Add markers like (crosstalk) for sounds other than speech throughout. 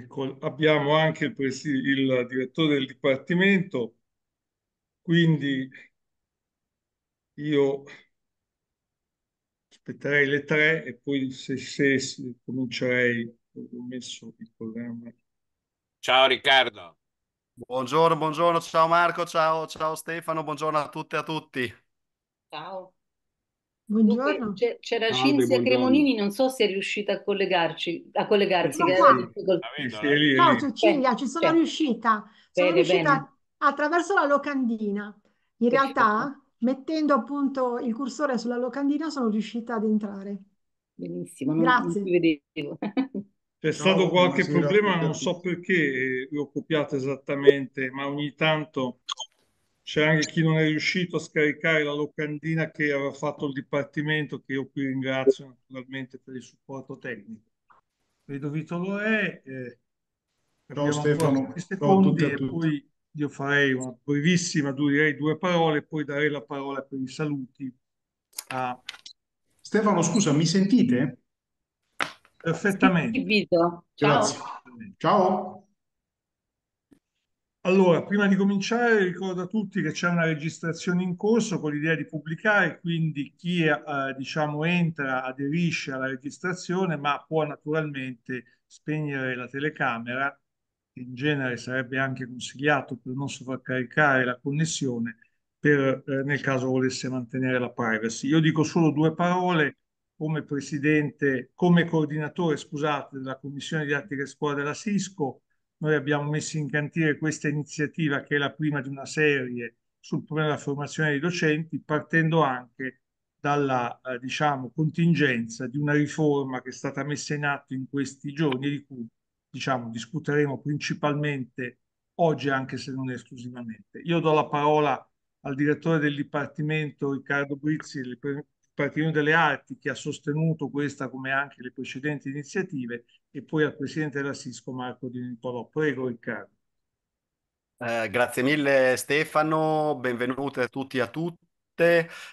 Nicol- abbiamo anche il, il direttore del dipartimento, quindi io aspetterei le tre e poi se, se, se comincerei, ho messo il programma. Ciao Riccardo. Buongiorno, buongiorno, ciao Marco, ciao, ciao Stefano, buongiorno a tutte e a tutti. Ciao. Buongiorno. C'era Cinzia Cremonini, non so se è riuscita a collegarci, a collegarsi. Eh. Ciao Cecilia, ci sono bene. riuscita. Sono bene, riuscita bene. attraverso la locandina. In che realtà, mettendo appunto il cursore sulla locandina, sono riuscita ad entrare. Benissimo, Grazie. Non vedevo. (laughs) C'è stato qualche problema, non so perché eh, vi occupiate esattamente, ma ogni tanto c'è anche chi non è riuscito a scaricare la locandina che aveva fatto il dipartimento, che io qui ringrazio naturalmente per il supporto tecnico. Vedo Vito Lorè. Eh, Ciao Stefano, secondi, a tutti. io farei una brevissima, direi due parole, poi darei la parola per i saluti a... Stefano, scusa, mi sentite? Perfettamente. Ciao. Ciao. Allora, prima di cominciare ricordo a tutti che c'è una registrazione in corso con l'idea di pubblicare, quindi chi eh, diciamo entra aderisce alla registrazione, ma può naturalmente spegnere la telecamera, che in genere sarebbe anche consigliato per non sovraccaricare la connessione, per, eh, nel caso volesse mantenere la privacy. Io dico solo due parole come presidente, come coordinatore, scusate, della Commissione di Attica e Scuola della Cisco noi abbiamo messo in cantiere questa iniziativa che è la prima di una serie sul problema della formazione dei docenti, partendo anche dalla eh, diciamo, contingenza di una riforma che è stata messa in atto in questi giorni, di cui diciamo, discuteremo principalmente oggi, anche se non esclusivamente. Io do la parola al direttore del Dipartimento Riccardo Brizzi, del Dipartimento delle Arti, che ha sostenuto questa come anche le precedenti iniziative, e poi al presidente della Sisco Marco Di Nicolò. Prego Riccardo. Eh, grazie mille Stefano, benvenute a tutti e a tutte.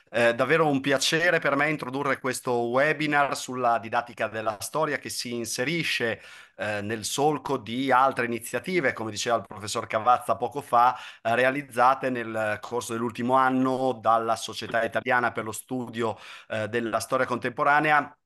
Eh, davvero un piacere per me introdurre questo webinar sulla didattica della storia che si inserisce eh, nel solco di altre iniziative, come diceva il professor Cavazza poco fa, eh, realizzate nel corso dell'ultimo anno dalla Società Italiana per lo Studio eh, della Storia Contemporanea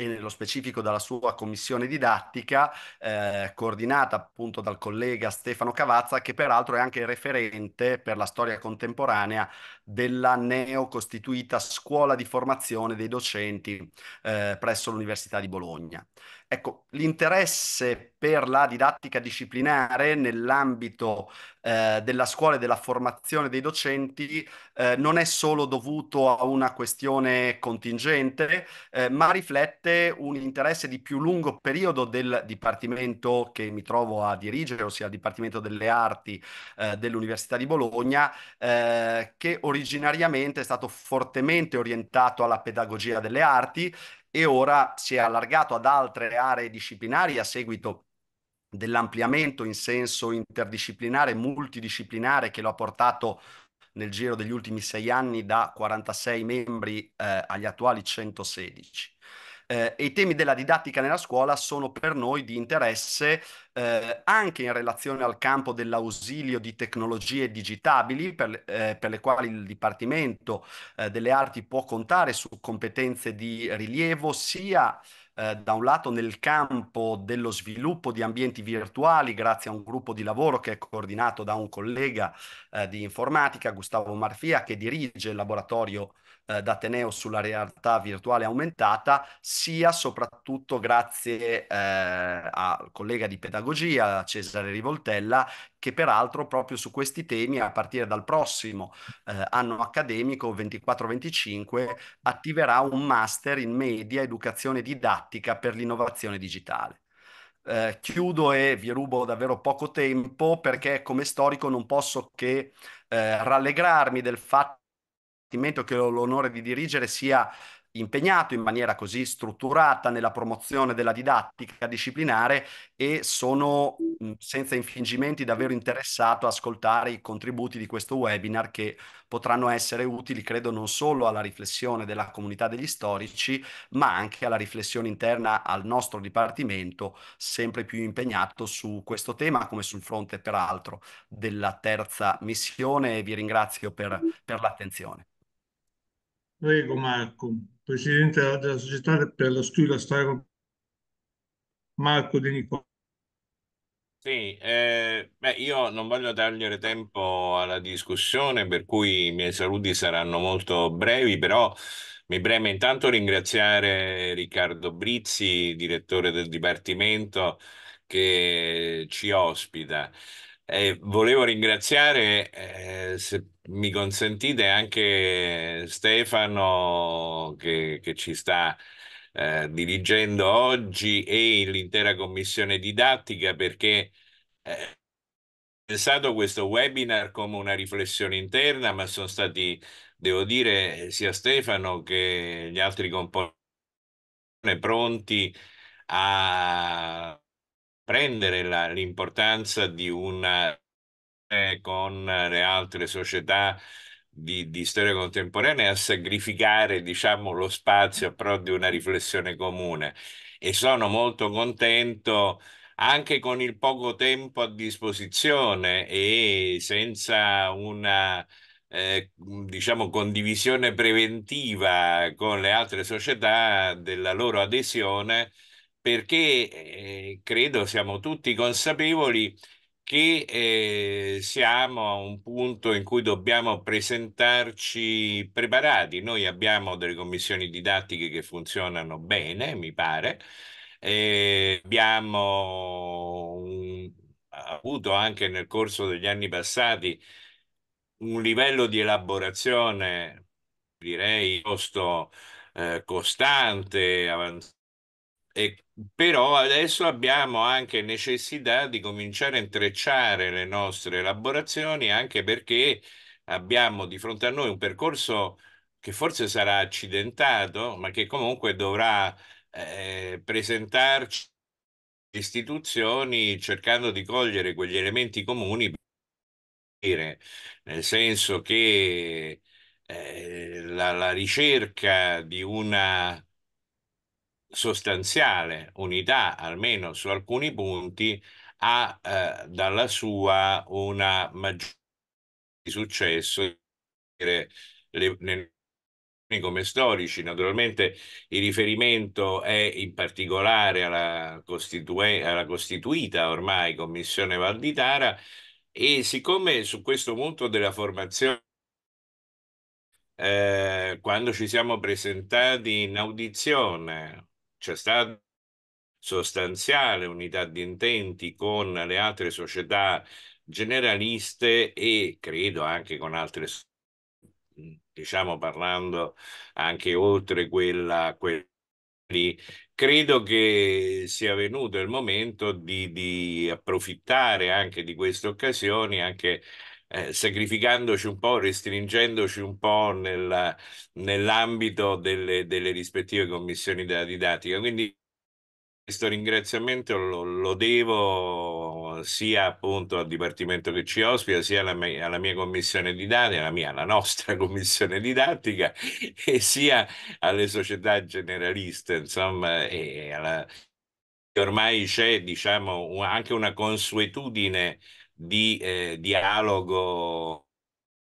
e nello specifico dalla sua commissione didattica, eh, coordinata appunto dal collega Stefano Cavazza, che peraltro è anche referente per la storia contemporanea della neocostituita scuola di formazione dei docenti eh, presso l'Università di Bologna. Ecco, l'interesse per la didattica disciplinare nell'ambito eh, della scuola e della formazione dei docenti eh, non è solo dovuto a una questione contingente, eh, ma riflette un interesse di più lungo periodo del dipartimento che mi trovo a dirigere, ossia il Dipartimento delle Arti eh, dell'Università di Bologna, eh, che orienta originariamente è stato fortemente orientato alla pedagogia delle arti e ora si è allargato ad altre aree disciplinari a seguito dell'ampliamento in senso interdisciplinare, multidisciplinare che lo ha portato nel giro degli ultimi sei anni da 46 membri eh, agli attuali 116 eh, e i temi della didattica nella scuola sono per noi di interesse eh, anche in relazione al campo dell'ausilio di tecnologie digitabili per, eh, per le quali il Dipartimento eh, delle Arti può contare su competenze di rilievo sia eh, da un lato nel campo dello sviluppo di ambienti virtuali grazie a un gruppo di lavoro che è coordinato da un collega eh, di informatica, Gustavo Marfia, che dirige il laboratorio eh, da sulla realtà virtuale aumentata, sia soprattutto grazie eh, al collega di pedagogia Cesare Rivoltella, che peraltro proprio su questi temi a partire dal prossimo eh, anno accademico 24-25 attiverà un master in media educazione didattica per l'innovazione digitale. Eh, chiudo e vi rubo davvero poco tempo perché come storico non posso che eh, rallegrarmi del fatto che ho l'onore di dirigere sia impegnato in maniera così strutturata nella promozione della didattica disciplinare e sono senza infingimenti davvero interessato a ascoltare i contributi di questo webinar che potranno essere utili, credo, non solo alla riflessione della comunità degli storici, ma anche alla riflessione interna al nostro dipartimento, sempre più impegnato su questo tema, come sul fronte, peraltro, della terza missione. E vi ringrazio per, per l'attenzione. Prego Marco, Presidente della Società per lo Studio della Marco De Nicola. Sì, eh, beh, io non voglio tagliare tempo alla discussione, per cui i miei saluti saranno molto brevi, però mi preme intanto ringraziare Riccardo Brizzi, direttore del Dipartimento, che ci ospita. Eh, volevo ringraziare, eh, se mi consentite, anche Stefano che, che ci sta eh, dirigendo oggi e l'intera commissione didattica perché eh, pensato questo webinar come una riflessione interna, ma sono stati, devo dire, sia Stefano che gli altri componenti pronti a prendere la, l'importanza di una eh, con le altre società di, di, storia contemporanea a sacrificare diciamo, lo spazio però di una riflessione comune e sono molto contento anche con il poco tempo a disposizione e senza una eh, diciamo condivisione preventiva con le altre società della loro adesione perché eh, credo siamo tutti consapevoli che eh, siamo a un punto in cui dobbiamo presentarci preparati. Noi abbiamo delle commissioni didattiche che funzionano bene, mi pare, eh, abbiamo un, avuto anche nel corso degli anni passati un livello di elaborazione, direi, piuttosto eh, costante, avanzato e, però adesso abbiamo anche necessità di cominciare a intrecciare le nostre elaborazioni, anche perché abbiamo di fronte a noi un percorso che forse sarà accidentato, ma che comunque dovrà eh, presentarci istituzioni cercando di cogliere quegli elementi comuni, nel senso che eh, la, la ricerca di una sostanziale unità, almeno su alcuni punti, ha eh, dalla sua una maggiore successo come storici. Naturalmente il riferimento è in particolare alla, costitue, alla costituita ormai Commissione Valditara e siccome su questo punto della formazione eh, quando ci siamo presentati in audizione c'è stata sostanziale unità di intenti con le altre società generaliste e credo anche con altre, mm, diciamo parlando anche oltre quella, quelli, credo che sia venuto il momento di, di approfittare anche di queste occasioni, anche eh, sacrificandoci un po', restringendoci un po' nella, nell'ambito delle, delle rispettive commissioni della didattica. Quindi questo ringraziamento lo, lo, devo sia appunto al dipartimento che ci ospita, sia alla, me, alla mia commissione didattica, alla, mia, alla nostra (laughs) commissione didattica, e sia alle società generaliste, insomma, e alla, ormai c'è diciamo, anche una consuetudine di eh, dialogo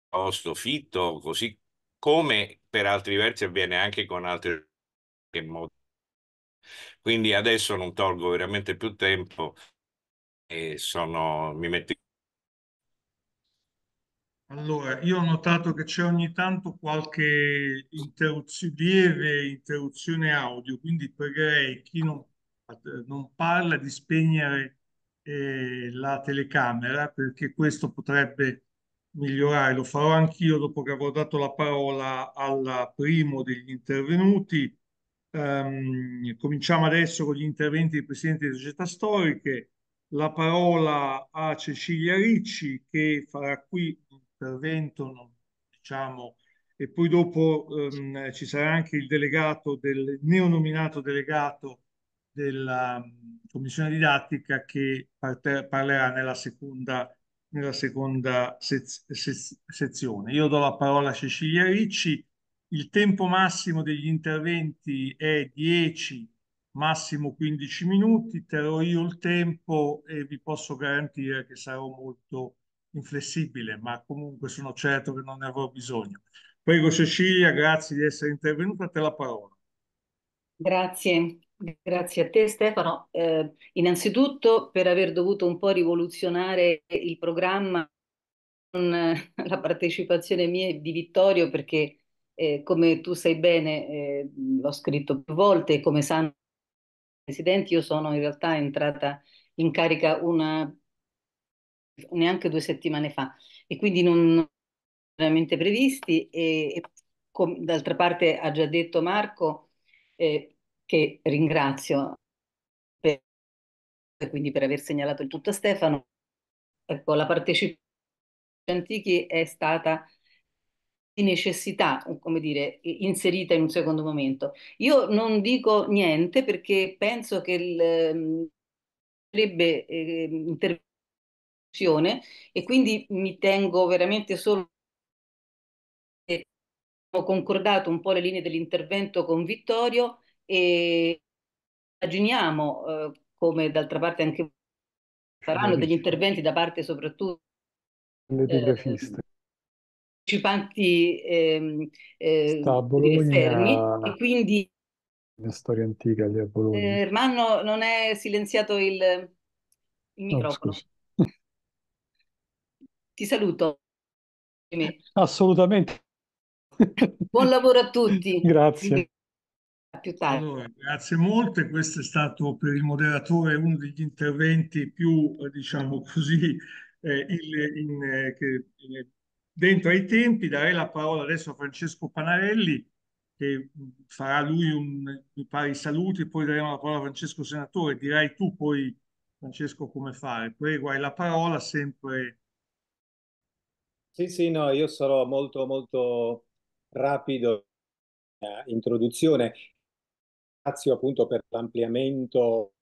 posto fitto, così come per altri versi avviene anche con altri Quindi adesso non tolgo veramente più tempo e sono, mi metto allora, io ho notato che c'è ogni tanto qualche interruzione, lieve interruzione audio, quindi pregherei chi non, eh, non parla di spegnere eh, la telecamera perché questo potrebbe migliorare. Lo farò anch'io dopo che avrò dato la parola al primo degli intervenuti. Um, cominciamo adesso con gli interventi dei presidenti delle società storiche. La parola a Cecilia Ricci che farà qui un intervento, diciamo, e poi dopo um, ci sarà anche il delegato del neonominato delegato della commissione didattica che parte, parlerà nella seconda, nella seconda sez, sez, sezione. Io do la parola a Cecilia Ricci. Il tempo massimo degli interventi è 10, massimo 15 minuti. Terrò io il tempo e vi posso garantire che sarò molto inflessibile, ma comunque sono certo che non ne avrò bisogno. Prego Cecilia, grazie di essere intervenuta, a te la parola. Grazie. Grazie a te Stefano, eh, innanzitutto per aver dovuto un po' rivoluzionare il programma con eh, la partecipazione mia e di Vittorio perché eh, come tu sai bene eh, l'ho scritto più volte e come sanno i presidenti io sono in realtà entrata in carica una, neanche due settimane fa e quindi non veramente previsti e, e d'altra parte ha già detto Marco eh, che ringrazio per, quindi per aver segnalato il tutto a Stefano. Ecco, la partecipazione antichi è stata di necessità, come dire, inserita in un secondo momento. Io non dico niente perché penso che il, sarebbe eh, intervenzione e quindi mi tengo veramente solo ho concordato un po' le linee dell'intervento con Vittorio e immaginiamo, eh, come d'altra parte anche faranno degli interventi da parte soprattutto delle eh, partecipanti ehm, eh, eh, esterni e quindi una storia antica lì a Bologna. Eh, non è silenziato il, il oh, microfono. No, (laughs) Ti saluto. Assolutamente. Buon lavoro a tutti. (laughs) Grazie più tardi. Allora, grazie molte, questo è stato per il moderatore uno degli interventi più, eh, diciamo così, eh, il, in, eh, che, in, eh, dentro ai tempi. Darei la parola adesso a Francesco Panarelli che mm, farà lui un, mi pare, i saluti, poi daremo la parola a Francesco Senatore. Dirai tu poi, Francesco, come fare. Prego, hai la parola sempre. Sì, sì, no, io sarò molto, molto rapido introduzione spazio appunto per l'ampliamento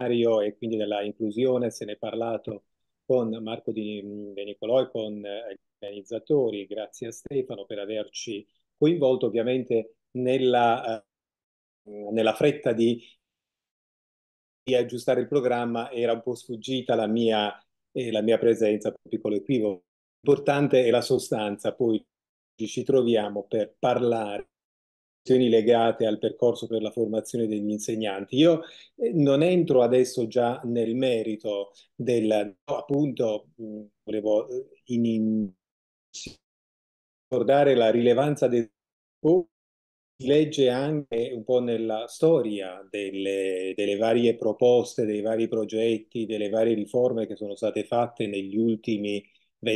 e quindi della inclusione, se ne è parlato con Marco Di, mhmm, Nicolò e con eh, gli organizzatori, grazie a Stefano per averci coinvolto ovviamente nella, eh, nella fretta di, di, aggiustare il programma era un po' sfuggita la mia, eh, la mia presenza, piccolo equivoco. L'importante è la sostanza, poi ci troviamo per parlare questioni legate al percorso per la formazione degli insegnanti. Io eh, non entro adesso già nel merito del, appunto, volevo eh, in, in, ricordare la rilevanza del si legge anche un po' nella storia delle, delle, varie proposte, dei vari progetti, delle varie riforme che sono state fatte negli ultimi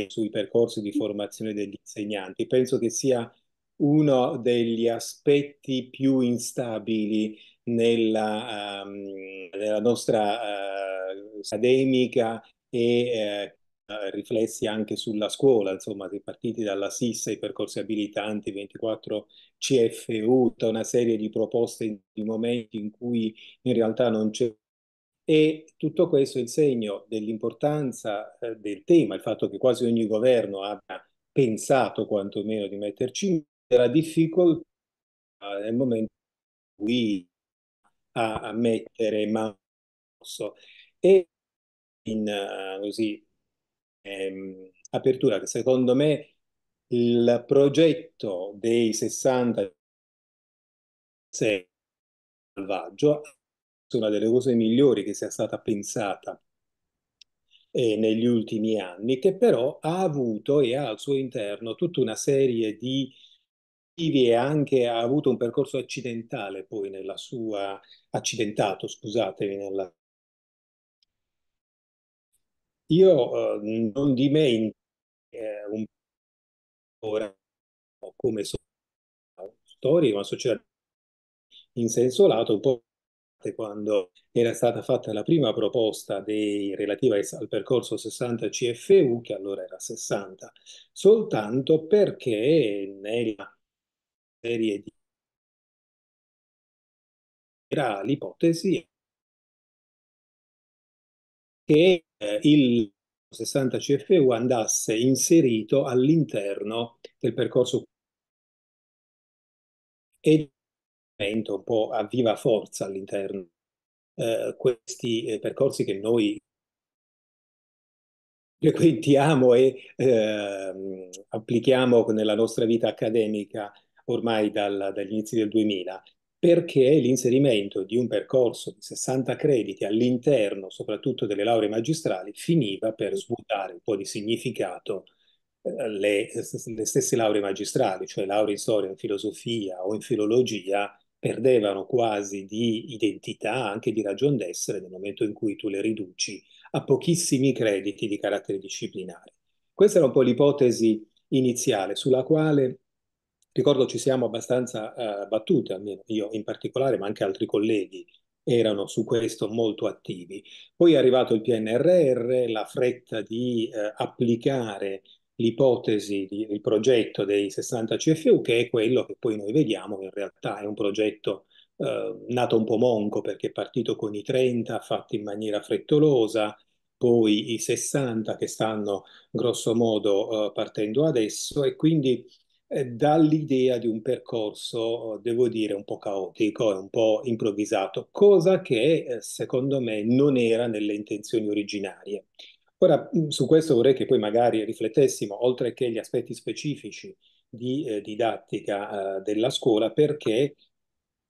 sui percorsi di formazione degli insegnanti. Penso che sia uno degli aspetti più instabili nella, um, nella nostra uh, accademica e uh, riflessi anche sulla scuola, insomma, partiti dalla SIS, i percorsi abilitanti, 24 CFU, tutta una serie di proposte di momenti in cui in realtà non c'è e tutto questo è il segno dell'importanza eh, del tema, il fatto che quasi ogni governo abbia pensato quantomeno di metterci in della difficoltà ah, nel momento in cui a, a mettere mano e in eh, così ehm, apertura che secondo me il progetto dei 60 salvaggio è una delle cose migliori che sia stata pensata eh, negli ultimi anni, che però ha avuto e ha al suo interno tutta una serie di e anche ha avuto un percorso accidentale poi nella sua accidentato, scusatevi, nella io eh, non dimentico eh, un ora come storico, ma società in senso lato, un po' quando era stata fatta la prima proposta dei, relativa al percorso 60 CFU, che allora era 60, soltanto perché nella serie di era l'ipotesi che eh, il 60 CFU andasse inserito all'interno del percorso e un po' a viva forza all'interno eh, questi eh, percorsi che noi frequentiamo e eh, applichiamo nella nostra vita accademica ormai dal, dagli inizi del 2000, perché l'inserimento di un percorso di 60 crediti all'interno soprattutto delle lauree magistrali finiva per svuotare un po' di significato eh, le, le, stesse lauree magistrali, cioè lauree in storia, in filosofia o in filologia, perdevano quasi di identità, anche di ragion d'essere, nel momento in cui tu le riduci a pochissimi crediti di carattere disciplinare. Questa era un po' l'ipotesi iniziale sulla quale Ricordo ci siamo abbastanza eh, battuti, almeno io in particolare, ma anche altri colleghi erano su questo molto attivi. Poi è arrivato il PNRR, la fretta di eh, applicare l'ipotesi, il progetto dei 60 CFU, che è quello che poi noi vediamo, che in realtà è un progetto eh, nato un po' monco perché è partito con i 30 fatti in maniera frettolosa, poi i 60 che stanno grosso modo eh, partendo adesso e quindi eh, dall'idea di un percorso, eh, devo dire, un po' caotico e un po' improvvisato, cosa che eh, secondo me non era nelle intenzioni originarie. Ora, mm, su questo vorrei che poi magari riflettessimo, oltre che gli aspetti specifici di eh, didattica eh, della scuola, perché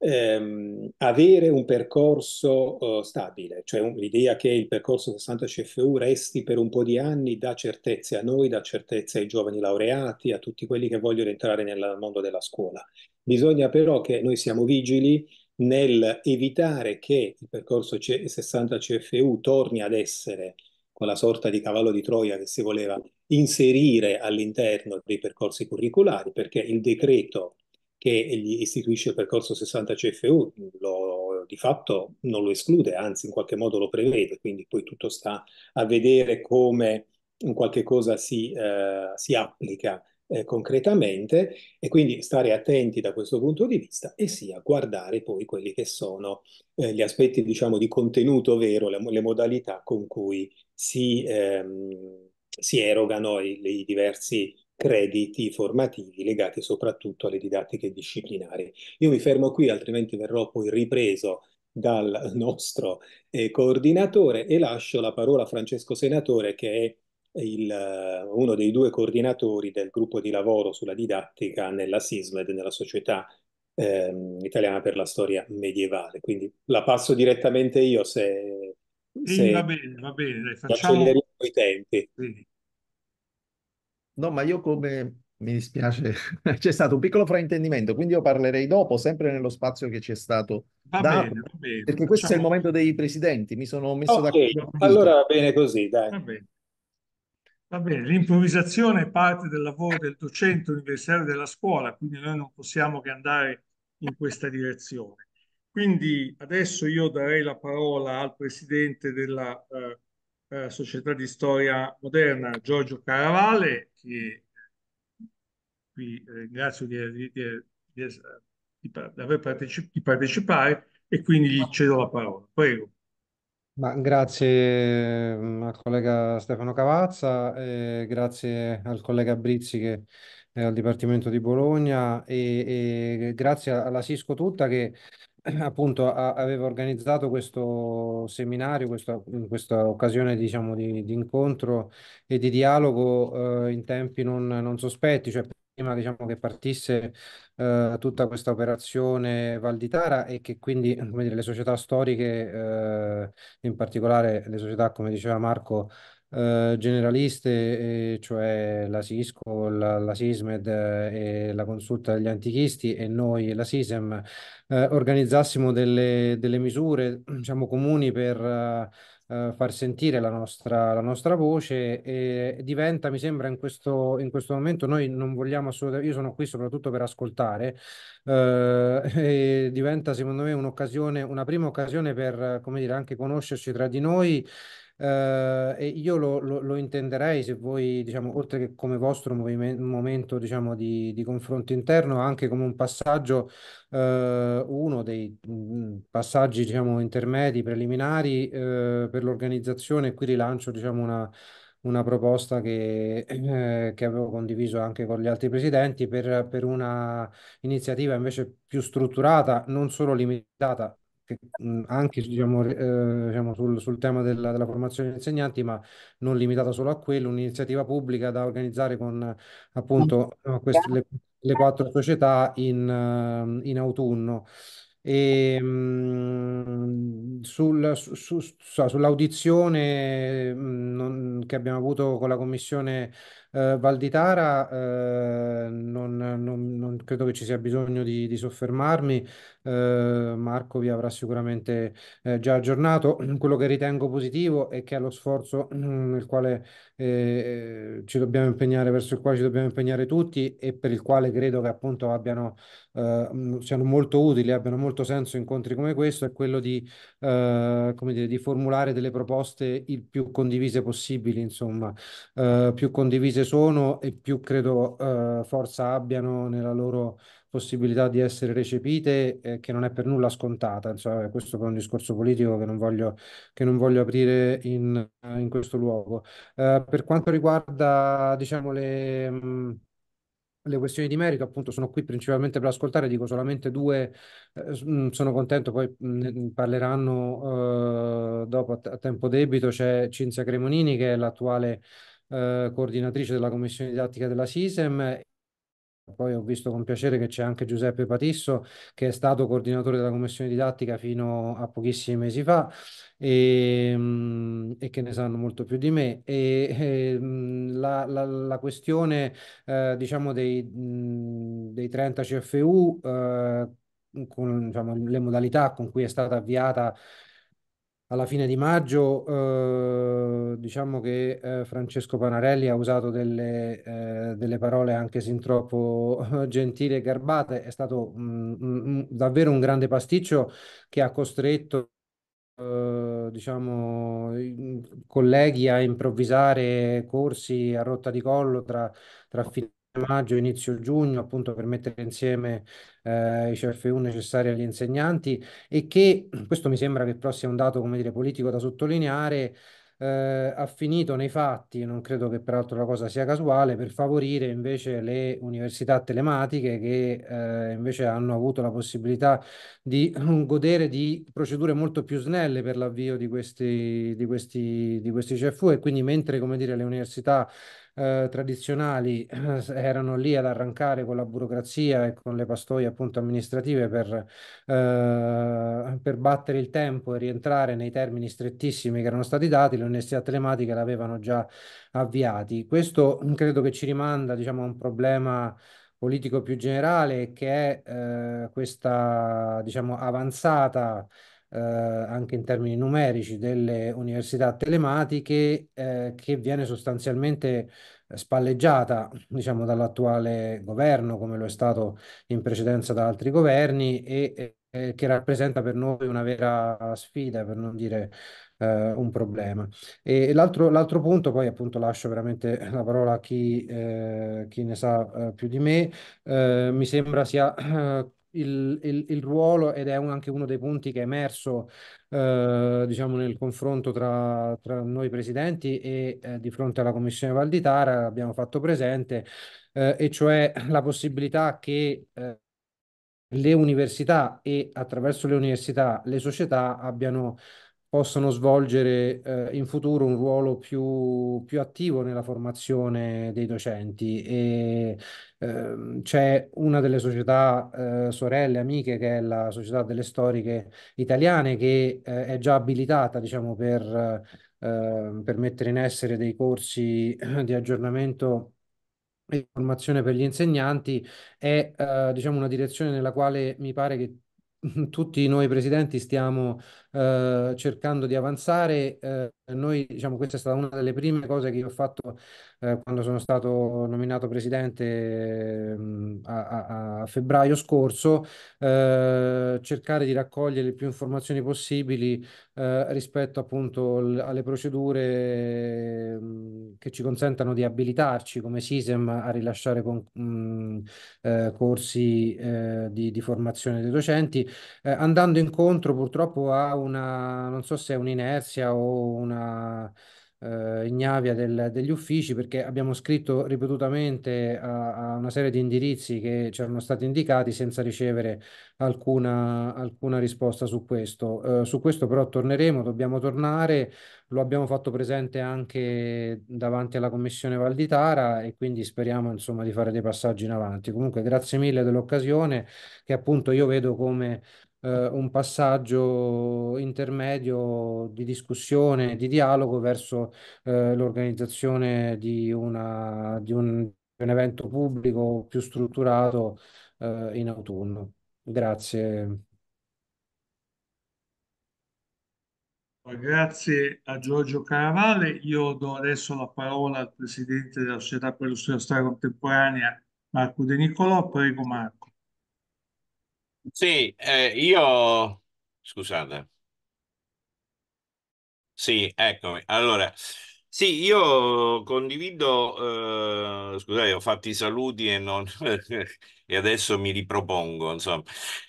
ehm, avere un percorso eh, stabile, cioè un, l'idea che il percorso 60 CFU resti per un po' di anni dà certezze a noi, dà certezze ai giovani laureati, a tutti quelli che vogliono entrare nel mondo della scuola. Bisogna però che noi siamo vigili nel evitare che il percorso C- 60 CFU torni ad essere quella sorta di cavallo di Troia che si voleva inserire all'interno dei percorsi curriculari, perché il decreto che gli istituisce il percorso 60 CFU, lo, di fatto non lo esclude, anzi in qualche modo lo prevede, quindi poi tutto sta a vedere come in qualche cosa si, eh, si applica eh, concretamente e quindi stare attenti da questo punto di vista e sia guardare poi quelli che sono eh, gli aspetti diciamo di contenuto vero, le, le modalità con cui si, ehm, si erogano i, i diversi crediti formativi legati soprattutto alle didattiche disciplinari. Io mi fermo qui, altrimenti verrò poi ripreso dal nostro eh, coordinatore e lascio la parola a Francesco Senatore che è il, eh, uno dei due coordinatori del gruppo di lavoro sulla didattica nella SISMED, nella società eh, italiana per la storia medievale. Quindi la passo direttamente io se... Mm, se sì, va bene, va bene, facciamo... i tempi. Sì. No, ma io come mi dispiace, (laughs) c'è stato un piccolo fraintendimento, quindi io parlerei dopo, sempre nello spazio che ci è stato va dato, bene, va bene, perché questo è il momento dei presidenti, mi sono messo okay, d'accordo. Allora va bene così, dai. Va bene. Va bene, l'improvvisazione è parte del lavoro del docente universitario della scuola, quindi noi non possiamo che andare in questa direzione. Quindi adesso io darei la parola al presidente della eh, eh, Società di Storia Moderna Giorgio Caravale, che eh, qui eh, ringrazio di, di, di, di parteci partecipare e quindi gli cedo la parola. Prego. Ma grazie mm, al collega Stefano Cavazza, eh, grazie al collega Brizzi che è al Dipartimento di Bologna e, e grazie alla Cisco tutta che (clears throat) appunto a, avevo organizzato questo seminario, questo, questa occasione diciamo di, di, incontro e di dialogo eh, in tempi non, non, sospetti, cioè prima diciamo che partisse eh, tutta questa operazione Valditara e che quindi dire, le società storiche, eh, in particolare le società come diceva Marco, eh, generaliste, eh, cioè la Cisco, la, la Sismed eh, e la consulta degli antichisti e noi la Sisem eh, organizzassimo delle, delle, misure, diciamo, comuni per far sentire la nostra, la nostra, voce e diventa, mi sembra, in questo, in questo momento noi non vogliamo assolutamente, io sono qui soprattutto per ascoltare, eh, (laughs) diventa secondo me un'occasione, una prima occasione per, come dire, anche conoscerci tra di noi eh, e io lo, lo, lo, intenderei se voi, diciamo, oltre che come vostro momento diciamo, di, di, confronto interno, anche come un passaggio, eh, uno dei mh, mm, passaggi diciamo, intermedi, preliminari eh, per l'organizzazione. Qui rilancio diciamo, una, una proposta che, eh, che, avevo condiviso anche con gli altri presidenti per, per una iniziativa invece più strutturata, non solo limitata anche diciamo, eh, diciamo sul, sul, tema della, della, formazione degli insegnanti, ma non limitata solo a quello, un'iniziativa pubblica da organizzare con appunto mm. queste, le, le, quattro società in, in autunno. E, sul, su, su, sull'audizione non, che abbiamo avuto con la commissione eh, Valditara, eh, non, non, non, credo che ci sia bisogno di, di soffermarmi, eh, Marco vi avrà sicuramente eh, già aggiornato. (clears throat) Quello che ritengo positivo è che allo sforzo (clears throat) nel quale eh, ci dobbiamo impegnare, verso il quale ci dobbiamo impegnare tutti e per il quale credo che appunto abbiano, eh, siano molto utili, abbiano molto senso incontri come questo, è quello di, eh, come dire, di formulare delle proposte il più condivise possibili, insomma, eh, più condivise sono e più credo eh, forza abbiano nella loro possibilità di essere recepite eh, che non è per nulla scontata. Insomma, questo poi è un discorso politico che non voglio, che non voglio aprire in, in, questo luogo. Eh, per quanto riguarda, diciamo, le... Mh, le questioni di merito, appunto, sono qui principalmente per ascoltare, dico solamente due, eh, sono contento, poi parleranno eh, dopo a, tempo debito, c'è Cinzia Cremonini che è l'attuale eh, coordinatrice della Commissione Didattica della SISEM poi ho visto con piacere che c'è anche Giuseppe Patisso, che è stato coordinatore della commissione didattica fino a pochissimi mesi fa e, ehm, e che ne sanno molto più di me. E, e ehm, la, la, la, questione, eh, diciamo, dei, dei, 30 CFU, eh, con diciamo, le modalità con cui è stata avviata alla fine di maggio eh, diciamo che eh, Francesco Panarelli ha usato delle, eh, delle, parole anche sin troppo (laughs) gentili e garbate, è stato mh, mm, mh, mm, mm, davvero un grande pasticcio che ha costretto eh, diciamo, colleghi a improvvisare corsi a rotta di collo tra, tra fin- maggio, inizio giugno, appunto per mettere insieme eh, i CFU necessari agli insegnanti e che, (clears throat) questo mi sembra che però sia un dato, come dire, politico da sottolineare, eh, ha finito nei fatti, non credo che peraltro la cosa sia casuale, per favorire invece le università telematiche che eh, invece hanno avuto la possibilità di (clears throat) godere di procedure molto più snelle per l'avvio di questi, di, questi, di questi CFU e quindi mentre, come dire, le università eh, tradizionali (clears throat) erano lì ad arrancare con la burocrazia e con le pastoie appunto amministrative per, eh, per battere il tempo e rientrare nei termini strettissimi che erano stati dati, le università telematiche l'avevano già avviati. Questo mm, credo che ci rimanda diciamo, a un problema politico più generale che è eh, questa diciamo, avanzata eh, anche in termini numerici delle università telematiche eh, che viene sostanzialmente eh, spalleggiata diciamo, dall'attuale governo come lo è stato in precedenza da altri governi e, e che rappresenta per noi una vera sfida per non dire eh, un problema. E l'altro, l'altro punto, poi appunto lascio veramente la parola a chi, eh, chi ne sa eh, più di me, eh, mi sembra sia eh, il, il, il, ruolo ed è un, anche uno dei punti che è emerso eh, diciamo nel confronto tra, tra, noi presidenti e eh, di fronte alla Commissione Valditara abbiamo fatto presente eh, e cioè la possibilità che eh, le università e attraverso le università le società abbiano possono svolgere eh, in futuro un ruolo più, più, attivo nella formazione dei docenti. E, eh, c'è una delle società eh, sorelle, amiche, che è la Società delle Storiche Italiane, che eh, è già abilitata, diciamo, per, eh, per mettere in essere dei corsi eh, di aggiornamento e formazione per gli insegnanti. È, diciamo, una direzione nella quale mi pare che (laughs) tutti noi presidenti stiamo eh, cercando di avanzare. Eh, noi, diciamo, questa è stata una delle prime cose che io ho fatto eh, quando sono stato nominato presidente a, a, febbraio scorso, eh, cercare di raccogliere le più informazioni possibili eh, rispetto appunto l- alle procedure mh, che ci consentano di abilitarci come SISEM a rilasciare con, mh, eh, corsi di, di, formazione dei docenti, andando incontro purtroppo a un una, non so se è un'inerzia o una eh, ignavia del, degli uffici, perché abbiamo scritto ripetutamente a, a, una serie di indirizzi che ci erano stati indicati senza ricevere alcuna, alcuna risposta su questo. Eh, su questo però torneremo, dobbiamo tornare, lo abbiamo fatto presente anche davanti alla Commissione Val di Tara e quindi speriamo insomma di fare dei passaggi in avanti. Comunque grazie mille dell'occasione che appunto io vedo come eh, un passaggio intermedio di discussione, di dialogo verso eh, l'organizzazione di, una, di, un, di un evento pubblico più strutturato eh, in autunno. Grazie. Grazie a Giorgio Caravale. Io do adesso la parola al Presidente della Società per lo Studio Storia Contemporanea, Marco De Nicolò. Prego Marco. Sì, eh, io... Scusate. Sì, eccomi. Allora, sì, io condivido, eh, scusate, ho fatto i saluti e, non- (laughs) e adesso mi ripropongo, insomma.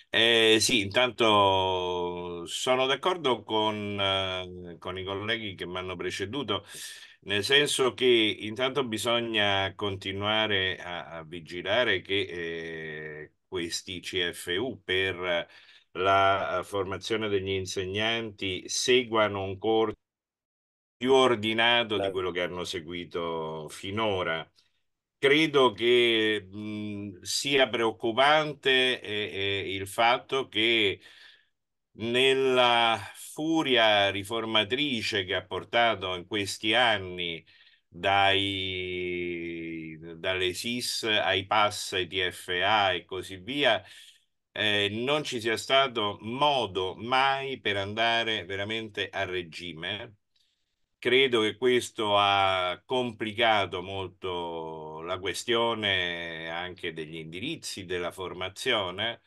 Eh, sì, intanto sono d'accordo con, eh, con i colleghi che mi hanno preceduto, nel senso che intanto bisogna continuare a, a vigilare che eh, questi CFU per la eh, formazione degli insegnanti seguano un corso più ordinato di certo. quello che hanno seguito finora. Credo che mh, sia preoccupante eh, eh, il fatto che nella furia riformatrice che ha portato in questi anni dai, dalle SIS ai PAS, ai TFA e così via, eh, non ci sia stato modo mai per andare veramente a regime. Credo che questo ha complicato molto la questione anche degli indirizzi, della formazione,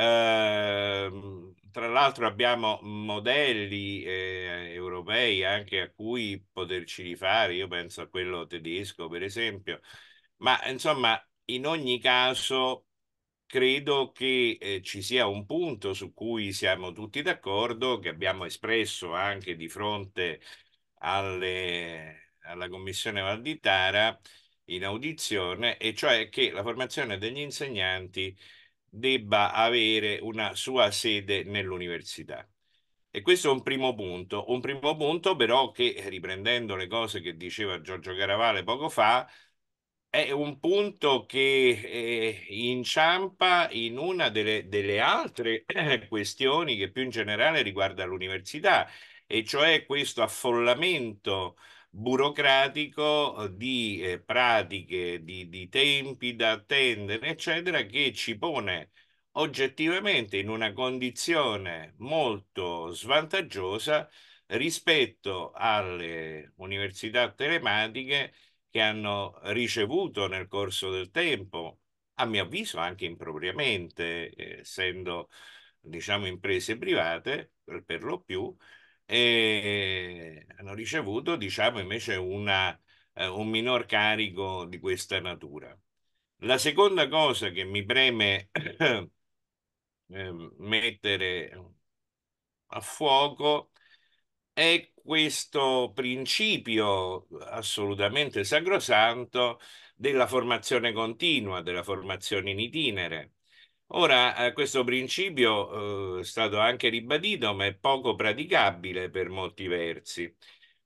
Ehm, tra l'altro abbiamo modelli eh, europei anche a cui poterci rifare, io penso a quello tedesco per esempio, ma insomma in ogni caso credo che eh, ci sia un punto su cui siamo tutti d'accordo, che abbiamo espresso anche di fronte alle, alla Commissione Valditara in audizione, e cioè che la formazione degli insegnanti debba avere una sua sede nell'università. E questo è un primo punto, un primo punto però che, riprendendo le cose che diceva Giorgio Caravale poco fa, è un punto che eh, inciampa in una delle, delle altre eh, questioni che più in generale riguarda l'università, e cioè questo affollamento burocratico eh, di eh, pratiche, di, di tempi da attendere, eccetera, che ci pone oggettivamente in una condizione molto svantaggiosa rispetto alle università telematiche che hanno ricevuto nel corso del tempo, a mio avviso anche impropriamente, eh, essendo diciamo imprese private per, per lo più, e hanno ricevuto, diciamo, invece una, eh, un minor carico di questa natura. La seconda cosa che mi preme (clears throat) eh, mettere a fuoco è questo principio assolutamente sacrosanto della formazione continua, della formazione in itinere. Ora, eh, questo principio eh, è stato anche ribadito, ma è poco praticabile per molti versi,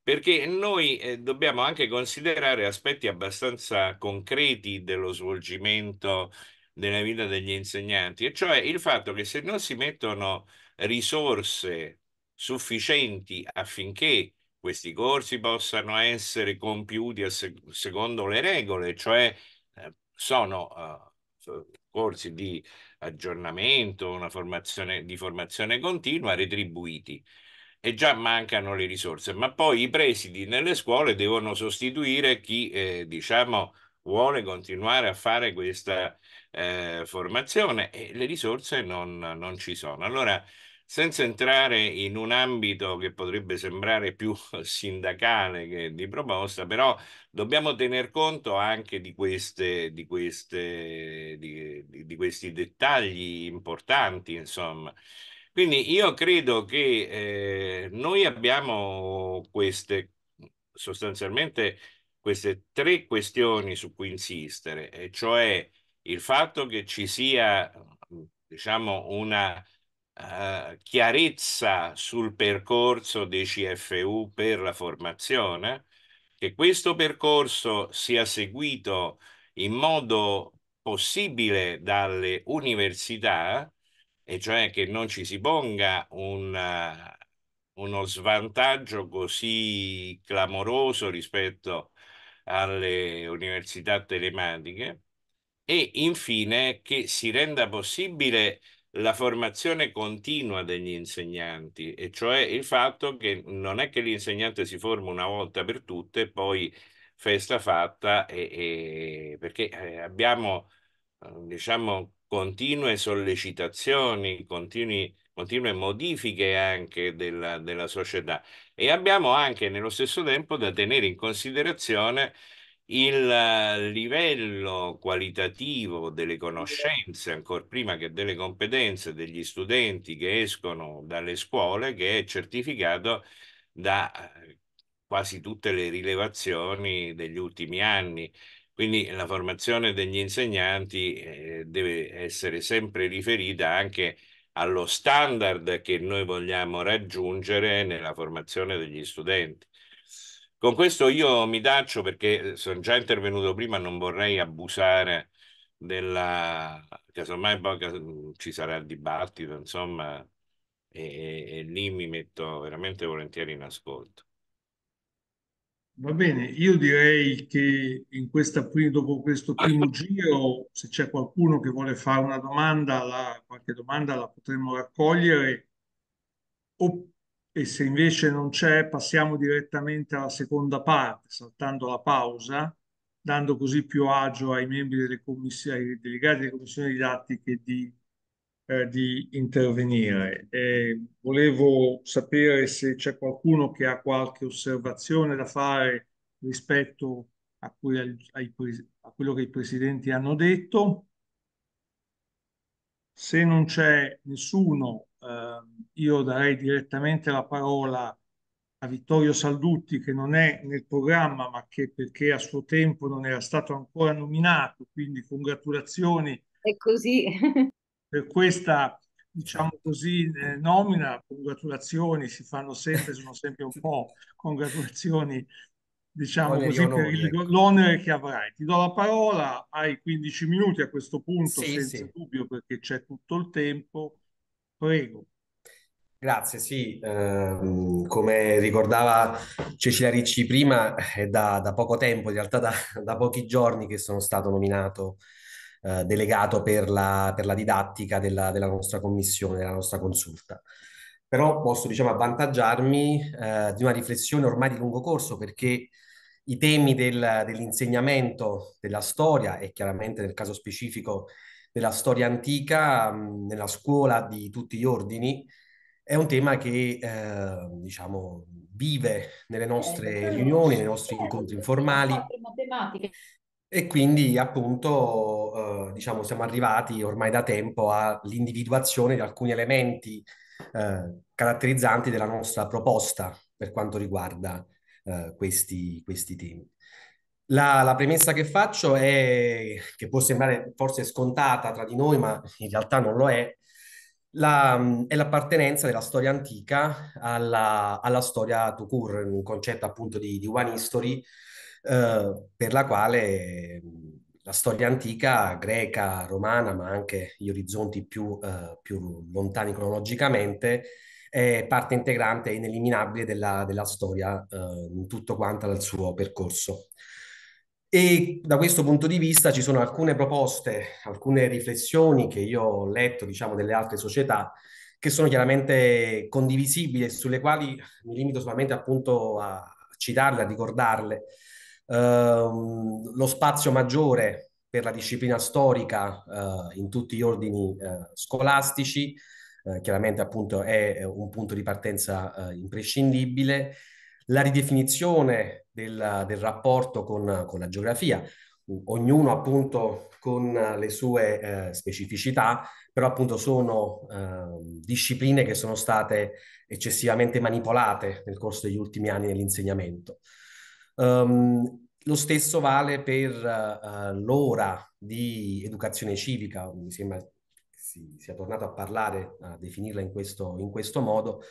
perché noi eh, dobbiamo anche considerare aspetti abbastanza concreti dello svolgimento della vita degli insegnanti, e cioè il fatto che se non si mettono risorse sufficienti affinché questi corsi possano essere compiuti se secondo le regole, cioè eh, sono eh, corsi di aggiornamento, una formazione di formazione continua retribuiti e già mancano le risorse, ma poi i presidi nelle scuole devono sostituire chi eh, diciamo vuole continuare a fare questa eh, formazione e le risorse non, non ci sono. Allora senza entrare in un ambito che potrebbe sembrare più (laughs) sindacale che di proposta, però dobbiamo tener conto anche di, queste, di, queste, di, di questi dettagli importanti, insomma. Quindi io credo che eh, noi abbiamo queste, sostanzialmente queste tre questioni su cui insistere, e cioè il fatto che ci sia, diciamo, una eh, chiarezza sul percorso dei CFU per la formazione, che questo percorso sia seguito in modo possibile dalle università, e cioè che non ci si ponga una, eh, uno svantaggio così clamoroso rispetto alle università telematiche e infine che si renda possibile la formazione continua degli insegnanti, e cioè il fatto che non è che l'insegnante si forma una volta per tutte e poi festa fatta, e, e perché eh, abbiamo, eh, diciamo, continue sollecitazioni, continui, continue modifiche anche della, della società e abbiamo anche nello stesso tempo da tenere in considerazione il eh, livello qualitativo delle conoscenze, ancora prima che delle competenze degli studenti che escono dalle scuole, che è certificato da eh, quasi tutte le rilevazioni degli ultimi anni. Quindi la formazione degli insegnanti eh, deve essere sempre riferita anche allo standard che noi vogliamo raggiungere nella formazione degli studenti. Con questo io mi taccio perché eh, sono già intervenuto prima, non vorrei abusare della... casomai poi ci sarà il dibattito, insomma, e, e lì mi metto veramente volentieri in ascolto. Va bene, io direi che in questa, dopo questo primo (laughs) giro, se c'è qualcuno che vuole fare una domanda, la, qualche domanda la potremmo raccogliere, Oppure e se invece non c'è passiamo direttamente alla seconda parte, saltando la pausa, dando così più agio ai membri delle commissioni, ai delegati delle commissioni didattiche di, eh, di intervenire. E volevo sapere se c'è qualcuno che ha qualche osservazione da fare rispetto a, cui, ai, a quello che i presidenti hanno detto. Se non c'è nessuno eh, io darei direttamente la parola a Vittorio Saldutti, che non è nel programma, ma che perché a suo tempo non era stato ancora nominato, quindi congratulazioni. È così. (laughs) per questa, diciamo così, eh, nomina, congratulazioni, si fanno sempre, sono sempre un po' congratulazioni diciamo Oneri così, per il, ecco. l'onere che avrai. Ti do la parola, hai 15 minuti a questo punto, sì, senza sì. dubbio, perché c'è tutto il tempo. Prego. Grazie, sì, eh, come ricordava Cecilia Ricci prima, è da, da poco tempo, in realtà da, da, pochi giorni che sono stato nominato eh, delegato per la, per la didattica della, della, nostra commissione, della nostra consulta. Però posso, diciamo, avvantaggiarmi eh, di una riflessione ormai di lungo corso perché i temi del, dell'insegnamento della storia e chiaramente nel caso specifico della storia antica, nella scuola di tutti gli ordini, è un tema che eh, diciamo, vive nelle eh, nostre riunioni, nei nostri certo, incontri informali. E quindi appunto eh, diciamo, siamo arrivati ormai da tempo all'individuazione di alcuni elementi eh, caratterizzanti della nostra proposta per quanto riguarda eh, questi, questi temi. La, la, premessa che faccio è che può sembrare forse scontata tra di noi, ma in realtà non lo è. La, è l'appartenenza della storia antica alla, alla storia to cure, un concetto appunto di, di One History, eh, per la quale la storia antica greca, romana, ma anche gli orizzonti più, eh, più lontani cronologicamente, è parte integrante e ineliminabile della, della storia eh, in tutto quanto il suo percorso. E da questo punto di vista ci sono alcune proposte, alcune riflessioni che io ho letto, diciamo, delle altre società che sono chiaramente condivisibili e sulle quali mi limito solamente appunto a citarle, a ricordarle. Uh, lo spazio maggiore per la disciplina storica uh, in tutti gli ordini uh, scolastici, eh, chiaramente appunto è un punto di partenza imprescindibile, la ridefinizione del, del rapporto con, con, la geografia, ognuno appunto con le sue eh, specificità, però appunto sono eh, discipline che sono state eccessivamente manipolate nel corso degli ultimi anni nell'insegnamento. Um, lo stesso vale per uh, l'ora di educazione civica, mi sembra si sia tornato a parlare, a definirla in questo, in questo modo,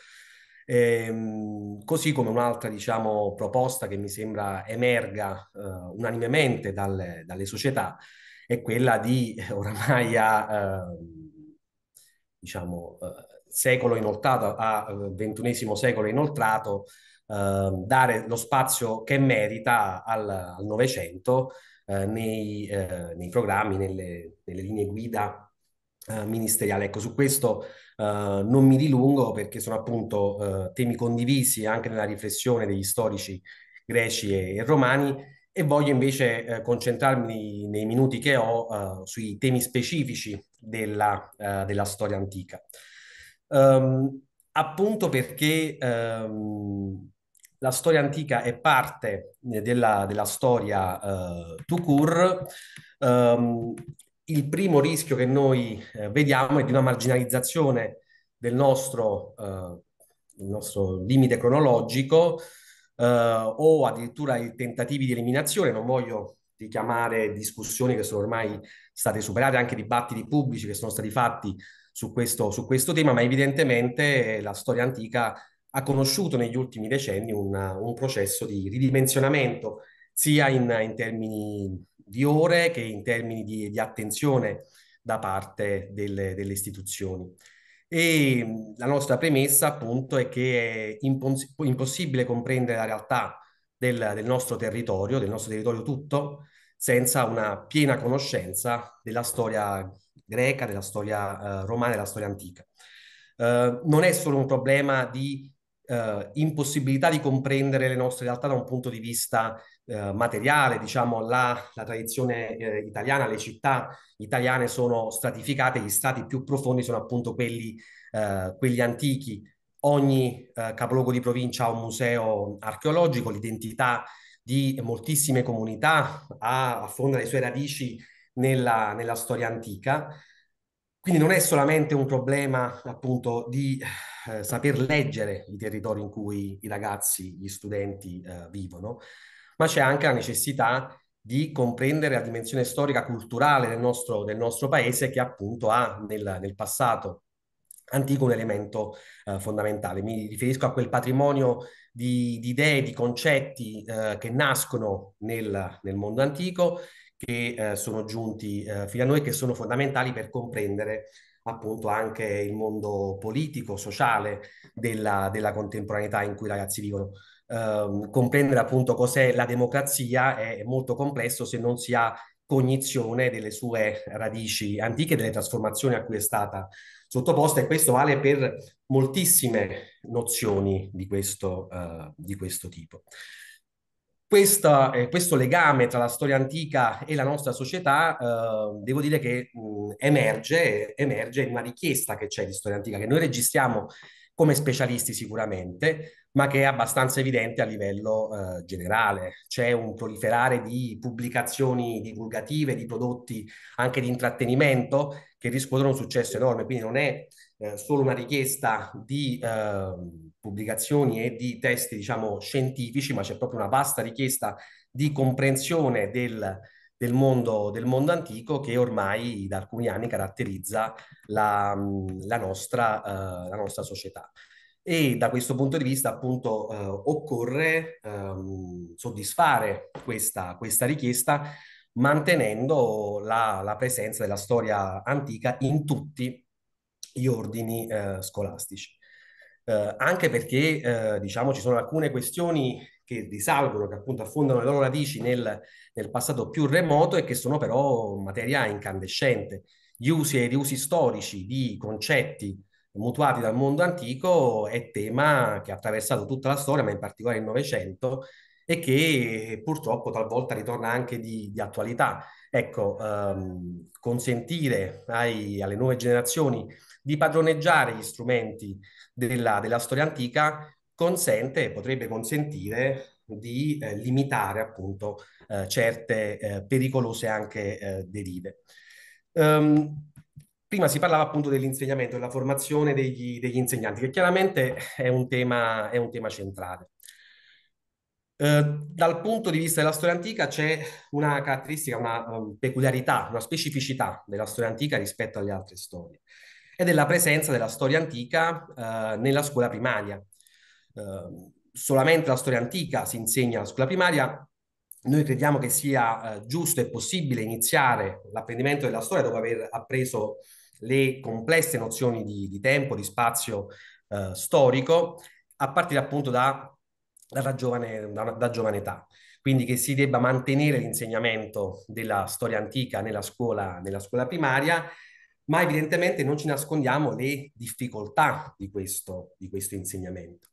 eh, così come un'altra diciamo, proposta che mi sembra emerga eh, unanimemente dalle, dalle, società è quella di eh, oramai a ehm, diciamo, eh, diciamo, secolo inoltrato, a eh, ventunesimo secolo inoltrato, ehm, dare lo spazio che merita al Novecento eh, nei, nei, programmi, nelle, nelle linee guida ministeriali. Ecco, su questo eh, non mi dilungo perché sono appunto uh, temi condivisi anche nella riflessione degli storici greci e, e romani e voglio invece uh, concentrarmi nei minuti che ho sui temi specifici della, della storia antica. Um, appunto perché um, la storia antica è parte della, della storia uh, tout um, il primo rischio che noi eh, vediamo è di una marginalizzazione del nostro, eh, nostro limite cronologico eh, o addirittura i tentativi di eliminazione. Non voglio richiamare discussioni che sono ormai state superate, anche dibattiti pubblici che sono stati fatti su questo, su questo tema, ma evidentemente la storia antica ha conosciuto negli ultimi decenni una, un processo di ridimensionamento sia in, in termini di ore che in termini di, di attenzione da parte delle, delle, istituzioni. E la nostra premessa appunto è che è impos- impossibile comprendere la realtà del, del, nostro territorio, del nostro territorio tutto, senza una piena conoscenza della storia greca, della storia eh, romana, della storia antica. Eh, non è solo un problema di eh, impossibilità di comprendere le nostre realtà da un punto di vista eh, materiale, diciamo, la, la tradizione eh, italiana, le città italiane sono stratificate, gli strati più profondi sono appunto quelli, eh, quelli antichi. Ogni eh, capoluogo di provincia ha un museo archeologico, l'identità di moltissime comunità ha, affonda le sue radici nella, nella storia antica. Quindi non è solamente un problema appunto di eh, saper leggere i territori in cui i ragazzi, gli studenti eh, vivono, ma c'è anche la necessità di comprendere la dimensione storica culturale del nostro, del nostro paese che appunto ha nel, nel passato antico un elemento eh, fondamentale. Mi riferisco a quel patrimonio di, di idee, di concetti eh, che nascono nel, nel, mondo antico, che eh, sono giunti eh, fino a noi, che sono fondamentali per comprendere appunto anche il mondo politico, sociale della, della contemporaneità in cui i ragazzi vivono. Ehm, comprendere appunto cos'è la democrazia è molto complesso se non si ha cognizione delle sue radici antiche, delle trasformazioni a cui è stata sottoposta e questo vale per moltissime nozioni di questo, eh, di questo tipo. Questa, eh, questo legame tra la storia antica e la nostra società, eh, devo dire che mh, emerge, emerge in una richiesta che c'è di storia antica, che noi registriamo come specialisti sicuramente, ma che è abbastanza evidente a livello eh, generale. C'è un proliferare di pubblicazioni divulgative, di prodotti anche di intrattenimento che riscuotono un successo enorme, quindi non è eh, solo una richiesta di eh, pubblicazioni e di testi, diciamo, scientifici, ma c'è proprio una vasta richiesta di comprensione del, del, mondo, del mondo antico che ormai da alcuni anni caratterizza la, mm, la nostra, eh, la nostra società e da questo punto di vista appunto eh, occorre ehm, soddisfare questa, questa, richiesta mantenendo la, la, presenza della storia antica in tutti gli ordini eh, scolastici. Eh, anche perché eh, diciamo ci sono alcune questioni che risalgono, che appunto affondano le loro radici nel, nel passato più remoto e che sono però materia incandescente. Gli usi e riusi storici di concetti mutuati dal mondo antico è tema che ha attraversato tutta la storia, ma in particolare il Novecento, e che purtroppo talvolta ritorna anche di, di attualità. Ecco, ehm, consentire ai, alle nuove generazioni di padroneggiare gli strumenti della, della storia antica consente e potrebbe consentire di eh, limitare appunto eh, certe eh, pericolose anche eh, derive. Um, Prima si parlava appunto dell'insegnamento, e della formazione degli, degli insegnanti, che chiaramente è un tema, è un tema centrale. Eh, dal punto di vista della storia antica c'è una caratteristica, una um, peculiarità, una specificità della storia antica rispetto alle altre storie ed è la presenza della storia antica eh, nella scuola primaria. Eh, solamente la storia antica si insegna alla scuola primaria. Noi crediamo che sia eh, giusto e possibile iniziare l'apprendimento della storia dopo aver appreso le complesse nozioni di, di tempo, di spazio eh, storico, a partire appunto da, da, giovane, da, da giovane età. Quindi che si debba mantenere l'insegnamento della storia antica nella scuola, nella scuola primaria, ma evidentemente non ci nascondiamo le difficoltà di questo, di questo insegnamento.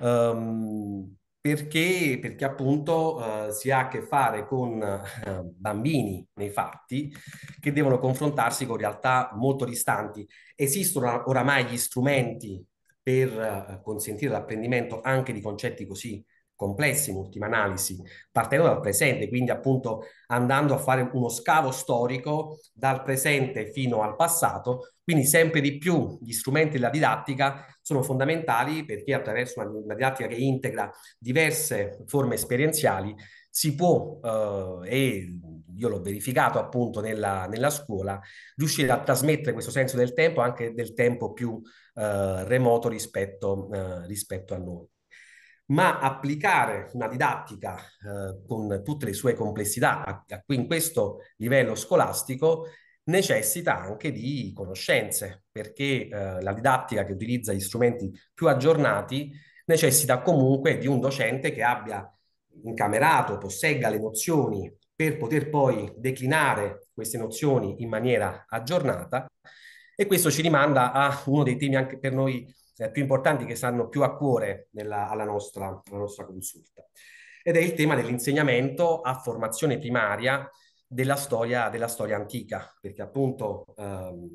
Um, perché, perché appunto eh, si ha a che fare con eh, bambini nei fatti che devono confrontarsi con realtà molto distanti. Esistono oramai gli strumenti per eh, consentire l'apprendimento anche di concetti così complessi in ultima analisi, partendo dal presente, quindi appunto andando a fare uno scavo storico dal presente fino al passato, quindi sempre di più gli strumenti della didattica sono fondamentali perché attraverso una, una didattica che integra diverse forme esperienziali si può, eh, e io l'ho verificato appunto nella, nella, scuola, riuscire a trasmettere questo senso del tempo, anche del tempo più eh, remoto rispetto, eh, rispetto, a noi. Ma applicare una didattica eh, con tutte le sue complessità a, a, in questo livello scolastico necessita anche di conoscenze, perché eh, la didattica che utilizza gli strumenti più aggiornati necessita comunque di un docente che abbia incamerato, possegga le nozioni per poter poi declinare queste nozioni in maniera aggiornata e questo ci rimanda a uno dei temi anche per noi eh, più importanti che stanno più a cuore nella, alla, nostra, alla nostra consulta ed è il tema dell'insegnamento a formazione primaria della storia, della storia antica, perché appunto ehm,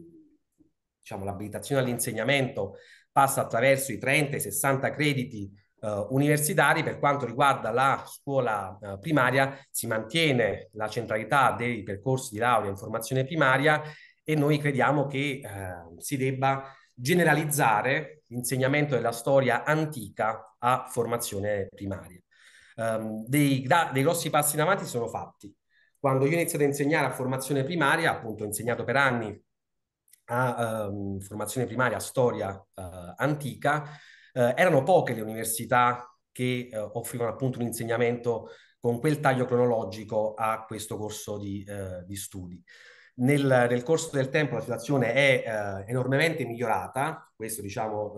diciamo, l'abilitazione all'insegnamento passa attraverso i 30 60 crediti eh, universitari. Per quanto riguarda la scuola eh, primaria, si mantiene la centralità dei percorsi di laurea in formazione primaria e noi crediamo che eh, si debba generalizzare l'insegnamento della storia antica a formazione primaria. Um, dei, dei grossi passi in avanti sono fatti. Quando io ho iniziato a insegnare a formazione primaria, appunto ho insegnato per anni a um, formazione primaria, a storia uh, antica, uh, erano poche le università che uh, offrivano appunto un insegnamento con quel taglio cronologico a questo corso di, di studi. Nel, nel, corso del tempo la situazione è eh, enormemente migliorata, questo diciamo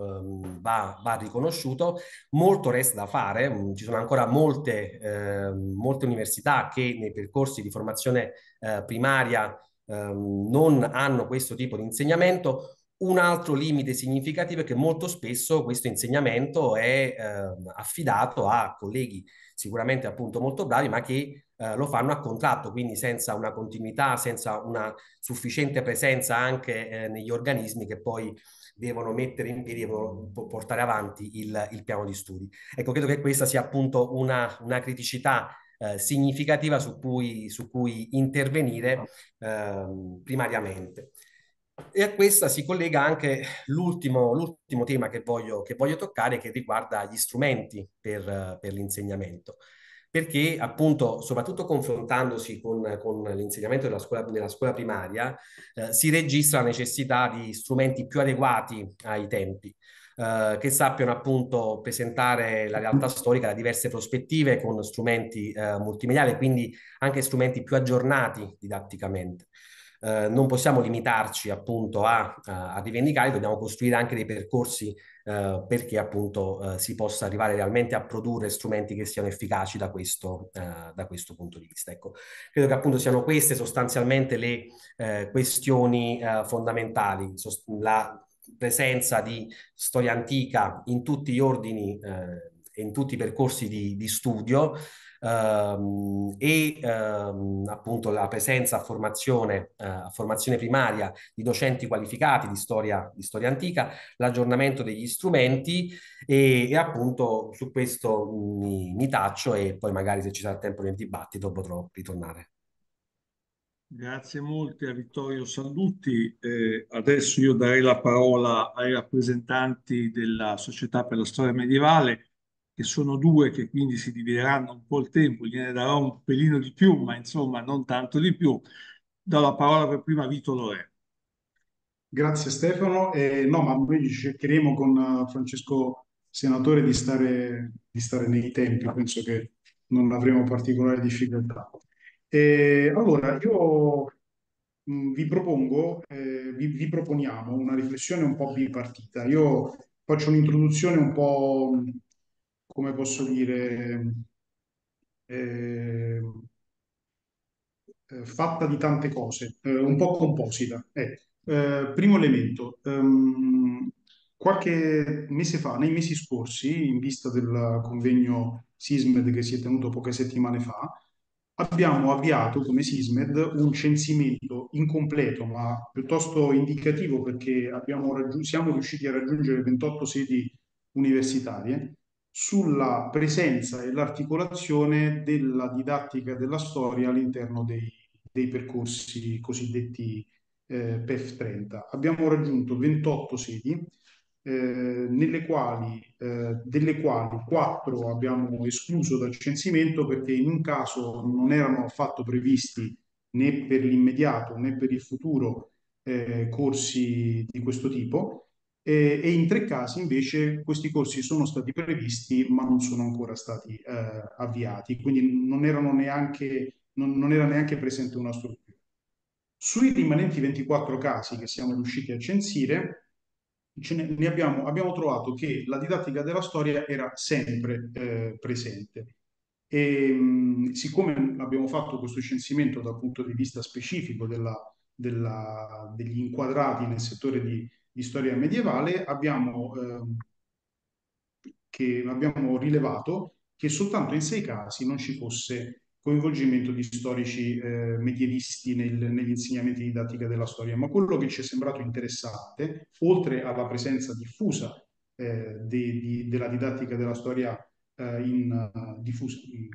eh, va, va, riconosciuto, molto resta da fare, mm, ci sono ancora molte, eh, molte università che nei percorsi di formazione eh, primaria ehm, non hanno questo tipo di insegnamento, un altro limite significativo è che molto spesso questo insegnamento è eh, affidato a colleghi sicuramente appunto molto bravi, ma che eh, lo fanno a contratto, quindi senza una continuità, senza una sufficiente presenza anche eh, negli organismi che poi devono mettere in piedi, devono portare avanti il, il, piano di studi. Ecco, credo che questa sia appunto una, una criticità eh, significativa su cui, su cui intervenire ehm, primariamente. E a questa si collega anche l'ultimo, l'ultimo tema che voglio, che voglio, toccare, che riguarda gli strumenti per, per l'insegnamento perché appunto, soprattutto confrontandosi con, con l'insegnamento della scuola, nella scuola primaria, eh, si registra la necessità di strumenti più adeguati ai tempi, eh, che sappiano appunto presentare la realtà storica da diverse prospettive con strumenti eh, multimediali, quindi anche strumenti più aggiornati didatticamente. Eh, non possiamo limitarci appunto a, a, a rivendicare, dobbiamo costruire anche dei percorsi eh, perché appunto eh, si possa arrivare realmente a produrre strumenti che siano efficaci da questo, eh, da questo punto di vista. Ecco, credo che appunto siano queste sostanzialmente le eh, questioni eh, fondamentali, la presenza di storia antica in tutti gli ordini eh, in tutti i percorsi di, di studio, ehm, e ehm, appunto la presenza a formazione, eh, a formazione primaria di docenti qualificati di storia, di storia antica, l'aggiornamento degli strumenti e, e appunto su questo mi, mi taccio e poi magari se ci sarà tempo nel dibattito potrò ritornare. Grazie molte a Vittorio Saldutti. Eh, adesso io darei la parola ai rappresentanti della Società per la Storia Medievale che sono due che quindi si divideranno un po' il tempo, gliene darò un pelino di più, ma insomma non tanto di più. Do la parola per prima a Vito Lore. Grazie Stefano. Eh, no, ma noi cercheremo con eh, Francesco Senatore di stare, di stare nei tempi, penso che non avremo particolari difficoltà. Eh, allora, io mh, mm, vi propongo, eh, vi, vi, proponiamo una riflessione un po' bipartita. Io faccio un'introduzione un po' come posso dire, ehm, eh, fatta di tante cose, eh, un po' composita. Ecco. Eh, primo elemento, ehm, qualche mese fa, nei mesi scorsi, in vista del convegno SISMED che si è tenuto poche settimane fa, abbiamo avviato come SISMED un censimento incompleto ma piuttosto indicativo perché abbiamo raggiun- siamo riusciti a raggiungere 28 sedi universitarie sulla presenza e l'articolazione della didattica della storia all'interno dei, dei percorsi cosiddetti eh, PEF 30. Abbiamo raggiunto 28 sedi, eh, quali, eh, delle quali 4 abbiamo escluso dal censimento perché in un caso non erano affatto previsti né per l'immediato né per il futuro eh, corsi di questo tipo eh, e in tre casi invece questi corsi sono stati previsti ma non sono ancora stati eh, avviati, quindi non, neanche, non, non era neanche presente una struttura. Sui rimanenti 24 casi che siamo riusciti a censire, ne, abbiamo, abbiamo, trovato che la didattica della storia era sempre eh, presente. E, ehm, mh, siccome abbiamo fatto questo censimento dal punto di vista specifico della, della, degli inquadrati nel settore di, di storia medievale abbiamo, eh, che abbiamo rilevato che soltanto in sei casi non ci fosse coinvolgimento di storici eh, medievisti nel, negli insegnamenti di didattica della storia, ma quello che ci è sembrato interessante, oltre alla presenza diffusa eh, di, di, della didattica della storia eh, in, diffusa, in,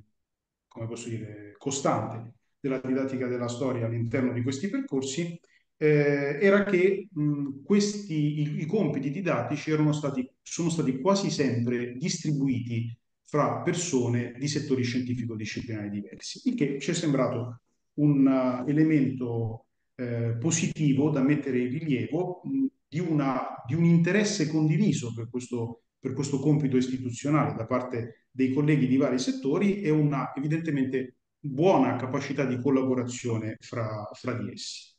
come posso dire, costante della didattica della storia all'interno di questi percorsi, eh, era che mh, questi, i, i, compiti didattici erano stati, sono stati quasi sempre distribuiti fra persone di settori scientifico-disciplinari diversi, il che ci è sembrato un uh, elemento eh, positivo da mettere in rilievo mh, di, una, di, un interesse condiviso per questo, per questo compito istituzionale da parte dei colleghi di vari settori e una evidentemente buona capacità di collaborazione fra, fra di essi.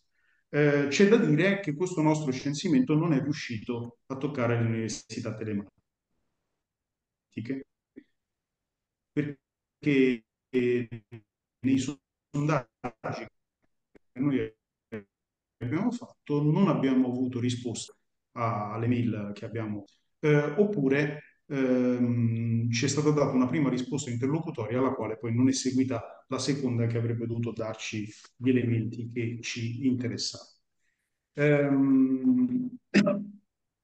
Eh, c'è da dire che questo nostro censimento non è riuscito a toccare le università telematiche perché eh, nei sondaggi che noi abbiamo fatto non abbiamo avuto risposta alle mail che abbiamo eh, oppure ehm, ci è stata data una prima risposta interlocutoria alla quale poi non è seguita la seconda che avrebbe dovuto darci gli elementi che ci interessavano. Ehm,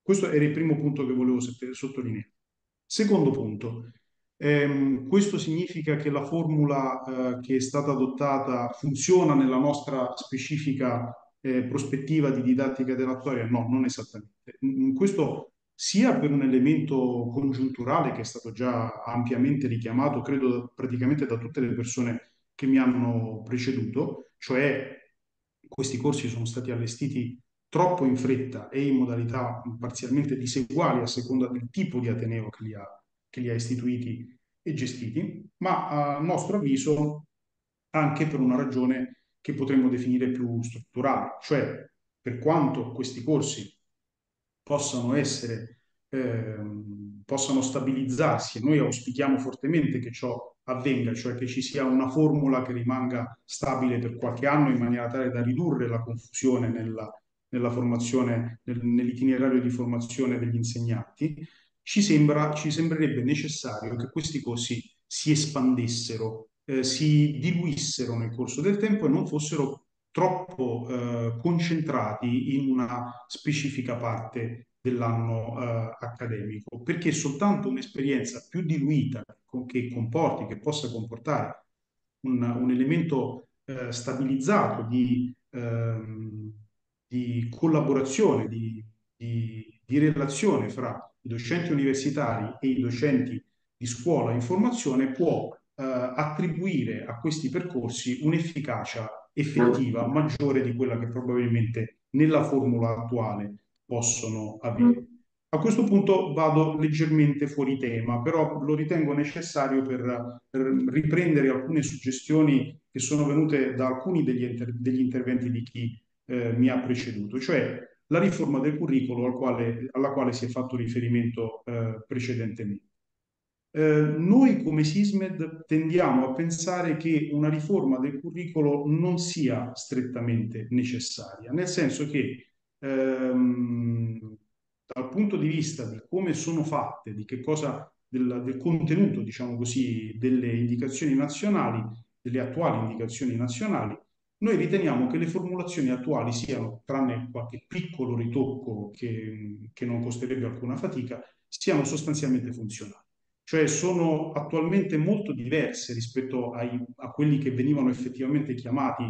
questo era il primo punto che volevo sottolineare. Secondo punto, ehm, questo significa che la formula eh, che è stata adottata funziona nella nostra specifica eh, prospettiva di didattica della storia? No, non esattamente. Questo sia per un elemento congiunturale che è stato già ampiamente richiamato, credo praticamente da tutte le persone che mi hanno preceduto, cioè questi corsi sono stati allestiti troppo in fretta e in modalità parzialmente diseguali a seconda del tipo di Ateneo che li ha, che li ha istituiti e gestiti, ma a nostro avviso anche per una ragione che potremmo definire più strutturale, cioè per quanto questi corsi possano essere, eh, possano stabilizzarsi e noi auspichiamo fortemente che ciò avvenga, cioè che ci sia una formula che rimanga stabile per qualche anno in maniera tale da ridurre la confusione nella, nella formazione, nel, nell'itinerario di formazione degli insegnanti, ci, sembra, ci sembrerebbe necessario che questi corsi si espandessero, eh, si diluissero nel corso del tempo e non fossero troppo eh, concentrati in una specifica parte dell'anno eh, accademico, perché soltanto un'esperienza più diluita che comporti, che possa comportare un, un elemento eh, stabilizzato di, ehm, di collaborazione, di, di, di, relazione fra i docenti universitari e i docenti di scuola in formazione può eh, attribuire a questi percorsi un'efficacia effettiva maggiore di quella che probabilmente nella formula attuale possono avere. Mm. A questo punto vado leggermente fuori tema, però lo ritengo necessario per, per riprendere alcune suggestioni che sono venute da alcuni degli, inter- degli interventi di chi eh, mi ha preceduto, cioè la riforma del curriculum al quale, alla quale si è fatto riferimento eh, precedentemente. Eh, noi come SISMED tendiamo a pensare che una riforma del curriculum non sia strettamente necessaria, nel senso che ehm, dal punto di vista di come sono fatte, di che cosa, del, del contenuto, diciamo così, delle indicazioni nazionali, delle attuali indicazioni nazionali, noi riteniamo che le formulazioni attuali siano, tranne qualche piccolo ritocco che, che non costerebbe alcuna fatica, siano sostanzialmente funzionali cioè sono attualmente molto diverse rispetto ai, a quelli che venivano effettivamente chiamati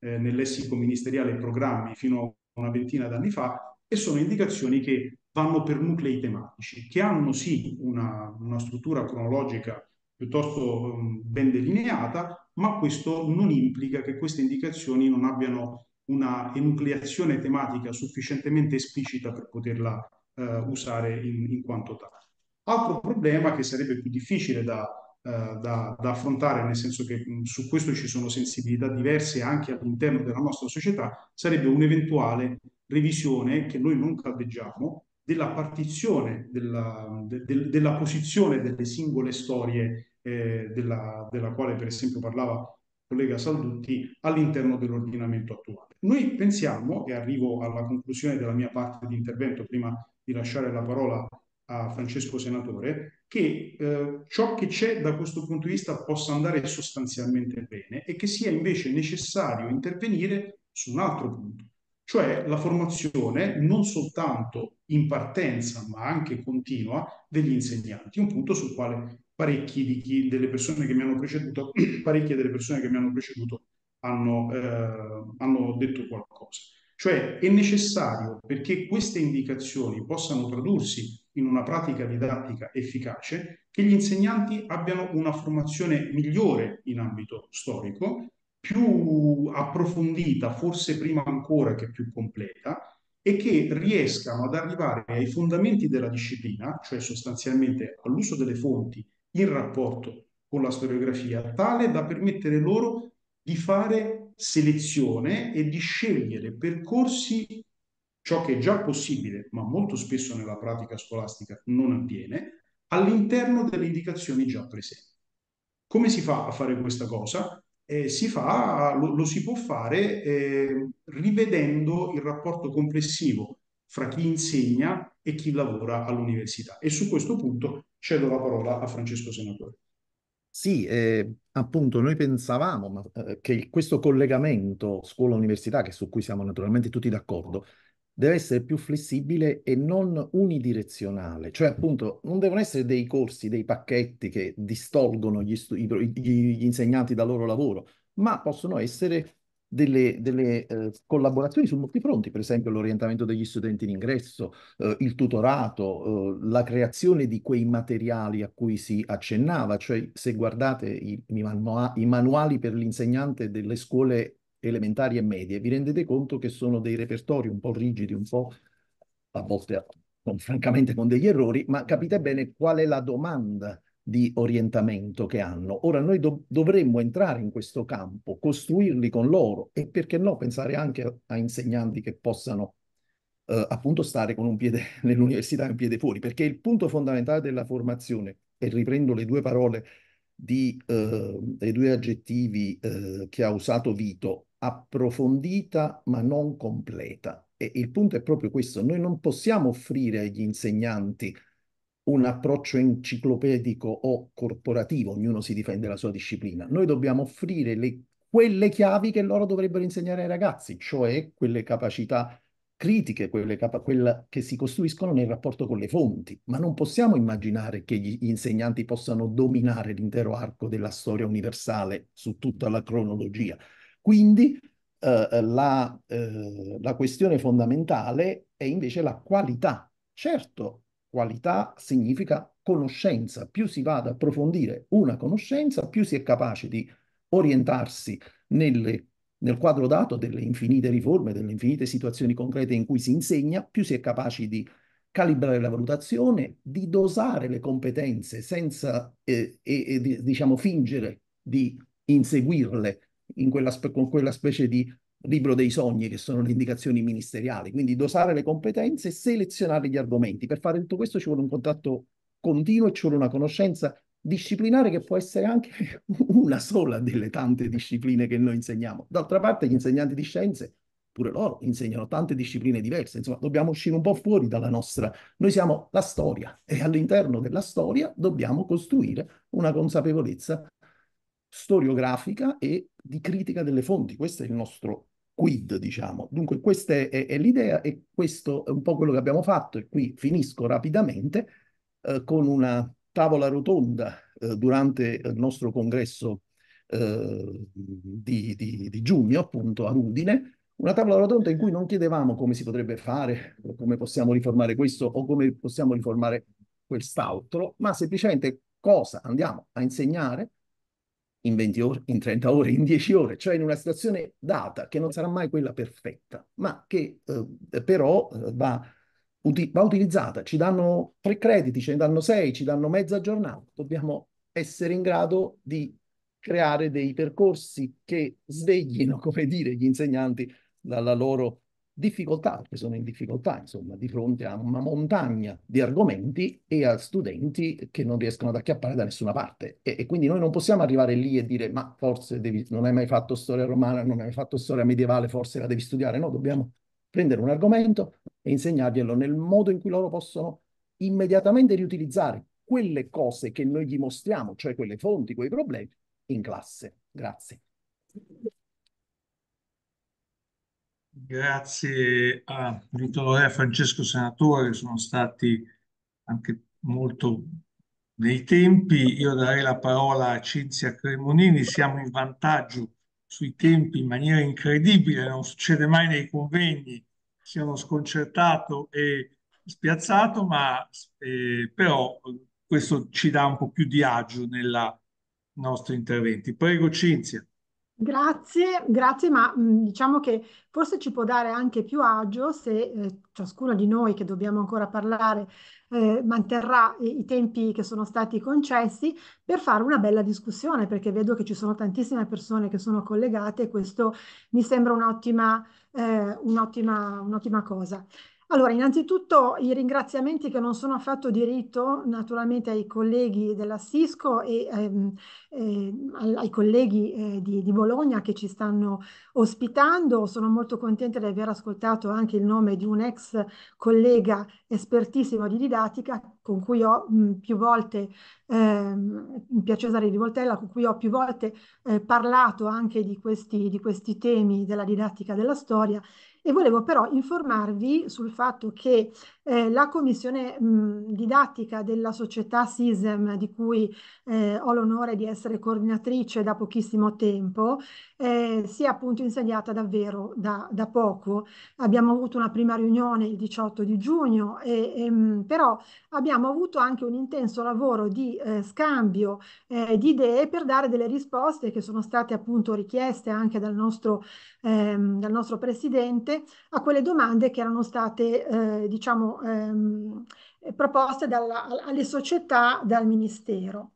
eh, nel lessico ministeriale programmi fino a una ventina d'anni fa e sono indicazioni che vanno per nuclei tematici, che hanno sì una, una struttura cronologica piuttosto um, ben delineata, ma questo non implica che queste indicazioni non abbiano una enucleazione tematica sufficientemente esplicita per poterla uh, usare in, in quanto tale. Altro problema che sarebbe più difficile da, eh, da, da affrontare, nel senso che mh, su questo ci sono sensibilità diverse anche all'interno della nostra società, sarebbe un'eventuale revisione che noi non caldeggiamo della partizione della, de, de, della posizione delle singole storie eh, della, della quale per esempio parlava il collega Saldutti, all'interno dell'ordinamento attuale. Noi pensiamo, e arrivo alla conclusione della mia parte di intervento prima di lasciare la parola a a Francesco Senatore che eh, ciò che c'è da questo punto di vista possa andare sostanzialmente bene e che sia invece necessario intervenire su un altro punto, cioè la formazione non soltanto in partenza ma anche continua degli insegnanti, un punto sul quale parecchi di chi, delle persone che mi hanno preceduto, (coughs) parecchie delle persone che mi hanno preceduto hanno, eh, hanno detto qualcosa. Cioè è necessario perché queste indicazioni possano tradursi in una pratica didattica efficace che gli insegnanti abbiano una formazione migliore in ambito storico, più approfondita, forse prima ancora che più completa, e che riescano ad arrivare ai fondamenti della disciplina, cioè sostanzialmente all'uso delle fonti in rapporto con la storiografia, tale da permettere loro di fare selezione e di scegliere percorsi, ciò che è già possibile, ma molto spesso nella pratica scolastica non avviene, all'interno delle indicazioni già presenti. Come si fa a fare questa cosa? Eh, si fa, lo, lo, si può fare eh, rivedendo il rapporto complessivo fra chi insegna e chi lavora all'università. E su questo punto cedo la parola a Francesco Senatore. Sì, eh, appunto, noi pensavamo ma, eh, che questo collegamento scuola-università, che su cui siamo naturalmente tutti d'accordo, deve essere più flessibile e non unidirezionale, cioè appunto non devono essere dei corsi, dei pacchetti che distolgono gli, gli, gli insegnanti dal loro lavoro, ma possono essere delle, delle eh, collaborazioni su molti fronti, per esempio l'orientamento degli studenti in ingresso, eh, il tutorato, eh, la creazione di quei materiali a cui si accennava, cioè se guardate i, i, manuali per l'insegnante delle scuole elementari e medie, vi rendete conto che sono dei repertori un po' rigidi, un po' a volte con, francamente con degli errori, ma capite bene qual è la domanda di orientamento che hanno. Ora noi do- dovremmo entrare in questo campo, costruirli con loro e perché no pensare anche a, a insegnanti che possano eh, appunto stare con un piede (laughs) nell'università e un piede fuori, perché il punto fondamentale della formazione, e riprendo le due parole di, eh, dei due aggettivi eh, che ha usato Vito, approfondita ma non completa. E il punto è proprio questo, noi non possiamo offrire agli insegnanti un approccio enciclopedico o corporativo, ognuno si difende la sua disciplina. Noi dobbiamo offrire le, quelle chiavi che loro dovrebbero insegnare ai ragazzi, cioè quelle capacità critiche, quelle capa- quella che si costruiscono nel rapporto con le fonti, ma non possiamo immaginare che gli insegnanti possano dominare l'intero arco della storia universale su tutta la cronologia. Quindi eh, la, eh, la questione fondamentale è invece la qualità. Certo, Qualità significa conoscenza. Più si va ad approfondire una conoscenza, più si è capaci di orientarsi nelle, nel quadro dato delle infinite riforme, delle infinite situazioni concrete in cui si insegna, più si è capaci di calibrare la valutazione, di dosare le competenze senza eh, e, e, diciamo fingere di inseguirle in quella con quella specie di libro dei sogni, che sono le indicazioni ministeriali, quindi dosare le competenze e selezionare gli argomenti. Per fare tutto questo ci vuole un contatto continuo e ci vuole una conoscenza disciplinare che può essere anche (laughs) una sola delle tante discipline che noi insegniamo. D'altra parte gli insegnanti di scienze, pure loro, insegnano tante discipline diverse, insomma dobbiamo uscire un po' fuori dalla nostra... Noi siamo la storia e all'interno della storia dobbiamo costruire una consapevolezza storiografica e di critica delle fonti. Questo è il nostro quid, diciamo. Dunque questa è, è, è l'idea e questo è un po' quello che abbiamo fatto e qui finisco rapidamente eh, con una tavola rotonda eh, durante il nostro congresso eh, di, di, di, giugno, appunto, a Udine, una tavola rotonda in cui non chiedevamo come si potrebbe fare, come possiamo riformare questo o come possiamo riformare quest'altro, ma semplicemente cosa andiamo a insegnare in 20 ore, in 30 ore, in 10 ore, cioè in una situazione data che non sarà mai quella perfetta, ma che eh, però eh, va, uti va, utilizzata. Ci danno tre crediti, ce ne danno sei, ci danno mezza giornata. Dobbiamo essere in grado di creare dei percorsi che sveglino, (laughs) come dire, gli insegnanti dalla loro difficoltà, che sono in difficoltà, insomma, di fronte a una montagna di argomenti e a studenti che non riescono ad acchiappare da nessuna parte. E, e quindi noi non possiamo arrivare lì e dire, ma forse devi, non hai mai fatto storia romana, non hai mai fatto storia medievale, forse la devi studiare. No, dobbiamo prendere un argomento e insegnarglielo nel modo in cui loro possono immediatamente riutilizzare quelle cose che noi gli mostriamo, cioè quelle fonti, quei problemi, in classe. Grazie. Grazie a Vittorio e a Francesco Senatore, sono stati anche molto nei tempi. Io darei la parola a Cinzia Cremonini, siamo in vantaggio sui tempi in maniera incredibile, non succede mai nei convegni, siamo sconcertato e spiazzato, ma eh, però questo ci dà un po' più di agio nei nostri interventi. Prego Cinzia. Grazie, grazie, ma mhmm, diciamo che forse ci può dare anche più agio se eh, ciascuno di noi che dobbiamo ancora parlare eh, manterrà i, i, tempi che sono stati concessi per fare una bella discussione, perché vedo che ci sono tantissime persone che sono collegate e questo mi sembra un'ottima, eh, un'ottima, un'ottima cosa. Allora, innanzitutto i ringraziamenti che non sono affatto diritto naturalmente ai colleghi della Cisco e ehm, eh, ai colleghi eh, di, di, Bologna che ci stanno ospitando. Sono molto contenta di aver ascoltato anche il nome di un ex collega espertissimo di didattica con cui ho mh, mm, più volte, ehm, Pia Cesare di Voltella, con cui ho più volte eh, parlato anche di questi, di questi temi della didattica della storia e volevo però informarvi sul fatto che eh, la commissione mh, didattica della società SISEM, di cui eh, ho l'onore di essere coordinatrice da pochissimo tempo, eh, si è appunto insediata davvero da, da, poco. Abbiamo avuto una prima riunione il 18 di giugno, e, e, mh, però abbiamo avuto anche un intenso lavoro di eh, scambio eh, di idee per dare delle risposte che sono state appunto richieste anche dal nostro, ehm, dal nostro presidente a quelle domande che erano state, eh, diciamo, ehm, proposte dalla, alle società dal Ministero.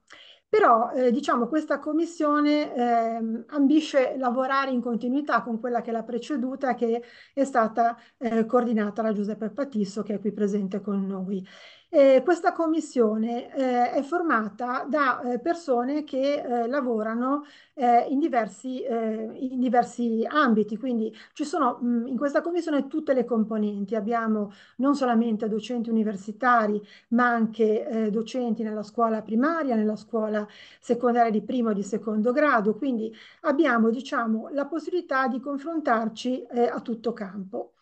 Però eh, diciamo questa commissione eh, ambisce lavorare in continuità con quella che l'ha preceduta che è stata eh, coordinata da Giuseppe Patisso che è qui presente con noi. Eh, questa commissione eh, è formata da eh, persone che eh, lavorano eh, in diversi, eh, in, diversi, ambiti, quindi ci sono mh, mm, in questa commissione tutte le componenti, abbiamo non solamente docenti universitari ma anche docenti nella scuola primaria, nella scuola secondaria di primo e di secondo grado, quindi abbiamo diciamo, la possibilità di confrontarci a tutto campo.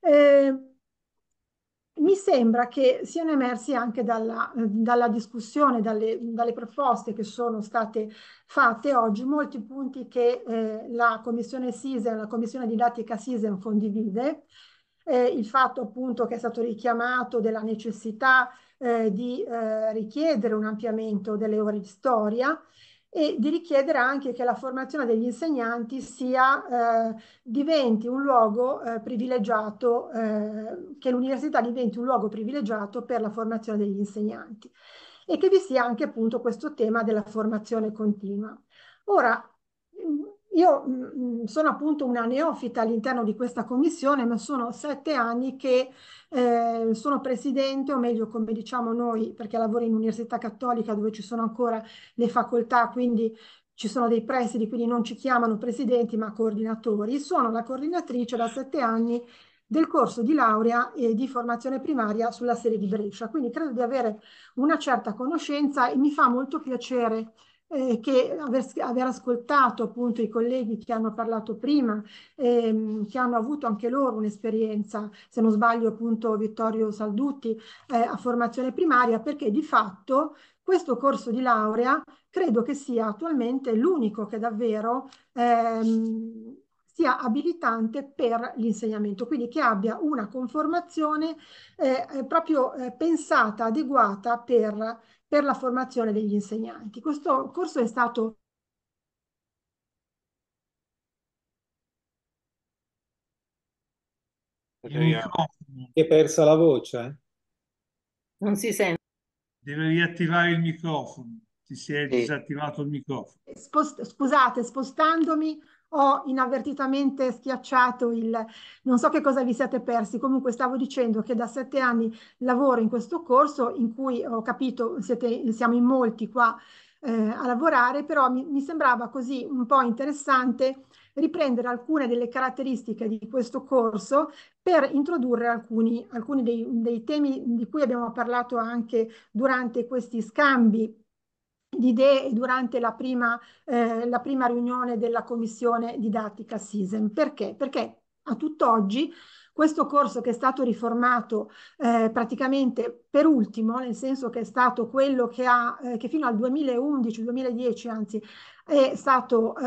Eh, mi sembra che siano emersi anche dalla, dalla discussione, dalle, dalle, proposte che sono state fatte oggi, molti punti che eh, la Commissione CISEN, la Commissione Didattica CISEN condivide, eh, il fatto appunto che è stato richiamato della necessità eh, di eh, richiedere un ampliamento delle ore di storia, e di richiedere anche che la formazione degli insegnanti sia, eh, diventi un luogo eh, privilegiato, eh, che l'università diventi un luogo privilegiato per la formazione degli insegnanti e che vi sia anche appunto questo tema della formazione continua. Ora, mm, io mh, mm, mm, sono appunto una neofita all'interno di questa commissione, ma sono sette anni che eh, sono presidente, o meglio, come diciamo noi, perché lavoro in Università Cattolica dove ci sono ancora le facoltà, quindi ci sono dei presidi, quindi non ci chiamano presidenti ma coordinatori. Sono la coordinatrice da sette anni del corso di laurea e di formazione primaria sulla serie di Brescia, quindi credo di avere una certa conoscenza e mi fa molto piacere eh, che aver, aver, ascoltato appunto i colleghi che hanno parlato prima, ehm, che hanno avuto anche loro un'esperienza, se non sbaglio appunto Vittorio Saldutti, eh, a formazione primaria, perché di fatto questo corso di laurea credo che sia attualmente l'unico che davvero ehm, sia abilitante per l'insegnamento, quindi che abbia una conformazione eh, eh proprio eh, pensata, adeguata per per la formazione degli insegnanti. Questo corso è stato si è persa la voce? Eh? Non si sente. Deve riattivare il microfono. Ti si è sì. disattivato il microfono. Spost scusate, spostandomi ho inavvertitamente schiacciato il non so che cosa vi siete persi, comunque stavo dicendo che da sette anni lavoro in questo corso in cui ho capito, siete, siamo in molti qua eh, a lavorare, però mi, mi sembrava così un po' interessante riprendere alcune delle caratteristiche di questo corso per introdurre alcuni, alcuni dei, dei temi di cui abbiamo parlato anche durante questi scambi di idee durante la prima, eh, la prima riunione della commissione didattica SISEM. Perché? Perché a tutt'oggi questo corso che è stato riformato eh, praticamente per ultimo, nel senso che è stato quello che, ha, eh, che fino al 2011-2010 anzi è stato eh,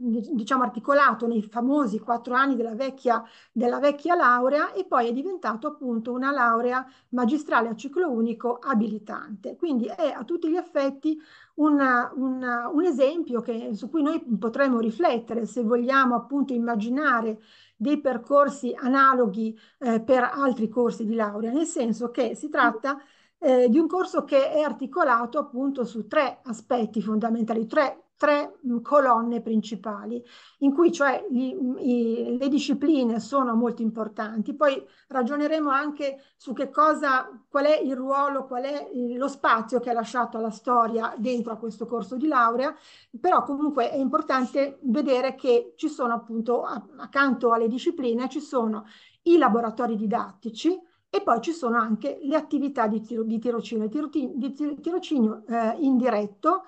diciamo articolato nei famosi quattro anni della vecchia, della vecchia laurea e poi è diventato appunto una laurea magistrale a ciclo unico abilitante. Quindi è a tutti gli effetti una, una, un esempio che, su cui noi potremmo riflettere se vogliamo appunto immaginare dei percorsi analoghi eh, per altri corsi di laurea, nel senso che si tratta eh, di un corso che è articolato appunto su tre aspetti fondamentali, tre tre mm, colonne principali, in cui cioè gli, mm, i, le discipline sono molto importanti. Poi ragioneremo anche su che cosa, qual è il ruolo, qual è eh, lo spazio che è lasciato alla storia dentro a questo corso di laurea, però comunque è importante vedere che ci sono appunto accanto alle discipline ci sono i laboratori didattici, e poi ci sono anche le attività di, tiro, di tirocinio, di tirocinio eh, indiretto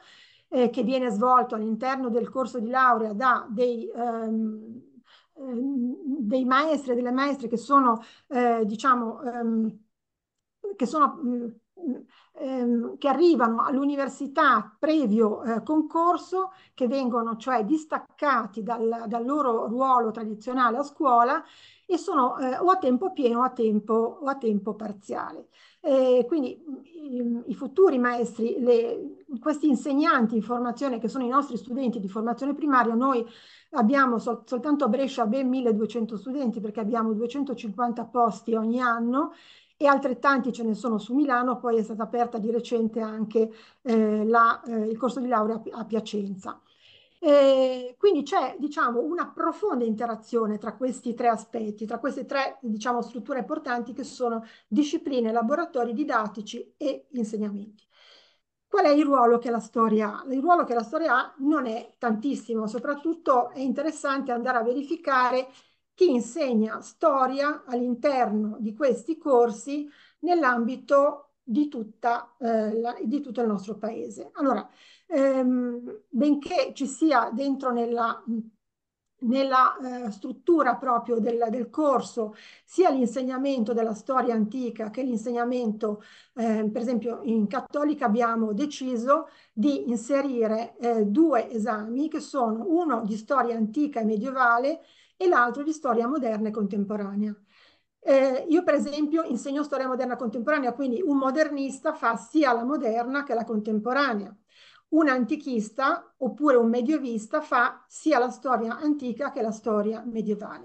eh, che viene svolto all'interno del corso di laurea da dei, ehm, ehm, dei maestri e delle maestre che sono, eh, diciamo, ehm, che sono mh, mm, ehm, che arrivano all'università previo eh, concorso, che vengono cioè distaccati dal, dal, loro ruolo tradizionale a scuola e sono eh, o a tempo pieno o a tempo, o a tempo parziale. Eh, quindi mm, i, i, futuri maestri, le, questi insegnanti in formazione che sono i nostri studenti di formazione primaria, noi abbiamo sol, soltanto a Brescia ben 1200 studenti perché abbiamo 250 posti ogni anno e altrettanti ce ne sono su Milano, poi è stata aperta di recente anche eh, la, eh, il corso di laurea a Piacenza. E quindi c'è, diciamo, una profonda interazione tra questi tre aspetti, tra queste tre, diciamo, strutture importanti che sono discipline, laboratori didattici e insegnamenti. Qual è il ruolo che la storia ha? Il ruolo che la storia ha non è tantissimo, soprattutto è interessante andare a verificare chi insegna storia all'interno di questi corsi nell'ambito di, tutta, eh, la, di tutto il nostro paese. Allora, ehm, benché ci sia dentro nella nella eh, struttura proprio del, del, corso sia l'insegnamento della storia antica che l'insegnamento, eh, per esempio in cattolica abbiamo deciso di inserire eh, due esami che sono uno di storia antica e medievale e l'altro di storia moderna e contemporanea. Eh, io per esempio insegno storia moderna e contemporanea, quindi un modernista fa sia la moderna che la contemporanea un antichista oppure un medievista fa sia la storia antica che la storia medievale.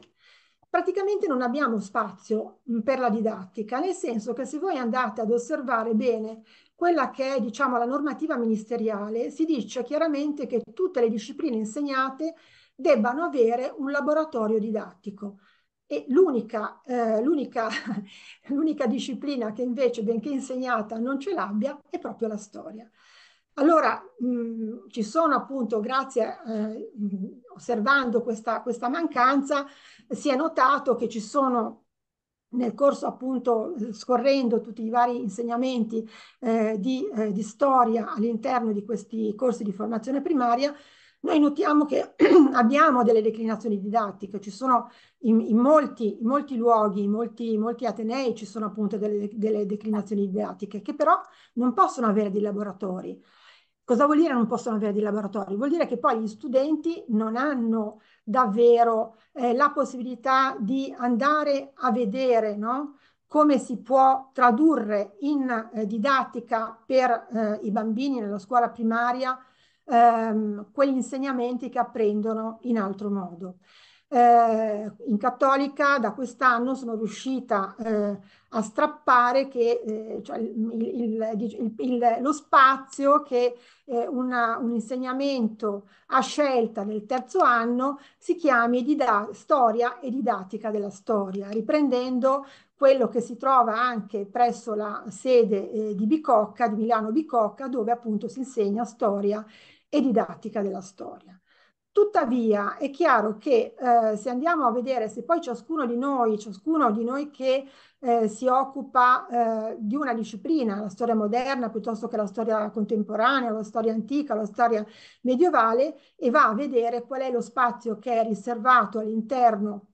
Praticamente non abbiamo spazio mm, per la didattica, nel senso che se voi andate ad osservare bene quella che è diciamo, la normativa ministeriale, si dice chiaramente che tutte le discipline insegnate debbano avere un laboratorio didattico. E l'unica, eh, (laughs) disciplina che invece, benché insegnata, non ce l'abbia è proprio la storia. Allora, mh, ci sono appunto, grazie, eh, osservando questa, questa mancanza, si è notato che ci sono nel corso appunto scorrendo tutti i vari insegnamenti eh, di, eh, di, storia all'interno di questi corsi di formazione primaria, noi notiamo che (clears throat) abbiamo delle declinazioni didattiche, ci sono in, in, molti, in molti, luoghi, in molti, molti, atenei ci sono appunto delle, delle declinazioni didattiche che però non possono avere dei laboratori. Cosa vuol dire non possono avere dei laboratori? Vuol dire che poi gli studenti non hanno davvero eh, la possibilità di andare a vedere no? come si può tradurre in eh, didattica per eh, i bambini nella scuola primaria ehm, quegli insegnamenti che apprendono in altro modo eh, in Cattolica da quest'anno sono riuscita eh, a strappare che, eh, cioè il, il, il, lo spazio che eh, una, un insegnamento a scelta nel terzo anno si chiami dida- storia e didattica della storia, riprendendo quello che si trova anche presso la sede eh, di Bicocca, di Milano Bicocca, dove appunto si insegna storia e didattica della storia. Tuttavia è chiaro che eh, se andiamo a vedere se poi ciascuno di noi, ciascuno di noi che eh, si occupa eh, di una disciplina, la storia moderna piuttosto che la storia contemporanea, la storia antica, la storia medievale, e va a vedere qual è lo spazio che è riservato all'interno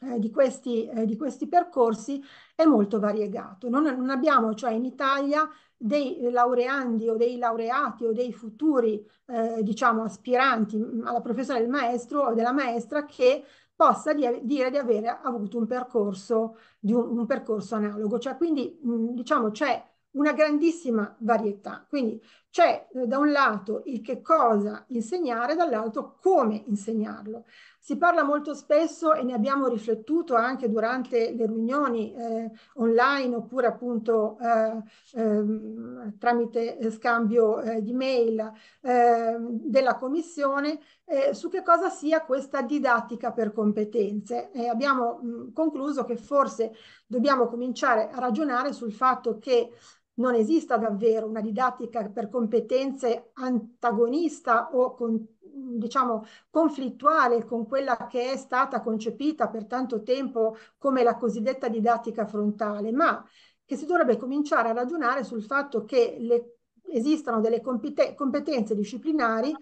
eh, di questi, eh, di, questi, percorsi, è molto variegato. Non, non abbiamo cioè in Italia dei laureandi o dei laureati o dei futuri, eh, diciamo, aspiranti alla professione del maestro o della maestra che possa dire, dire di aver avuto un percorso, di un, un percorso analogo. Cioè, quindi, mh, mm, diciamo, c'è una grandissima varietà. Quindi c'è eh, da un lato il che cosa insegnare, dall'altro come insegnarlo. Si parla molto spesso e ne abbiamo riflettuto anche durante le riunioni eh, online oppure appunto eh, ehm, eh, tramite scambio eh, di mail ehm, della Commissione eh, su che cosa sia questa didattica per competenze. E abbiamo mh, concluso che forse dobbiamo cominciare a ragionare sul fatto che non esista davvero una didattica per competenze antagonista o contraria diciamo, conflittuale con quella che è stata concepita per tanto tempo come la cosiddetta didattica frontale, ma che si dovrebbe cominciare a ragionare sul fatto che le, esistano delle competenze disciplinari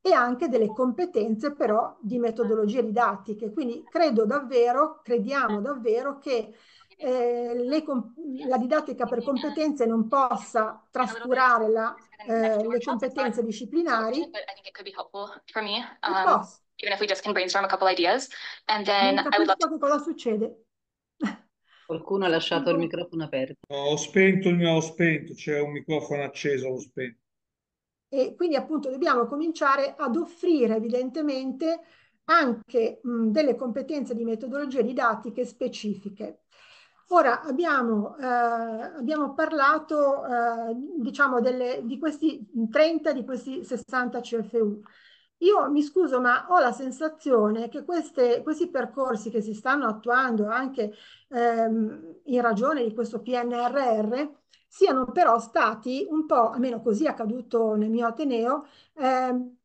e anche delle competenze però di metodologie didattiche. Quindi credo davvero, crediamo davvero che eh, le, la didattica per competenze non possa trascurare la, eh, le competenze disciplinari. Um, even if we just can brainstorm a couple ideas, and then I would love to... cosa succede. Qualcuno ha lasciato il microfono aperto. Ho spento il mio, ho spento, c'è un microfono acceso, ho spento. E quindi appunto dobbiamo cominciare ad offrire evidentemente anche mh, delle competenze di metodologie didattiche specifiche. Ora abbiamo, eh, abbiamo parlato eh, diciamo delle, di questi 30, di questi 60 CFU. Io mi scuso, ma ho la sensazione che queste, questi percorsi che si stanno attuando anche ehm, in ragione di questo PNRR siano però stati un po', almeno così è accaduto nel mio Ateneo, ehm,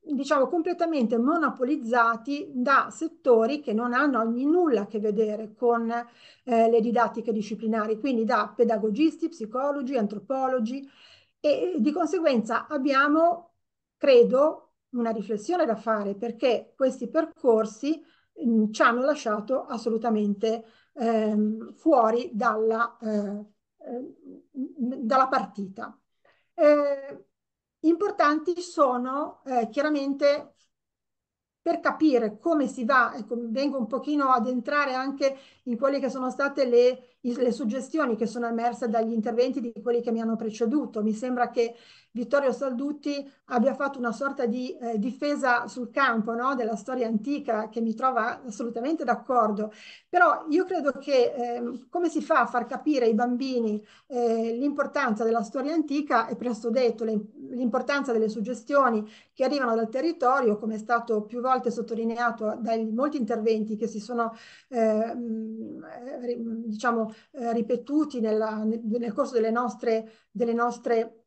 diciamo, completamente monopolizzati da settori che non hanno nulla a che vedere con eh, le didattiche disciplinari, quindi da pedagogisti, psicologi, antropologi e di conseguenza abbiamo, credo, una riflessione da fare perché questi percorsi mh, mm, ci hanno lasciato assolutamente ehm, fuori dalla, eh, ehm, dalla partita. Eh, Importanti sono eh, chiaramente per capire come si va, ecco, vengo un pochino ad entrare anche in quelle che sono state le le suggestioni che sono emerse dagli interventi di quelli che mi hanno preceduto. Mi sembra che Vittorio Saldutti abbia fatto una sorta di eh, difesa sul campo no? della storia antica che mi trova assolutamente d'accordo. Però io credo che eh, come si fa a far capire ai bambini eh, l'importanza della storia antica è presto detto, l'importanza delle suggestioni che arrivano dal territorio, come è stato più volte sottolineato dai molti interventi che si sono eh, mm, eh, diciamo eh, ripetuti nella, nel, corso delle nostre, delle nostre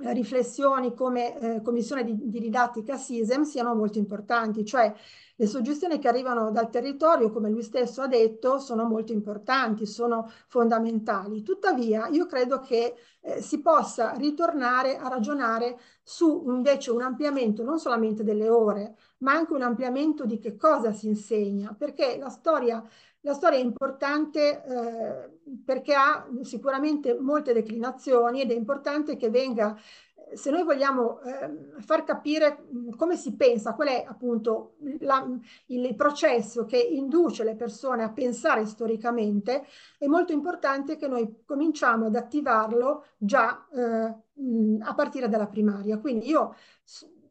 eh, riflessioni come eh, commissione di, di, didattica SISEM siano molto importanti, cioè le suggestioni che arrivano dal territorio, come lui stesso ha detto, sono molto importanti, sono fondamentali. Tuttavia io credo che eh, si possa ritornare a ragionare su invece un ampliamento non solamente delle ore, ma anche un ampliamento di che cosa si insegna, perché la storia la storia è importante eh, perché ha sicuramente molte declinazioni ed è importante che venga, se noi vogliamo eh, far capire come si pensa, qual è appunto la, il processo che induce le persone a pensare storicamente, è molto importante che noi cominciamo ad attivarlo già eh, a partire dalla primaria. Quindi io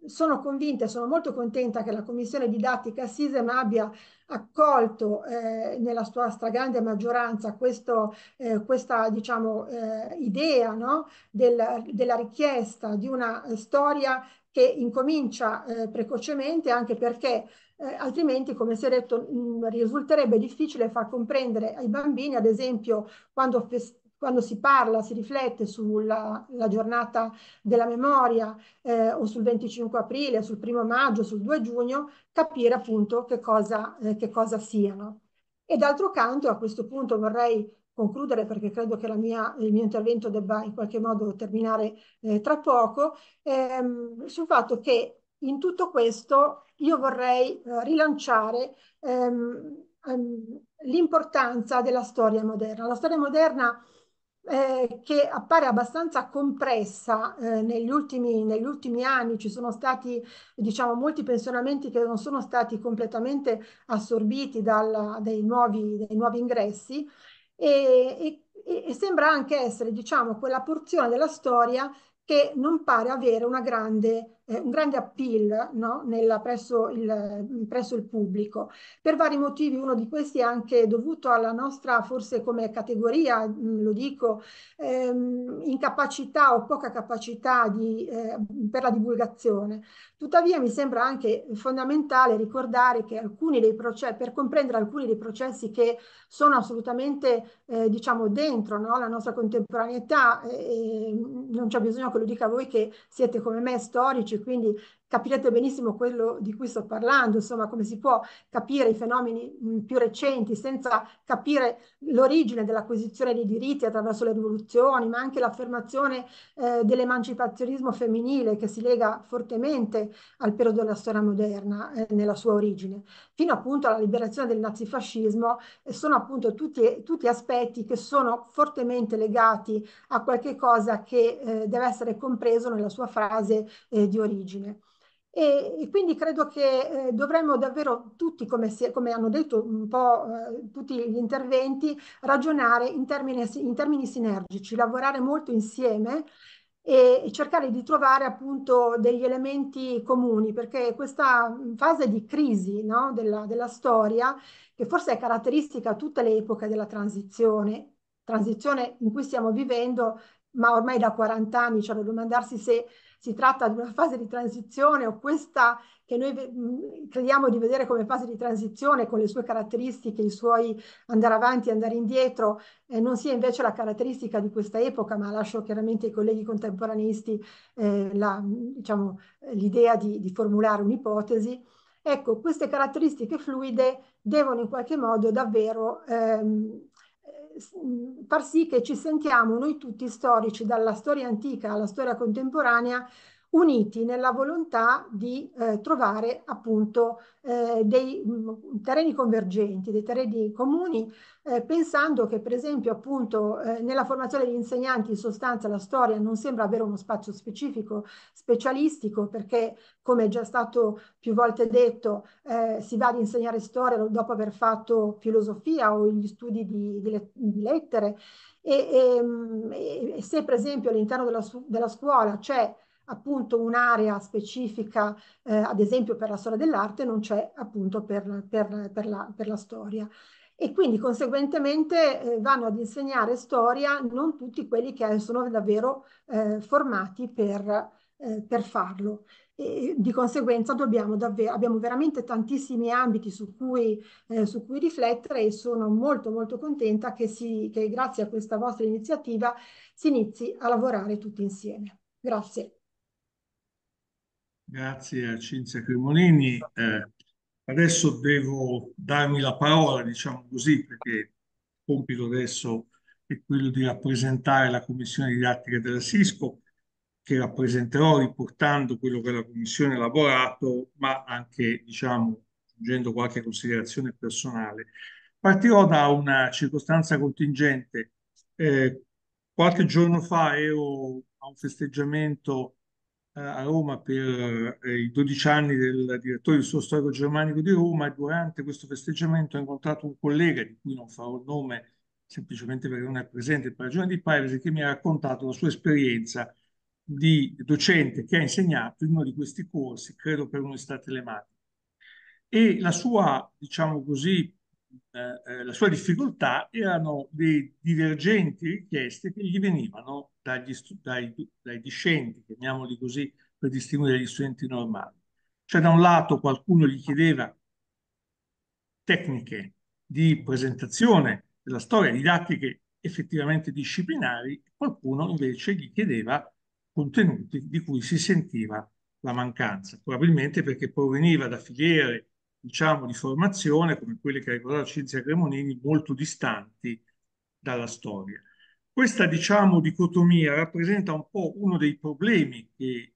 sono convinta e sono molto contenta che la Commissione Didattica SISEM abbia accolto eh, nella sua stragrande maggioranza questo, eh, questa diciamo, eh, idea no? Del, della richiesta di una storia che incomincia eh, precocemente anche perché eh, altrimenti, come si è detto, mh, mm, risulterebbe difficile far comprendere ai bambini, ad esempio, quando fes quando si parla, si riflette sulla giornata della memoria eh, o sul 25 aprile, sul primo maggio, sul 2 giugno, capire appunto che cosa, eh, che cosa siano. E d'altro canto, a questo punto vorrei concludere perché credo che mia, il mio intervento debba in qualche modo terminare eh, tra poco, ehm, sul fatto che in tutto questo io vorrei eh, rilanciare ehm, ehm, l'importanza della storia moderna. La storia moderna eh, che appare abbastanza compressa eh, negli, ultimi, negli, ultimi, anni. Ci sono stati diciamo, molti pensionamenti che non sono stati completamente assorbiti dal, dai, nuovi, dai, nuovi, ingressi e, e, e sembra anche essere diciamo, quella porzione della storia che non pare avere una grande eh, un grande appeal no? Nella, presso, il, presso, il, pubblico. Per vari motivi, uno di questi è anche dovuto alla nostra, forse come categoria, mm, lo dico, ehm, incapacità o poca capacità di, eh, per la divulgazione. Tuttavia mi sembra anche fondamentale ricordare che alcuni dei processi, per comprendere alcuni dei processi che sono assolutamente eh, diciamo dentro no? la nostra contemporaneità, eh, non c'è bisogno che lo dica voi che siete come me storici, quindi capirete benissimo quello di cui sto parlando, insomma come si può capire i fenomeni mm, più recenti senza capire l'origine dell'acquisizione dei diritti attraverso le rivoluzioni, ma anche l'affermazione eh, dell'emancipazionismo femminile che si lega fortemente al periodo della storia moderna eh, nella sua origine, fino appunto alla liberazione del nazifascismo, eh, sono appunto tutti, tutti aspetti che sono fortemente legati a qualche cosa che eh, deve essere compreso nella sua frase eh, di origine. E, e quindi credo che eh, dovremmo davvero tutti, come, si, come, hanno detto un po' eh, tutti gli interventi, ragionare in termini, in termini sinergici, lavorare molto insieme e cercare di trovare appunto degli elementi comuni, perché questa fase di crisi no, della, della, storia, che forse è caratteristica a tutte le epoche della transizione, transizione in cui stiamo vivendo, ma ormai da 40 anni, cioè da domandarsi se si tratta di una fase di transizione o questa che noi mm, crediamo di vedere come fase di transizione con le sue caratteristiche, i suoi andare avanti e andare indietro, eh, non sia invece la caratteristica di questa epoca, ma lascio chiaramente ai colleghi contemporaneisti eh, diciamo, l'idea diciamo, di, di formulare un'ipotesi. Ecco, queste caratteristiche fluide devono in qualche modo davvero ehm, far sì che ci sentiamo noi tutti storici, dalla storia antica alla storia contemporanea, uniti nella volontà di eh, trovare appunto eh, dei mh, mm, terreni convergenti, dei terreni comuni, eh, pensando che per esempio appunto eh, nella formazione degli insegnanti in sostanza la storia non sembra avere uno spazio specifico, specialistico, perché come è già stato più volte detto eh, si va ad insegnare storia dopo aver fatto filosofia o gli studi di, di, le, di lettere e, ehm, e, e, se per esempio all'interno della, della scuola c'è appunto un'area specifica, eh, ad esempio per la storia dell'arte, non c'è appunto per, per, per, la, per la storia e quindi conseguentemente eh, vanno ad insegnare storia non tutti quelli che sono davvero eh, formati per, eh, per farlo. E di conseguenza davvero, abbiamo veramente tantissimi ambiti su cui, eh, su cui, riflettere e sono molto molto contenta che, si, che grazie a questa vostra iniziativa si inizi a lavorare tutti insieme. Grazie. Grazie a Cinzia Cremonini. Eh, adesso devo darmi la parola, diciamo così, perché il compito adesso è quello di rappresentare la Commissione didattica della Cisco, che rappresenterò riportando quello che la Commissione ha elaborato, ma anche, diciamo, aggiungendo qualche considerazione personale. Partirò da una circostanza contingente. Eh, qualche giorno fa ero a un festeggiamento a Roma per eh, i 12 anni del direttore del suo storico germanico di Roma e durante questo festeggiamento ho incontrato un collega di cui non farò il nome semplicemente perché non è presente per ragioni di privacy che mi ha raccontato la sua esperienza di docente che ha insegnato in uno di questi corsi, credo per un'università telematica. E la sua, diciamo così, eh, eh, la sua difficoltà erano le divergenti richieste che gli venivano dagli, dai, dai discenti, chiamiamoli così, per distinguere gli studenti normali. Cioè da un lato qualcuno gli chiedeva tecniche di presentazione della storia, didattiche effettivamente disciplinari, qualcuno invece gli chiedeva contenuti di cui si sentiva la mancanza, probabilmente perché proveniva da filiere diciamo, di formazione, come quelli che ha ricordato Cinzia Cremonini, molto distanti dalla storia. Questa, diciamo, dicotomia rappresenta un po' uno dei problemi che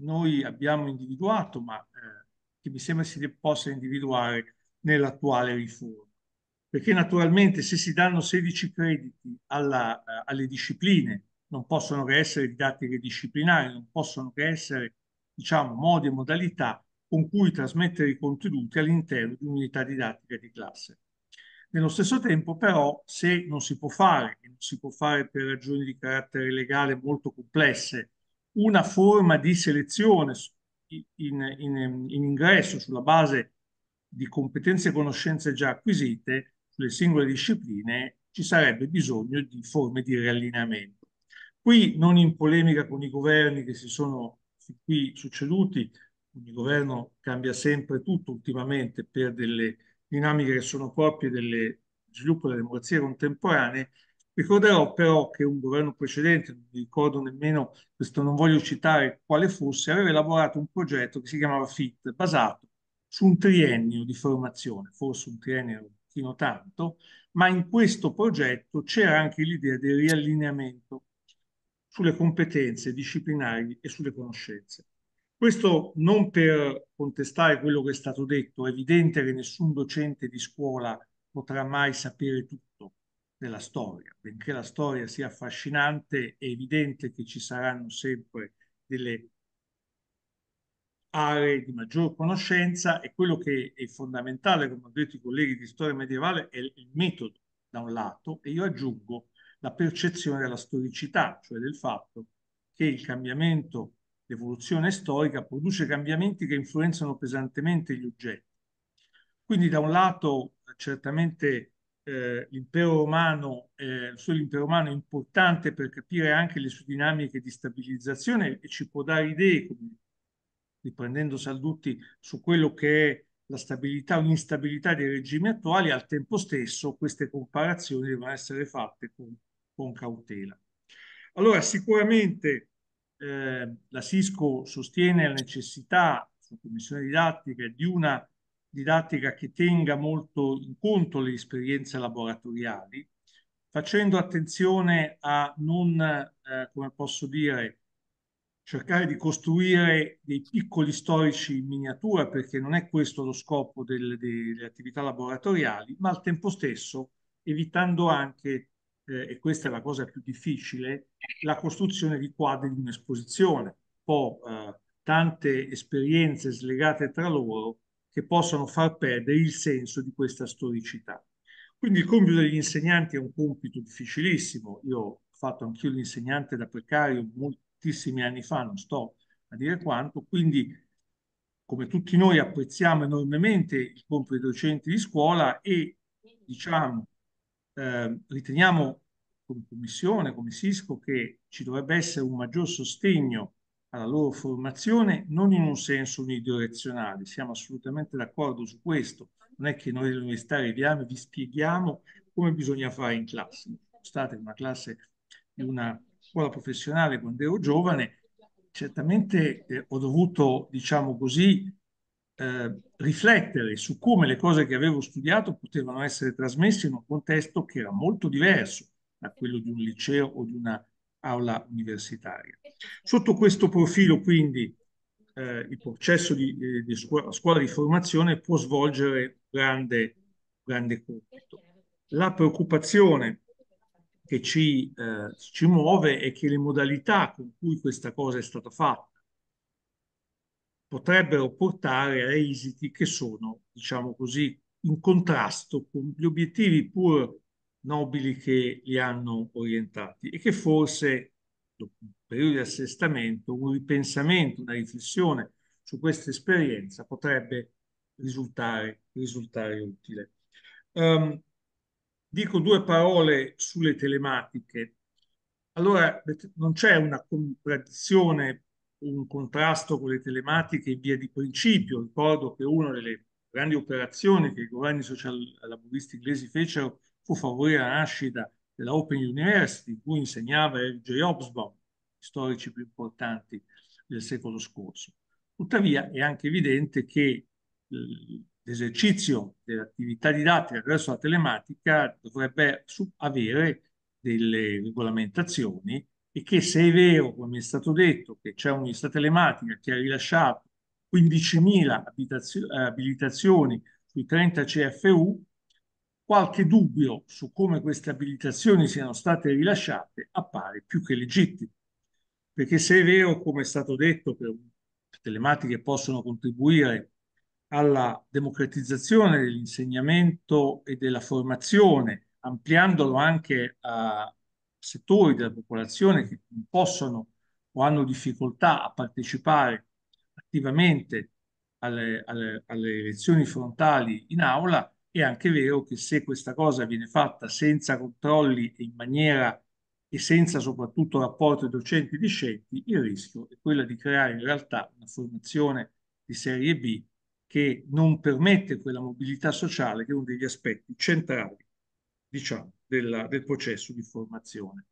noi abbiamo individuato, ma eh, che mi sembra si possa individuare nell'attuale riforma. Perché naturalmente se si danno 16 crediti alla, eh, alle discipline, non possono che essere didattiche disciplinari, non possono che essere diciamo, modi e modalità con cui trasmettere i contenuti all'interno di un'unità didattica di classe. Nello stesso tempo, però, se non si può fare, e non si può fare per ragioni di carattere legale molto complesse, una forma di selezione in, in, in ingresso sulla base di competenze e conoscenze già acquisite sulle singole discipline, ci sarebbe bisogno di forme di riallineamento. Qui non in polemica con i governi che si sono qui succeduti, ogni governo cambia sempre tutto ultimamente per delle dinamiche che sono proprie del sviluppo delle democrazie contemporanee, ricorderò però che un governo precedente, non ricordo nemmeno questo, non voglio citare quale fosse, aveva elaborato un progetto che si chiamava FIT, basato su un triennio di formazione, forse un triennio un pochino tanto, ma in questo progetto c'era anche l'idea del riallineamento sulle competenze disciplinari e sulle conoscenze. Questo non per contestare quello che è stato detto, è evidente che nessun docente di scuola potrà mai sapere tutto della storia, benché la storia sia affascinante, è evidente che ci saranno sempre delle aree di maggior conoscenza e quello che è fondamentale, come hanno detto i colleghi di storia medievale, è il metodo da un lato e io aggiungo la percezione della storicità, cioè del fatto che il cambiamento l'evoluzione storica produce cambiamenti che influenzano pesantemente gli oggetti. Quindi da un lato certamente eh, l'impero romano, eh, il suo impero romano è importante per capire anche le sue dinamiche di stabilizzazione e ci può dare idee, come, riprendendo Saldutti, su quello che è la stabilità o l'instabilità dei regimi attuali, al tempo stesso queste comparazioni devono essere fatte con, con cautela. Allora sicuramente eh, la Cisco sostiene la necessità, su commissione didattica, di una didattica che tenga molto in conto le esperienze laboratoriali, facendo attenzione a non, eh, come posso dire, cercare di costruire dei piccoli storici in miniatura, perché non è questo lo scopo delle, delle attività laboratoriali, ma al tempo stesso evitando anche eh, e questa è la cosa più difficile, la costruzione di quadri di un'esposizione, o eh, tante esperienze slegate tra loro che possono far perdere il senso di questa storicità. Quindi il compito degli insegnanti è un compito difficilissimo. Io ho fatto anch'io l'insegnante da precario moltissimi anni fa, non sto a dire quanto, quindi come tutti noi apprezziamo enormemente il compito dei docenti di scuola e diciamo eh, riteniamo come Commissione, come Sisco, che ci dovrebbe essere un maggior sostegno alla loro formazione, non in un senso unidirezionale, siamo assolutamente d'accordo su questo. Non è che noi dell'università arriviamo e vi spieghiamo come bisogna fare in classe. Sono stata in una classe di una scuola professionale quando ero giovane, certamente eh, ho dovuto, diciamo così, eh, riflettere su come le cose che avevo studiato potevano essere trasmesse in un contesto che era molto diverso da quello di un liceo o di una aula universitaria. Sotto questo profilo, quindi, eh, il processo di, eh, di scuola, scuola, di formazione può svolgere un grande, grande compito. La preoccupazione che ci, eh, ci muove è che le modalità con cui questa cosa è stata fatta, potrebbero portare a esiti che sono, diciamo così, in contrasto con gli obiettivi pur nobili che li hanno orientati e che forse, dopo un periodo di assestamento, un ripensamento, una riflessione su questa esperienza potrebbe risultare, risultare utile. Um, dico due parole sulle telematiche. Allora, non c'è una contraddizione un contrasto con le telematiche in via di principio. Ricordo che una delle grandi operazioni che i governi social-laburisti inglesi fecero fu favorire la nascita della Open University, in cui insegnava J. Hobsbawm, storici più importanti del secolo scorso. Tuttavia è anche evidente che eh, l'esercizio dell'attività didattica attraverso la telematica dovrebbe avere delle regolamentazioni e che se è vero, come è stato detto, che c'è un'unità telematica che ha rilasciato 15.000 abilitazioni sui 30 CFU, qualche dubbio su come queste abilitazioni siano state rilasciate appare più che legittimo. Perché se è vero, come è stato detto, che le telematiche possono contribuire alla democratizzazione dell'insegnamento e della formazione, ampliandolo anche a, settori della popolazione che non possono o hanno difficoltà a partecipare attivamente alle, alle, alle elezioni frontali in aula, è anche vero che se questa cosa viene fatta senza controlli e in maniera e senza soprattutto rapporti docenti-discenti, il rischio è quello di creare in realtà una formazione di serie B che non permette quella mobilità sociale che è uno degli aspetti centrali, diciamo, del, del processo di formazione.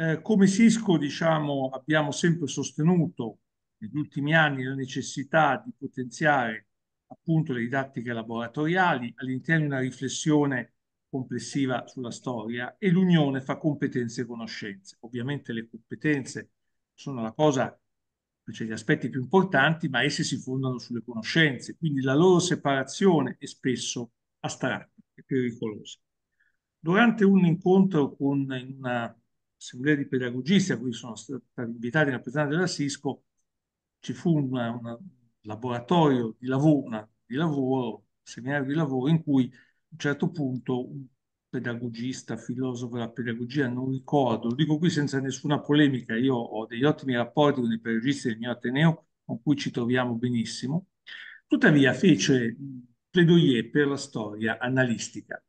Eh, come Cisco diciamo, abbiamo sempre sostenuto negli ultimi anni la necessità di potenziare appunto le didattiche laboratoriali all'interno di una riflessione complessiva sulla storia e l'unione fa competenze e conoscenze. Ovviamente le competenze sono la cosa, cioè gli aspetti più importanti, ma esse si fondano sulle conoscenze, quindi la loro separazione è spesso astratta e pericolosa. Durante un incontro con un'assemblea di pedagogisti a cui sono stati invitati i rappresentanti della Cisco, ci fu un laboratorio di lavoro, una, di lavoro, un seminario di lavoro in cui a un certo punto un pedagogista, filosofo della pedagogia, non ricordo, lo dico qui senza nessuna polemica, io ho degli ottimi rapporti con i pedagogisti del mio Ateneo, con cui ci troviamo benissimo, tuttavia fece pledoie per la storia analistica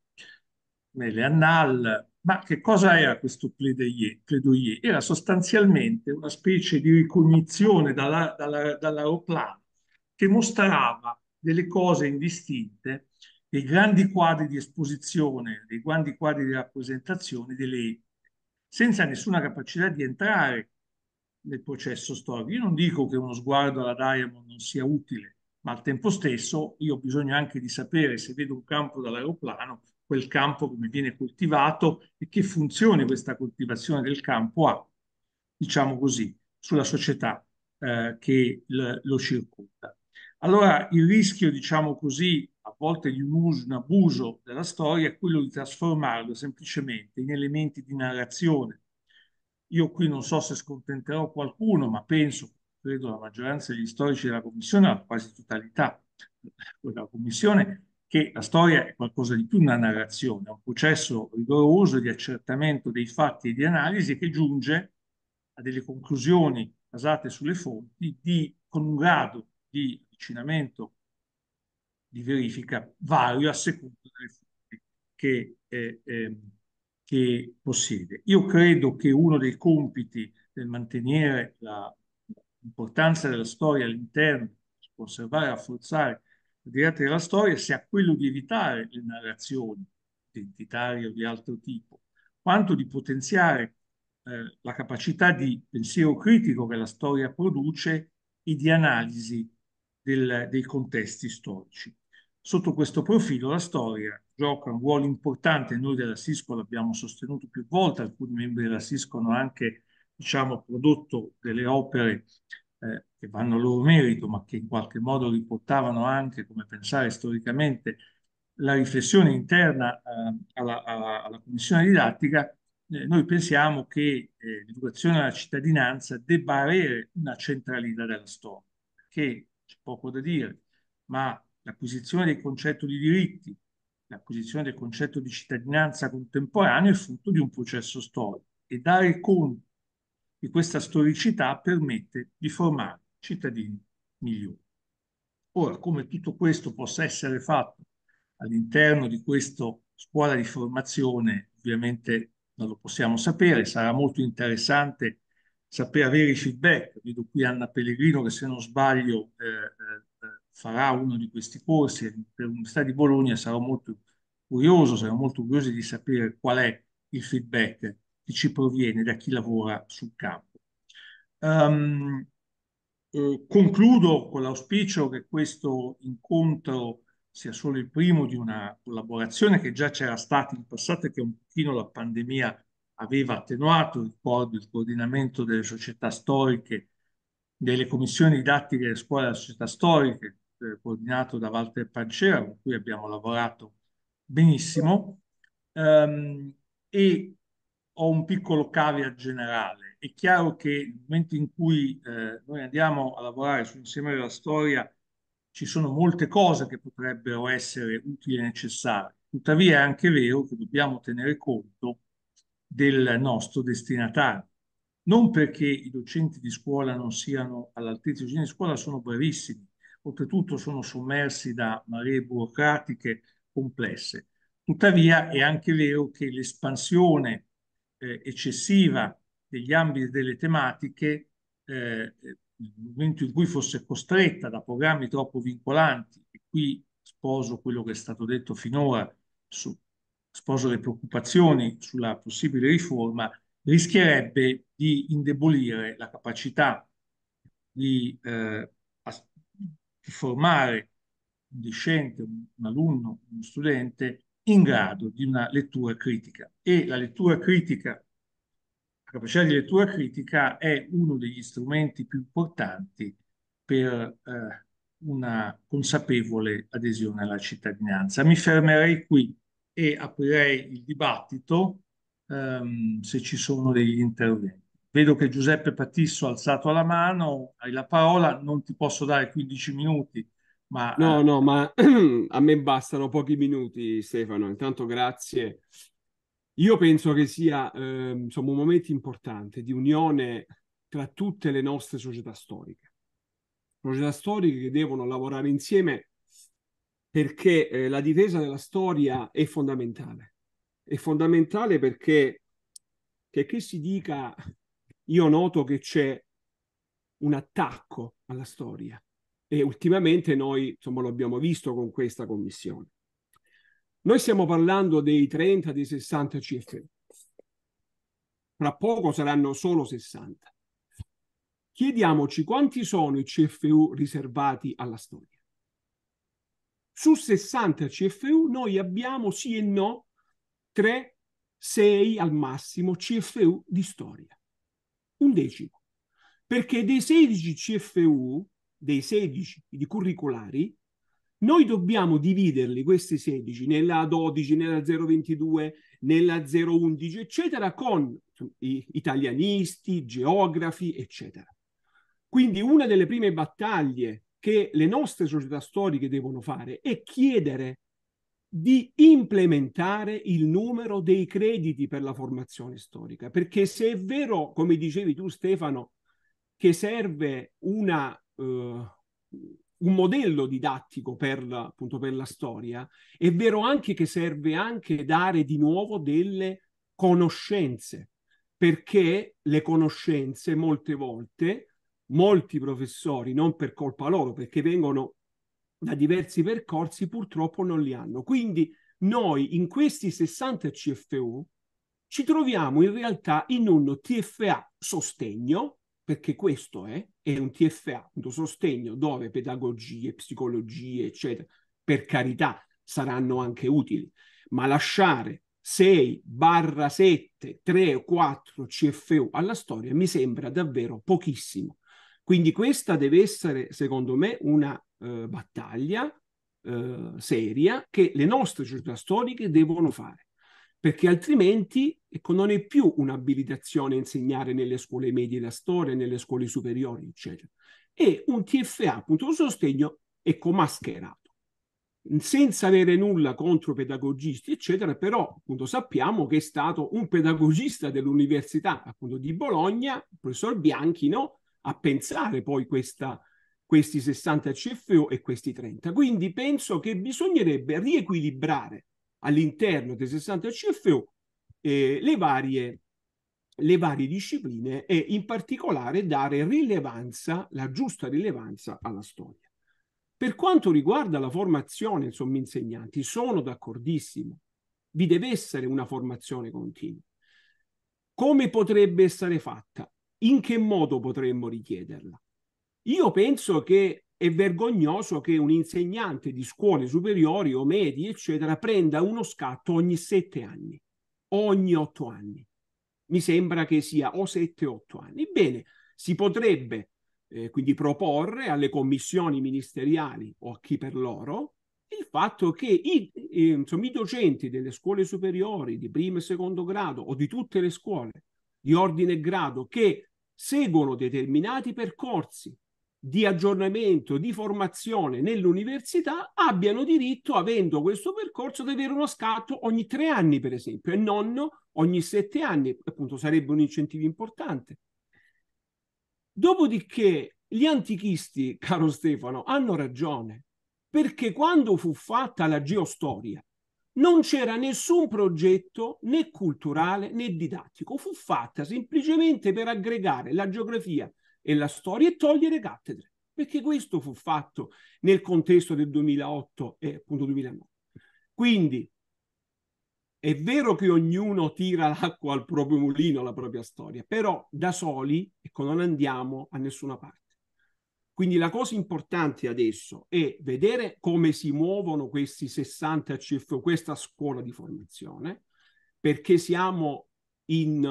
Mele Annal. Ma che cosa era questo plaidoyer? Era sostanzialmente una specie di ricognizione dalla, dalla, dall'aeroplano che mostrava delle cose indistinte, dei grandi quadri di esposizione, dei grandi quadri di rappresentazione delle epoche, senza nessuna capacità di entrare nel processo storico. Io non dico che uno sguardo alla Diamond non sia utile, ma al tempo stesso io ho bisogno anche di sapere se vedo un campo dall'aeroplano quel campo come viene coltivato e che funzione questa coltivazione del campo ha, diciamo così, sulla società eh, che lo circonda. Allora il rischio, diciamo così, a volte di un uso, un abuso della storia è quello di trasformarlo semplicemente in elementi di narrazione. Io qui non so se scontenterò qualcuno, ma penso, credo la maggioranza degli storici della Commissione, la quasi totalità della (laughs) Commissione, che la storia è qualcosa di più una narrazione, è un processo rigoroso di accertamento dei fatti e di analisi che giunge a delle conclusioni basate sulle fonti di, con un grado di avvicinamento di verifica vario a seconda delle fonti che, eh, eh, che possiede. Io credo che uno dei compiti del mantenere l'importanza della storia all'interno, conservare e rafforzare diretta della storia sia quello di evitare le narrazioni identitarie o di altro tipo, quanto di potenziare eh, la capacità di pensiero critico che la storia produce e di analisi del, dei contesti storici. Sotto questo profilo la storia gioca un ruolo importante, noi della Cisco l'abbiamo sostenuto più volte, alcuni membri della Cisco hanno anche diciamo, prodotto delle opere eh, che vanno a loro merito, ma che in qualche modo riportavano anche, come pensare storicamente, la riflessione interna eh, alla, alla, alla, commissione didattica, eh, noi pensiamo che eh, l'educazione alla cittadinanza debba avere una centralità della storia, che c'è poco da dire, ma l'acquisizione del concetto di diritti, l'acquisizione del concetto di cittadinanza contemporanea è frutto di un processo storico e dare conto di questa storicità permette di formare cittadini migliori. Ora, come tutto questo possa essere fatto all'interno di questa scuola di formazione, ovviamente non lo possiamo sapere, sarà molto interessante sapere avere i feedback. Vedo qui Anna Pellegrino che se non sbaglio eh, eh, farà uno di questi corsi per l'Università di Bologna, sarò molto curioso, sarò molto curioso di sapere qual è il feedback che ci proviene da chi lavora sul campo. Um, eh, concludo con l'auspicio che questo incontro sia solo il primo di una collaborazione che già c'era stata in passato e che un pochino la pandemia aveva attenuato, ricordo il coordinamento delle società storiche, delle commissioni didattiche delle scuole della società storiche, eh, coordinato da Walter Pancera, con cui abbiamo lavorato benissimo, um, e ho un piccolo caveat generale. È chiaro che nel momento in cui eh, noi andiamo a lavorare sull'insieme della storia ci sono molte cose che potrebbero essere utili e necessarie. Tuttavia è anche vero che dobbiamo tenere conto del nostro destinatario. Non perché i docenti di scuola non siano all'altezza, i docenti di scuola sono bravissimi, oltretutto sono sommersi da maree burocratiche complesse. Tuttavia è anche vero che l'espansione eh, eccessiva degli ambiti e delle tematiche, eh, nel momento in cui fosse costretta da programmi troppo vincolanti, e qui sposo quello che è stato detto finora, su, sposo le preoccupazioni sulla possibile riforma, rischierebbe di indebolire la capacità di, eh, di formare un discente, un alunno, uno studente in grado di una lettura critica e la lettura critica, la capacità di lettura critica è uno degli strumenti più importanti per eh, una consapevole adesione alla cittadinanza. Mi fermerei qui e aprirei il dibattito ehm, se ci sono degli interventi. Vedo che Giuseppe Patisso ha alzato la mano, hai la parola, non ti posso dare 15 minuti ma, no, eh, no, ma (clears throat) a me bastano pochi minuti, Stefano. Intanto grazie. Io penso che sia eh, insomma, un momento importante di unione tra tutte le nostre società storiche. Società storiche che devono lavorare insieme perché eh, la difesa della storia è fondamentale. È fondamentale perché che, che si dica, io noto che c'è un attacco alla storia, e ultimamente noi insomma, lo abbiamo visto con questa commissione. Noi stiamo parlando dei 30, dei 60 CFU. Fra poco saranno solo 60. Chiediamoci quanti sono i CFU riservati alla storia. Su 60 CFU noi abbiamo sì e no 3, 6 al massimo CFU di storia. Un decimo. Perché dei 16 CFU dei 16 di curriculari, noi dobbiamo dividerli questi 16 nella 12, nella 022, nella 011, eccetera, con italianisti, geografi, eccetera. Quindi una delle prime battaglie che le nostre società storiche devono fare è chiedere di implementare il numero dei crediti per la formazione storica, perché se è vero, come dicevi tu Stefano, che serve una eh, un modello didattico per appunto per la storia, è vero anche che serve anche dare di nuovo delle conoscenze, perché le conoscenze molte volte, molti professori, non per colpa loro, perché vengono da diversi percorsi, purtroppo non li hanno. Quindi noi in questi 60 CFU ci troviamo in realtà in un TFA sostegno, perché questo è, eh, è un TFA, un sostegno dove pedagogie, psicologie, eccetera, per carità, saranno anche utili, ma lasciare 6 barra 7, 3 o 4 CFU alla storia mi sembra davvero pochissimo. Quindi questa deve essere, secondo me, una eh, battaglia eh, seria che le nostre società storiche devono fare perché altrimenti ecco, non è più un'abilitazione insegnare nelle scuole medie la storia, nelle scuole superiori, eccetera. È un TFA, appunto, un sostegno, ecco, mascherato, senza avere nulla contro pedagogisti, eccetera, però appunto sappiamo che è stato un pedagogista dell'Università appunto di Bologna, il professor Bianchi, no? a pensare poi questa, questi 60 CFO e questi 30. Quindi penso che bisognerebbe riequilibrare all'interno dei 60 CFO eh, le, varie, le varie discipline e in particolare dare rilevanza, la giusta rilevanza alla storia. Per quanto riguarda la formazione, insomma, insegnanti, sono d'accordissimo. Vi deve essere una formazione continua. Come potrebbe essere fatta? In che modo potremmo richiederla? Io penso che è vergognoso che un insegnante di scuole superiori o medie, eccetera, prenda uno scatto ogni sette anni, ogni otto anni. Mi sembra che sia o sette o otto anni. Bene, si potrebbe eh, quindi proporre alle commissioni ministeriali o a chi per loro il fatto che i, eh, insomma, i docenti delle scuole superiori di primo e secondo grado o di tutte le scuole di ordine e grado che seguono determinati percorsi di aggiornamento, di formazione nell'università abbiano diritto, avendo questo percorso, di avere uno scatto ogni tre anni, per esempio, e non ogni sette anni, appunto sarebbe un incentivo importante. Dopodiché gli antichisti, caro Stefano, hanno ragione, perché quando fu fatta la geostoria non c'era nessun progetto né culturale né didattico, fu fatta semplicemente per aggregare la geografia e la storia e togliere cattedre, perché questo fu fatto nel contesto del 2008 e appunto 2009. Quindi è vero che ognuno tira l'acqua al proprio mulino, alla propria storia, però da soli ecco, non andiamo a nessuna parte. Quindi la cosa importante adesso è vedere come si muovono questi 60 CFO, questa scuola di formazione, perché siamo in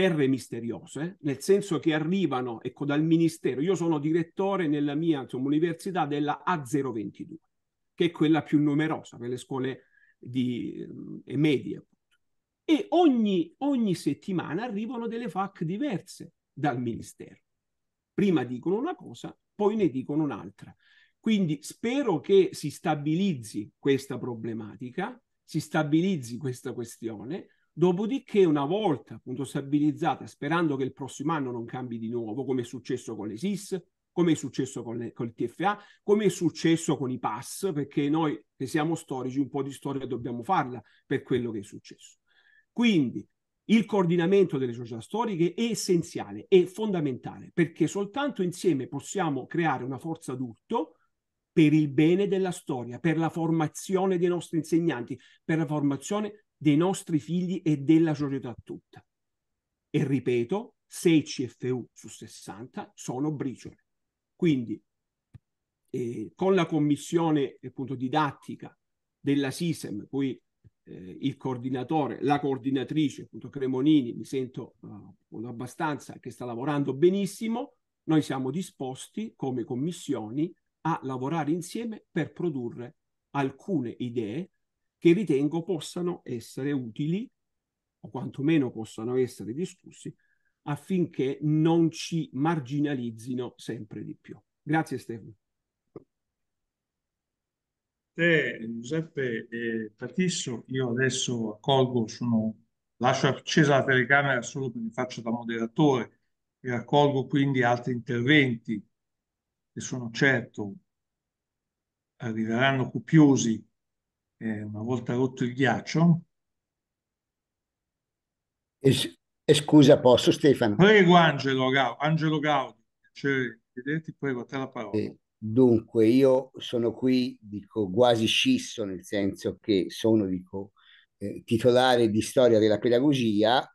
terre misteriose, nel senso che arrivano ecco, dal ministero. Io sono direttore nella mia insomma, università della A022, che è quella più numerosa per le scuole di, eh, medie. E ogni, ogni settimana arrivano delle FAC diverse dal ministero. Prima dicono una cosa, poi ne dicono un'altra. Quindi spero che si stabilizzi questa problematica, si stabilizzi questa questione, Dopodiché, una volta appunto stabilizzata, sperando che il prossimo anno non cambi di nuovo, come è successo con le SIS, come è successo con, le, con il TFA, come è successo con i PAS, perché noi che siamo storici un po' di storia dobbiamo farla per quello che è successo. Quindi il coordinamento delle società storiche è essenziale, è fondamentale, perché soltanto insieme possiamo creare una forza d'urto per il bene della storia, per la formazione dei nostri insegnanti, per la formazione dei nostri figli e della società tutta. E ripeto, 6 CFU su 60 sono briciole. Quindi eh, con la commissione appunto, didattica della SISEM, poi eh, il coordinatore, la coordinatrice appunto Cremonini, mi sento eh, abbastanza che sta lavorando benissimo, noi siamo disposti come commissioni a lavorare insieme per produrre alcune idee che ritengo possano essere utili o quantomeno possano essere discussi affinché non ci marginalizzino sempre di più. Grazie Stefano. Te, Giuseppe eh, Patisso, io adesso accolgo, sono, lascio accesa la telecamera solo perché faccio da moderatore e accolgo quindi altri interventi che sono certo arriveranno copiosi eh, una volta rotto il ghiaccio. Es- e scusa, posso Stefano? Prego Angelo, Angelo Gaudi, piacere vederti, prego a te la parola. dunque, io sono qui, dico, quasi scisso, nel senso che sono, dico, eh, titolare di storia della pedagogia,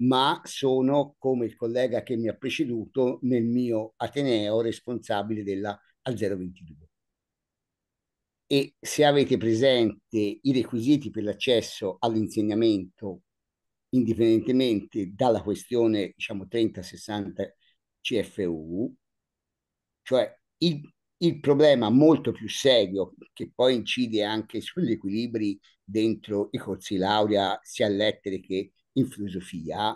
ma sono, come il collega che mi ha preceduto, nel mio Ateneo responsabile della al 022 e se avete presente i requisiti per l'accesso all'insegnamento, indipendentemente dalla questione diciamo 30-60 CFU, cioè il, il problema molto più serio che poi incide anche sugli equilibri dentro i corsi laurea sia a lettere che in filosofia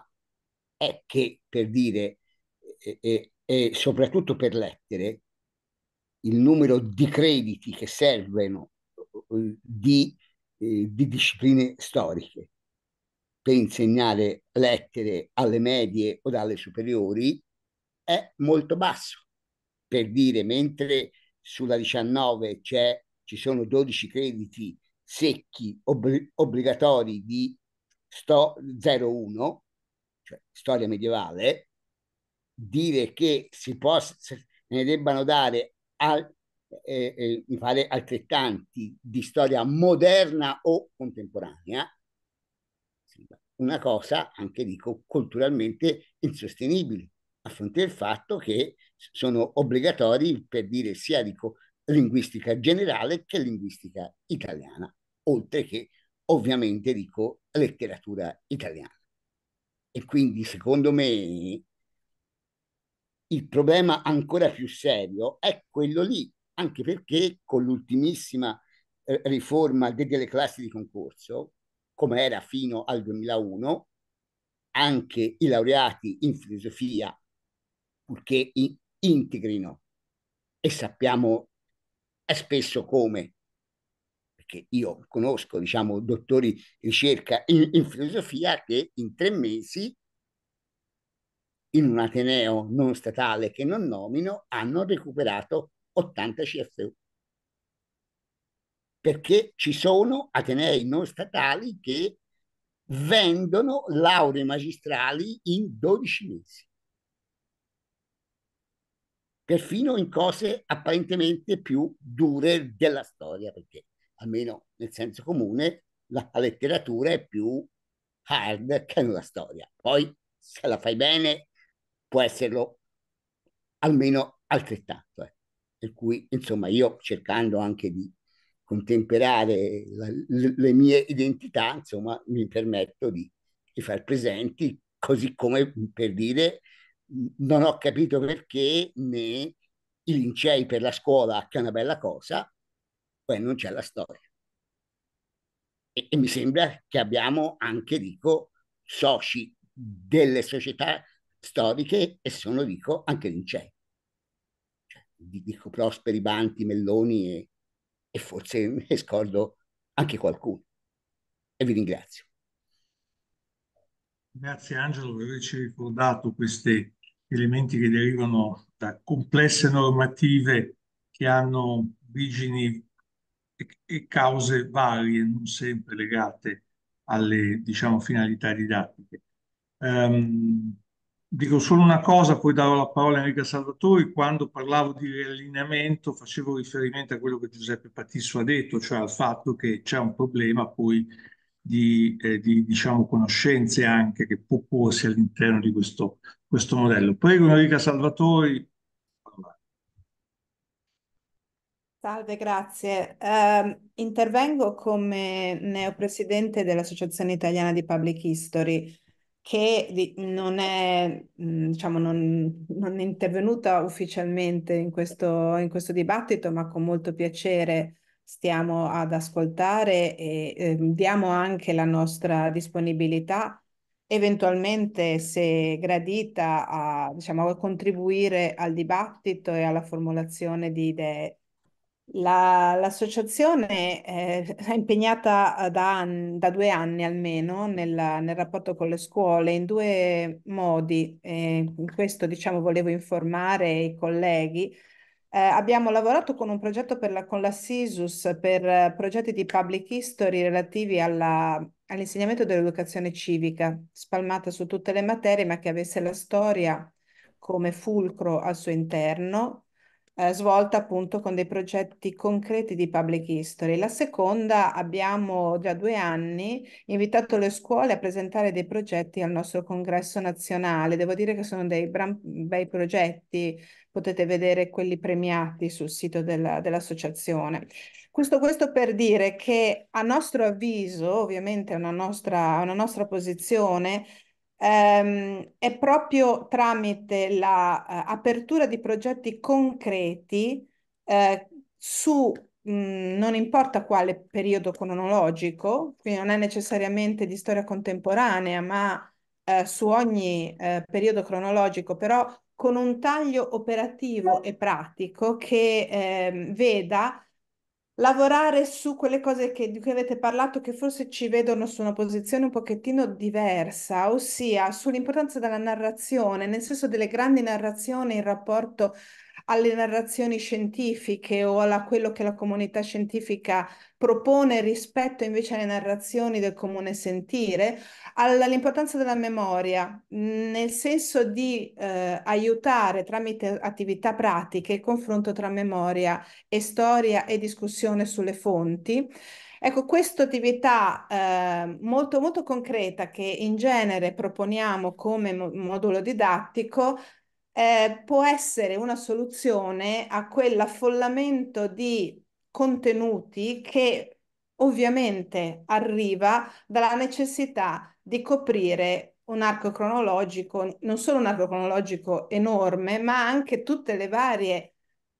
è che per dire e, e, e soprattutto per lettere il numero di crediti che servono eh, di, eh, di discipline storiche per insegnare lettere alle medie o alle superiori è molto basso. Per dire, mentre sulla 19 c'è, ci sono 12 crediti secchi obbli- obbligatori di sto- 01, cioè storia medievale, dire che si, possa, se ne debbano dare al, eh, eh, di fare altrettanti di storia moderna o contemporanea, una cosa, anche dico, culturalmente insostenibile, a fronte del fatto che sono obbligatori per dire sia dico, linguistica generale che linguistica italiana, oltre che ovviamente dico letteratura italiana. E quindi secondo me il problema ancora più serio è quello lì, anche perché con l'ultimissima eh, riforma de- delle classi di concorso, come era fino al 2001, anche i laureati in filosofia, purché in- integrino, e sappiamo spesso come, perché io conosco, diciamo, dottori di ricerca in, in filosofia che in tre mesi in un ateneo non statale che non nomino, hanno recuperato 80 CFU. Perché ci sono atenei non statali che vendono lauree magistrali in 12 mesi. Perfino in cose apparentemente più dure della storia, perché almeno nel senso comune la, letteratura è più hard che nella storia. Poi se la fai bene può esserlo almeno altrettanto. Eh. Per cui, insomma, io cercando anche di contemperare la, le mie identità, insomma, mi permetto di, di far presenti, così come per dire non ho capito perché né i lincei per la scuola, che è una bella cosa, poi non c'è la storia. E, e mi sembra che abbiamo anche, dico, soci delle società storiche e sono, dico, anche Vincenzo. Cioè, dico Prosperi, Banti, Melloni e, e forse ne (laughs) scordo anche qualcuno. E vi ringrazio. Grazie Angelo per averci ricordato questi elementi che derivano da complesse normative che hanno origini e, cause varie, non sempre legate alle diciamo, finalità didattiche. Um, Dico solo una cosa, poi darò la parola a Enrica Salvatori. Quando parlavo di riallineamento facevo riferimento a quello che Giuseppe Patisso ha detto, cioè al fatto che c'è un problema poi di, eh, di diciamo, conoscenze anche che può porsi all'interno di questo, questo modello. Prego Enrica Salvatori, Salve, grazie. Uh, intervengo come neopresidente dell'Associazione Italiana di Public History che non è, mm, diciamo, non, non è intervenuta ufficialmente in questo, in questo, dibattito, ma con molto piacere stiamo ad ascoltare e eh, diamo anche la nostra disponibilità eventualmente se gradita a, diciamo, a contribuire al dibattito e alla formulazione di idee l'associazione eh, è impegnata da, da, due anni almeno nella, nel rapporto con le scuole in due modi. Eh, in questo diciamo, volevo informare i colleghi. Eh, abbiamo lavorato con un progetto la, con la SISUS per eh, progetti di public history relativi alla, all'insegnamento dell'educazione civica, spalmata su tutte le materie, ma che avesse la storia come fulcro al suo interno eh, svolta appunto con dei progetti concreti di public history. La seconda abbiamo da due anni invitato le scuole a presentare dei progetti al nostro congresso nazionale. Devo dire che sono dei bei progetti, potete vedere quelli premiati sul sito della, dell'associazione. Questo, questo, per dire che a nostro avviso, ovviamente è una nostra, una nostra posizione, ehm, è proprio tramite l'apertura la, eh, di progetti concreti eh, su mh, mm, non importa quale periodo cronologico, quindi non è necessariamente di storia contemporanea, ma eh, su ogni eh, periodo cronologico, però con un taglio operativo e pratico che ehm, veda lavorare su quelle cose che, di cui avete parlato che forse ci vedono su una posizione un pochettino diversa, ossia sull'importanza della narrazione, nel senso delle grandi narrazioni in rapporto alle narrazioni scientifiche o a quello che la comunità scientifica propone rispetto invece alle narrazioni del comune sentire, all'importanza della memoria, nel senso di eh, aiutare tramite attività pratiche il confronto tra memoria e storia e discussione sulle fonti. Ecco, questa attività eh, molto, molto concreta che in genere proponiamo come mo- modulo didattico eh, può essere una soluzione a quell'affollamento di contenuti che ovviamente arriva dalla necessità di coprire un arco cronologico, non solo un arco cronologico enorme, ma anche tutte le varie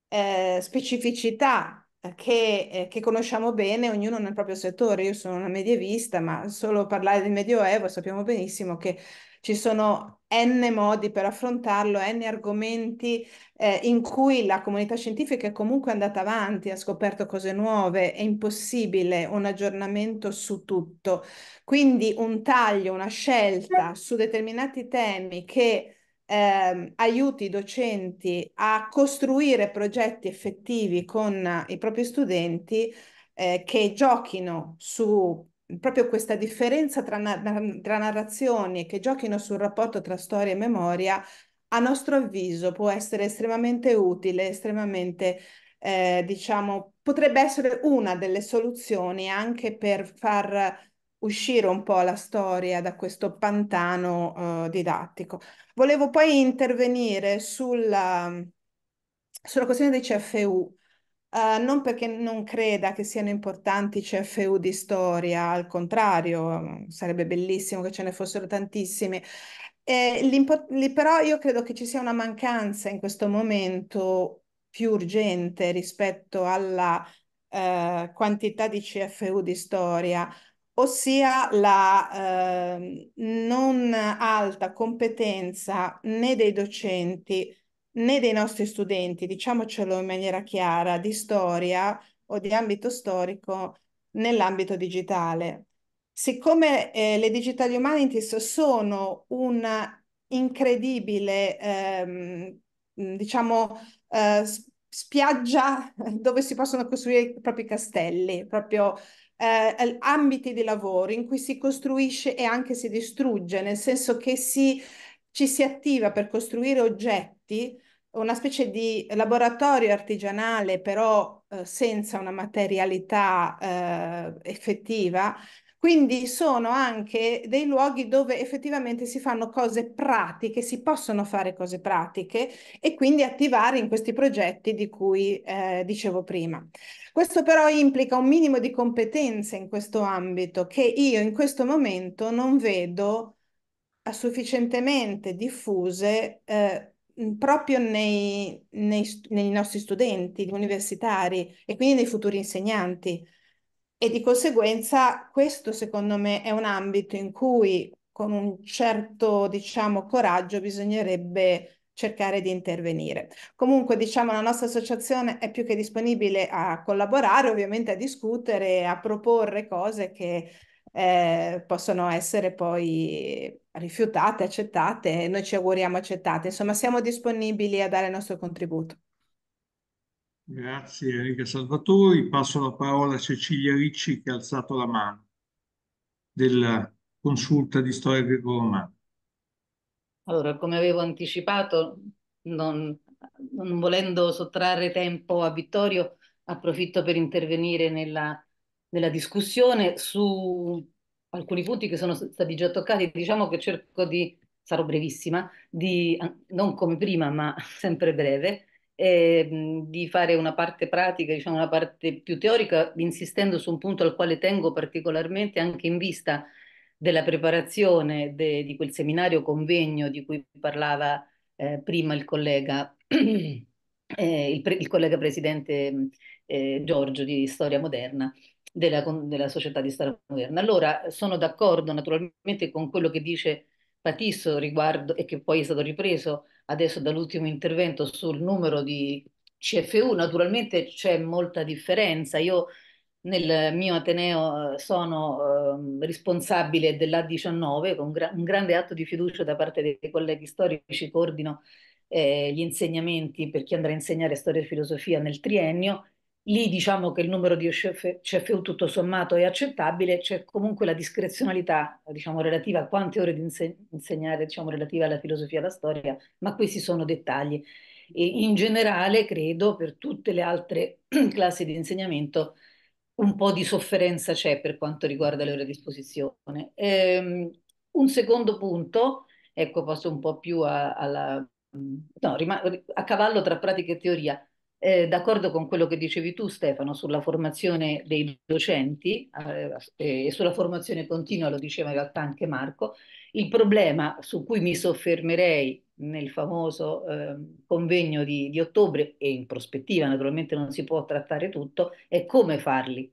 eh, specificità che, eh, che, conosciamo bene, ognuno nel proprio settore. Io sono una medievista, ma solo parlare di Medioevo sappiamo benissimo che ci sono n modi per affrontarlo, n argomenti eh, in cui la comunità scientifica è comunque andata avanti, ha scoperto cose nuove, è impossibile un aggiornamento su tutto. Quindi un taglio, una scelta su determinati temi che eh, aiuti i docenti a costruire progetti effettivi con i propri studenti eh, che giochino su proprio questa differenza tra, tra narrazioni che giochino sul rapporto tra storia e memoria, a nostro avviso può essere estremamente utile, estremamente, eh, diciamo, potrebbe essere una delle soluzioni anche per far uscire un po' la storia da questo pantano eh, didattico. Volevo poi intervenire sulla, sulla questione dei CFU Uh, non perché non creda che siano importanti i CFU di storia, al contrario, sarebbe bellissimo che ce ne fossero tantissimi. Eh, però io credo che ci sia una mancanza in questo momento più urgente rispetto alla eh, quantità di CFU di storia, ossia la eh, non alta competenza né dei docenti né dei nostri studenti, diciamocelo in maniera chiara, di storia o di ambito storico nell'ambito digitale. Siccome eh, le digital humanities sono un incredibile, ehm, diciamo, eh, spiaggia dove si possono costruire i propri castelli, proprio eh, ambiti di lavoro in cui si costruisce e anche si distrugge, nel senso che si, ci si attiva per costruire oggetti una specie di laboratorio artigianale, però eh, senza una materialità eh, effettiva. Quindi sono anche dei luoghi dove effettivamente si fanno cose pratiche, si possono fare cose pratiche e quindi attivare in questi progetti di cui eh, dicevo prima. Questo però implica un minimo di competenze in questo ambito che io in questo momento non vedo eh, sufficientemente diffuse eh, proprio nei, nei, nei nostri studenti universitari e quindi nei futuri insegnanti. E di conseguenza questo secondo me è un ambito in cui con un certo, diciamo, coraggio bisognerebbe cercare di intervenire. Comunque, diciamo, la nostra associazione è più che disponibile a collaborare, ovviamente a discutere, a proporre cose che eh, possono essere poi rifiutate, accettate, noi ci auguriamo accettate, insomma siamo disponibili a dare il nostro contributo. Grazie Enrica Salvatori, passo la parola a Cecilia Ricci che ha alzato la mano della consulta di storia greco-romana. Allora, come avevo anticipato, non, non volendo sottrarre tempo a Vittorio, approfitto per intervenire nella, nella discussione su alcuni punti che sono stati già toccati, diciamo che cerco di, sarò brevissima, di, non come prima ma (laughs) sempre breve, eh, di fare una parte pratica, diciamo una parte più teorica, insistendo su un punto al quale tengo particolarmente anche in vista della preparazione de, di quel seminario convegno di cui parlava eh, prima il collega, (clears throat) eh, il, pre, il collega presidente mm, eh, Giorgio di Storia Moderna della, della società di Stato moderna. Allora sono d'accordo naturalmente con quello che dice Patisso riguardo, e che poi è stato ripreso adesso dall'ultimo intervento sul numero di CFU, naturalmente c'è molta differenza. Io nel mio Ateneo eh, sono eh, responsabile dell'A19 con gra un grande atto di fiducia da parte dei colleghi storici coordino eh, gli insegnamenti per chi andrà a insegnare storia e filosofia nel triennio Lì diciamo che il numero di CFU tutto sommato è accettabile, c'è comunque la discrezionalità diciamo, relativa a quante ore di insegnare, diciamo, relativa alla filosofia e alla storia, ma questi sono dettagli. E in generale, credo, per tutte le altre (clears throat) classi di insegnamento, un po' di sofferenza c'è per quanto riguarda le ore a disposizione. Ehm, un secondo punto, ecco, passo un po' più a, alla, no, a cavallo tra pratica e teoria eh, d'accordo con quello che dicevi tu Stefano sulla formazione dei docenti eh, e sulla formazione continua, lo diceva in realtà anche Marco, il problema su cui mi soffermerei nel famoso eh, convegno di, di ottobre e in prospettiva naturalmente non si può trattare tutto, è come farli.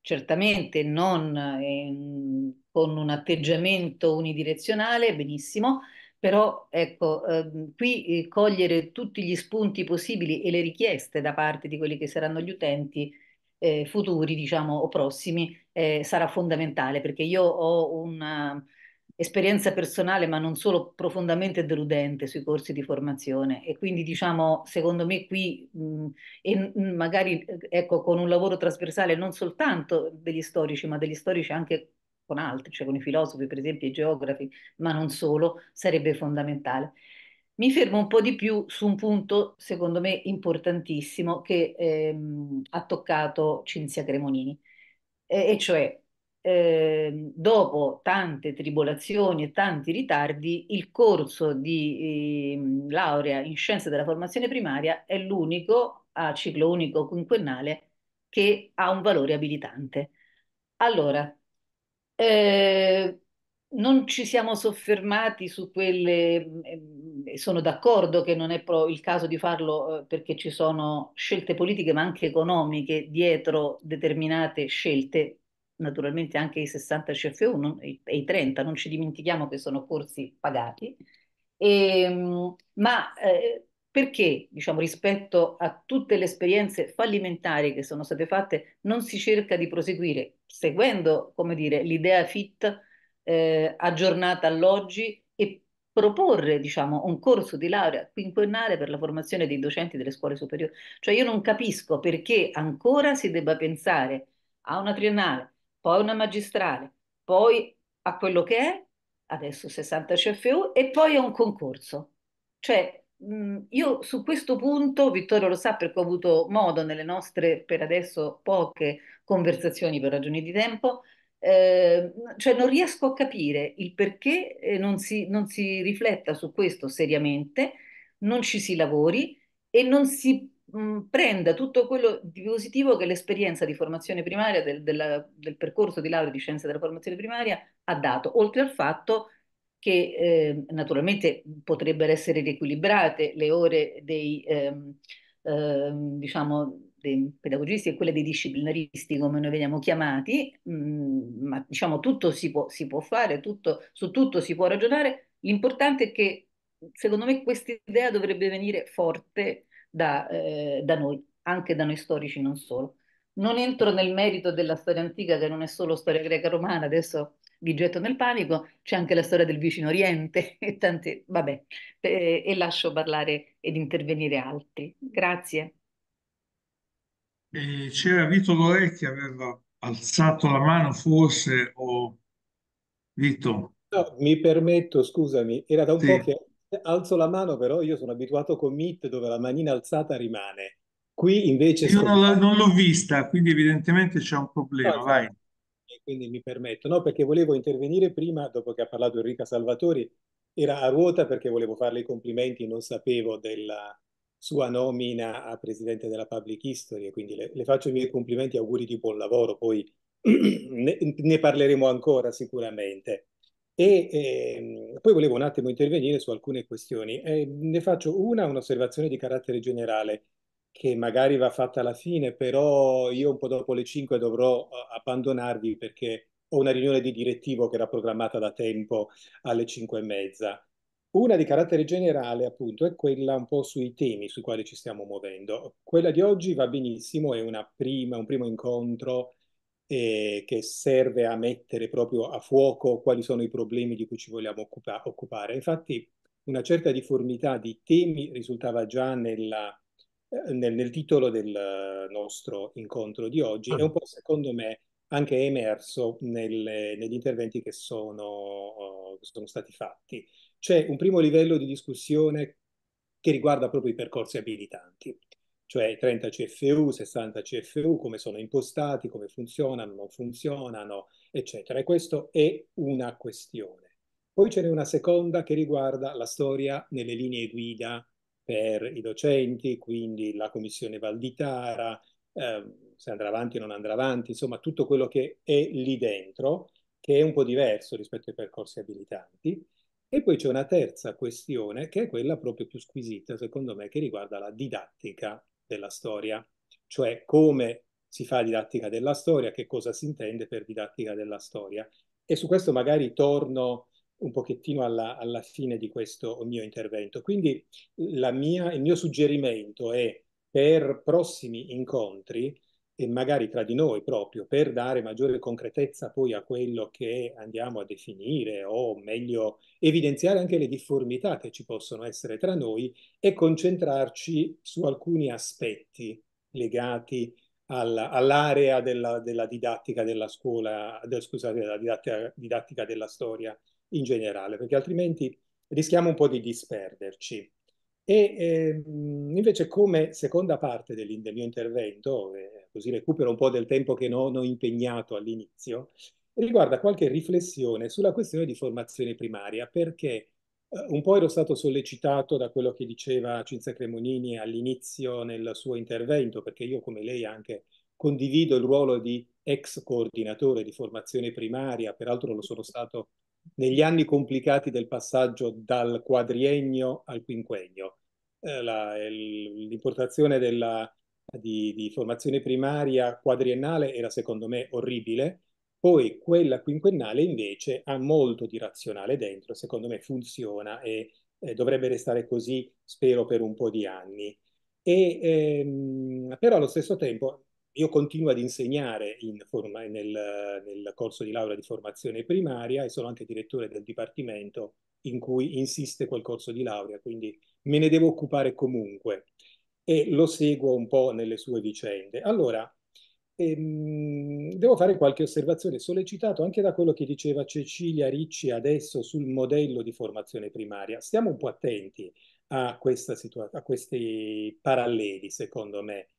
Certamente non eh, con un atteggiamento unidirezionale, benissimo, però ecco, ehm, qui eh, cogliere tutti gli spunti possibili e le richieste da parte di quelli che saranno gli utenti eh, futuri, diciamo, o prossimi, eh, sarà fondamentale, perché io ho un'esperienza personale, ma non solo profondamente deludente sui corsi di formazione e quindi diciamo, secondo me qui, mh, mm, e magari ecco, con un lavoro trasversale non soltanto degli storici, ma degli storici anche con altri, cioè con i filosofi per esempio, i geografi, ma non solo, sarebbe fondamentale. Mi fermo un po' di più su un punto, secondo me, importantissimo che ehm, ha toccato Cinzia Cremonini, eh, e cioè eh, dopo tante tribolazioni e tanti ritardi, il corso di eh, laurea in scienze della formazione primaria è l'unico a ciclo unico quinquennale che ha un valore abilitante. Allora, eh, non ci siamo soffermati su quelle, ehm, sono d'accordo che non è proprio il caso di farlo eh, perché ci sono scelte politiche ma anche economiche dietro determinate scelte, naturalmente anche i 60 CFU non, e i 30, non ci dimentichiamo che sono corsi pagati, e, ehm, ma eh, perché, diciamo, rispetto a tutte le esperienze fallimentari che sono state fatte, non si cerca di proseguire seguendo, come dire, l'idea fit eh, aggiornata all'oggi e proporre, diciamo, un corso di laurea quinquennale per la formazione dei docenti delle scuole superiori. Cioè io non capisco perché ancora si debba pensare a una triennale, poi a una magistrale, poi a quello che è adesso 60 CFU e poi a un concorso. Cioè, Mhmm, io su questo punto, Vittorio lo sa perché ho avuto modo nelle nostre, per adesso, poche conversazioni per ragioni di tempo, eh, cioè non riesco a capire il perché eh, non si, non si, rifletta su questo seriamente, non ci si lavori e non si mh, mhmm, prenda tutto quello di positivo che l'esperienza di formazione primaria, del, della, del percorso di laurea di scienza della formazione primaria ha dato, oltre al fatto che che eh, naturalmente potrebbero essere riequilibrate le ore dei, ehm, ehm, diciamo, dei pedagogisti e quelle dei disciplinaristi, come noi veniamo chiamati, mh, mm, ma diciamo tutto si può, si può fare, tutto, su tutto si può ragionare. L'importante è che, secondo me, questa idea dovrebbe venire forte da, eh, da noi, anche da noi storici, non solo. Non entro nel merito della storia antica, che non è solo storia greca-romana, adesso vi getto nel panico, c'è anche la storia del vicino Oriente (laughs) e tante, vabbè, e, e lascio parlare ed intervenire altri. Grazie. Eh, c'era Vito Lore aveva alzato la mano, forse, o Vito. No, mi permetto, scusami, era da un sì. po' che alzo la mano, però io sono abituato con Meet dove la manina alzata rimane. Qui invece... Io non, l'ho vista, quindi evidentemente c'è un problema, no, esatto. vai quindi mi permetto, no? Perché volevo intervenire prima, dopo che ha parlato Enrica Salvatori, era a ruota perché volevo farle i complimenti, non sapevo della sua nomina a presidente della Public History, quindi le, le faccio i miei complimenti, auguri di buon lavoro, poi (clears throat) ne, ne parleremo ancora sicuramente. E eh, poi volevo un attimo intervenire su alcune questioni. Eh, ne faccio una, un'osservazione di carattere generale che magari va fatta alla fine, però io un po' dopo le 5 dovrò eh, abbandonarvi perché ho una riunione di direttivo che era programmata da tempo alle 5 e mezza. Una di carattere generale, appunto, è quella un po' sui temi sui quali ci stiamo muovendo. Quella di oggi va benissimo, è prima, un primo incontro eh, che serve a mettere proprio a fuoco quali sono i problemi di cui ci vogliamo occupa occupare. Infatti, una certa difformità di temi risultava già nella eh, nel, nel, titolo del nostro incontro di oggi è ah. un po' secondo me anche emerso nelle, negli interventi che sono, che oh, sono stati fatti. C'è un primo livello di discussione che riguarda proprio i percorsi abilitanti, cioè 30 CFU, 60 CFU, come sono impostati, come funzionano, non funzionano, eccetera. E questo è una questione. Poi ce n'è una seconda che riguarda la storia nelle linee guida per i docenti, quindi la commissione Valditara, eh, se andrà avanti o non andrà avanti, insomma tutto quello che è lì dentro, che è un po' diverso rispetto ai percorsi abilitanti. E poi c'è una terza questione che è quella proprio più squisita, secondo me, che riguarda la didattica della storia, cioè come si fa didattica della storia, che cosa si intende per didattica della storia. E su questo magari torno un pochettino alla, alla fine di questo mio intervento. Quindi mia, il mio suggerimento è per prossimi incontri, e magari tra di noi proprio, per dare maggiore concretezza poi a quello che andiamo a definire o meglio evidenziare anche le difformità che ci possono essere tra noi e concentrarci su alcuni aspetti legati all'area della, della, didattica della scuola, del, scusate, della didattica, didattica della storia in generale, perché altrimenti rischiamo un po' di disperderci. E eh, invece come seconda parte del, mio intervento, eh, così recupero un po' del tempo che non ho impegnato all'inizio, riguarda qualche riflessione sulla questione di formazione primaria, perché eh, un po' ero stato sollecitato da quello che diceva Cinzia Cremonini all'inizio nel suo intervento, perché io come lei anche condivido il ruolo di ex coordinatore di formazione primaria, peraltro lo sono stato negli anni complicati del passaggio dal quadriennio al quinquennio. Eh, l'importazione di, di formazione primaria quadriennale era secondo me orribile, poi quella quinquennale invece ha molto di razionale dentro, secondo me funziona e eh, dovrebbe restare così, spero, per un po' di anni. E, ehm, però allo stesso tempo io continuo ad insegnare in forma, nel, nel, corso di laurea di formazione primaria e sono anche direttore del dipartimento in cui insiste quel corso di laurea, quindi me ne devo occupare comunque e lo seguo un po' nelle sue vicende. Allora, ehm, devo fare qualche osservazione, sollecitato anche da quello che diceva Cecilia Ricci adesso sul modello di formazione primaria. Stiamo un po' attenti a, questa situa- a questi paralleli, secondo me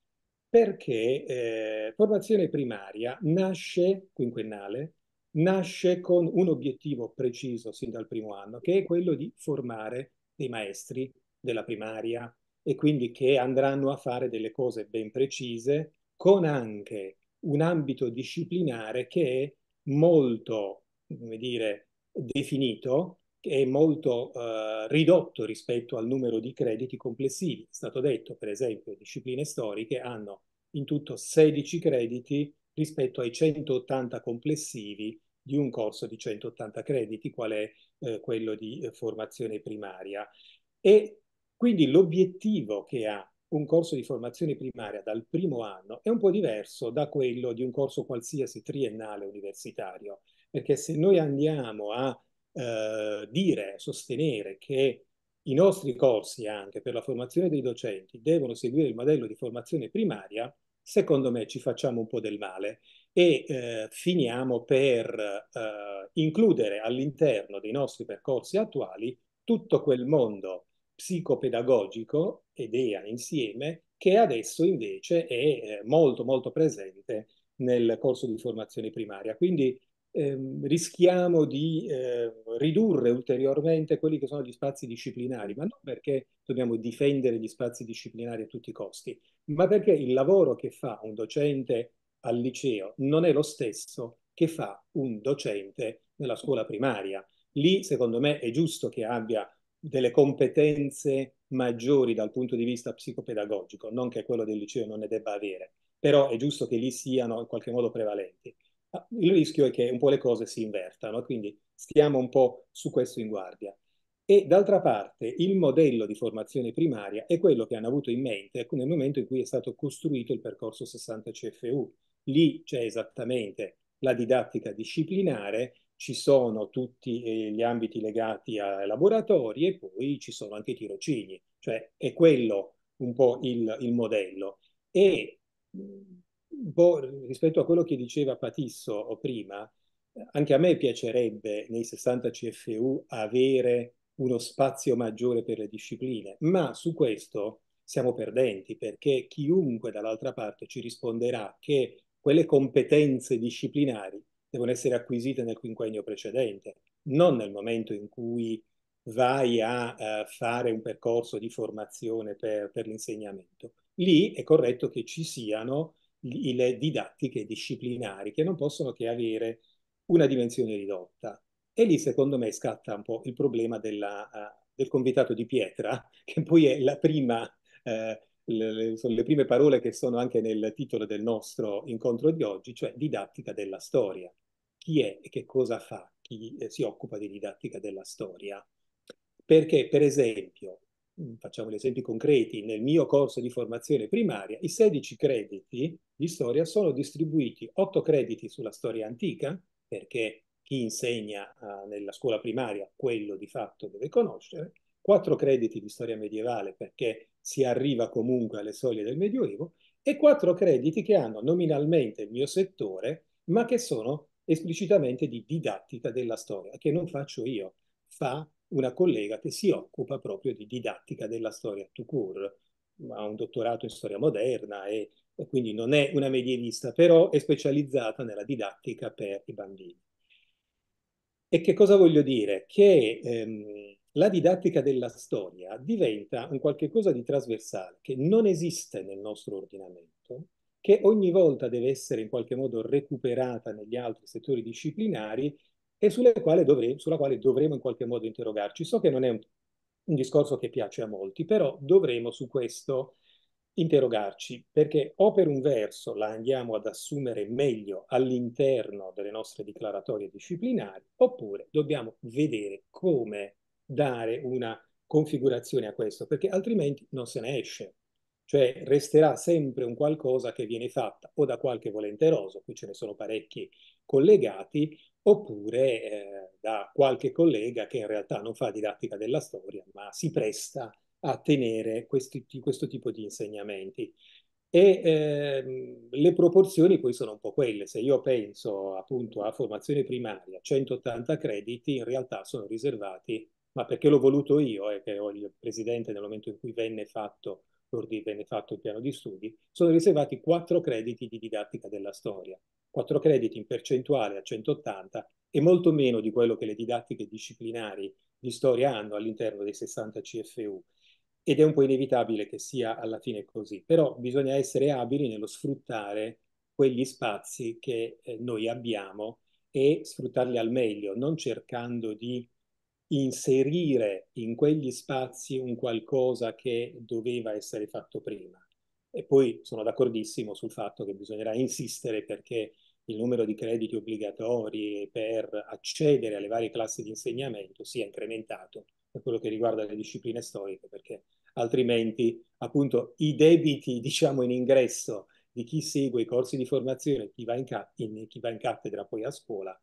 perché eh, formazione primaria nasce, quinquennale, nasce con un obiettivo preciso sin dal primo anno, che è quello di formare dei maestri della primaria e quindi che andranno a fare delle cose ben precise, con anche un ambito disciplinare che è molto, come dire, definito è molto eh, ridotto rispetto al numero di crediti complessivi. È stato detto, per esempio, discipline storiche hanno in tutto 16 crediti rispetto ai 180 complessivi di un corso di 180 crediti, qual è eh, quello di eh, formazione primaria. E quindi l'obiettivo che ha un corso di formazione primaria dal primo anno è un po' diverso da quello di un corso qualsiasi triennale universitario, perché se noi andiamo a eh, dire, sostenere che i nostri corsi anche per la formazione dei docenti devono seguire il modello di formazione primaria, secondo me ci facciamo un po' del male e eh, finiamo per eh, includere all'interno dei nostri percorsi attuali tutto quel mondo psicopedagogico ed EA insieme che adesso invece è eh, molto molto presente nel corso di formazione primaria. Quindi ehm, rischiamo di eh, ridurre ulteriormente quelli che sono gli spazi disciplinari, ma non perché dobbiamo difendere gli spazi disciplinari a tutti i costi, ma perché il lavoro che fa un docente al liceo non è lo stesso che fa un docente nella scuola primaria. Lì, secondo me, è giusto che abbia delle competenze maggiori dal punto di vista psicopedagogico, non che quello del liceo non ne debba avere, però è giusto che lì siano in qualche modo prevalenti il rischio è che un po' le cose si invertano, quindi stiamo un po' su questo in guardia. E d'altra parte il modello di formazione primaria è quello che hanno avuto in mente nel momento in cui è stato costruito il percorso 60 CFU. Lì c'è esattamente la didattica disciplinare, ci sono tutti eh, gli ambiti legati ai laboratori e poi ci sono anche i tirocini, cioè è quello un po' il, il modello. E un po' rispetto a quello che diceva Patisso prima, anche a me piacerebbe nei 60 CFU avere uno spazio maggiore per le discipline, ma su questo siamo perdenti perché chiunque dall'altra parte ci risponderà che quelle competenze disciplinari devono essere acquisite nel quinquennio precedente, non nel momento in cui vai a uh, fare un percorso di formazione per, per l'insegnamento. Lì è corretto che ci siano le didattiche disciplinari che non possono che avere una dimensione ridotta. E lì secondo me scatta un po' il problema della, uh, del convitato di pietra, (laughs) che poi è la prima, eh, le, sono le prime parole che sono anche nel titolo del nostro incontro di oggi, cioè didattica della storia. Chi è e che cosa fa chi eh, si occupa di didattica della storia? Perché, per esempio, mm, facciamo gli esempi concreti, nel mio corso di formazione primaria, i 16 crediti di storia sono distribuiti otto crediti sulla storia antica, perché chi insegna eh, nella scuola primaria quello di fatto deve conoscere, quattro crediti di storia medievale perché si arriva comunque alle soglie del Medioevo e quattro crediti che hanno nominalmente il mio settore, ma che sono esplicitamente di didattica della storia, che non faccio io, fa una collega che si occupa proprio di didattica della storia tout court, ha un dottorato in storia moderna e e quindi non è una medievista, però è specializzata nella didattica per i bambini. E che cosa voglio dire? Che ehm, la didattica della storia diventa un qualche cosa di trasversale che non esiste nel nostro ordinamento, che ogni volta deve essere in qualche modo recuperata negli altri settori disciplinari e dovre sulla quale dovremo in qualche modo interrogarci. So che non è un, un discorso che piace a molti, però dovremo su questo interrogarci perché o per un verso la andiamo ad assumere meglio all'interno delle nostre declaratorie disciplinari oppure dobbiamo vedere come dare una configurazione a questo perché altrimenti non se ne esce cioè resterà sempre un qualcosa che viene fatta o da qualche volenteroso, qui ce ne sono parecchi collegati, oppure eh, da qualche collega che in realtà non fa didattica della storia, ma si presta a a tenere questi, questo tipo di insegnamenti. E ehm, le proporzioni poi sono un po' quelle. Se io penso appunto a formazione primaria, 180 crediti in realtà sono riservati, ma perché l'ho voluto io e eh, che ho il presidente nel momento in cui venne fatto, venne fatto il piano di studi, sono riservati 4 crediti di didattica della storia, 4 crediti in percentuale a 180 e molto meno di quello che le didattiche disciplinari di storia hanno all'interno dei 60 CFU ed è un po' inevitabile che sia alla fine così, però bisogna essere abili nello sfruttare quegli spazi che eh, noi abbiamo e sfruttarli al meglio, non cercando di inserire in quegli spazi un qualcosa che doveva essere fatto prima. E poi sono d'accordissimo sul fatto che bisognerà insistere perché il numero di crediti obbligatori per accedere alle varie classi di insegnamento sia incrementato per quello che riguarda le discipline storiche, perché altrimenti appunto i debiti, (laughs) diciamo, in ingresso di chi segue i corsi di formazione, chi va in, ca- in, chi va in cattedra poi a scuola,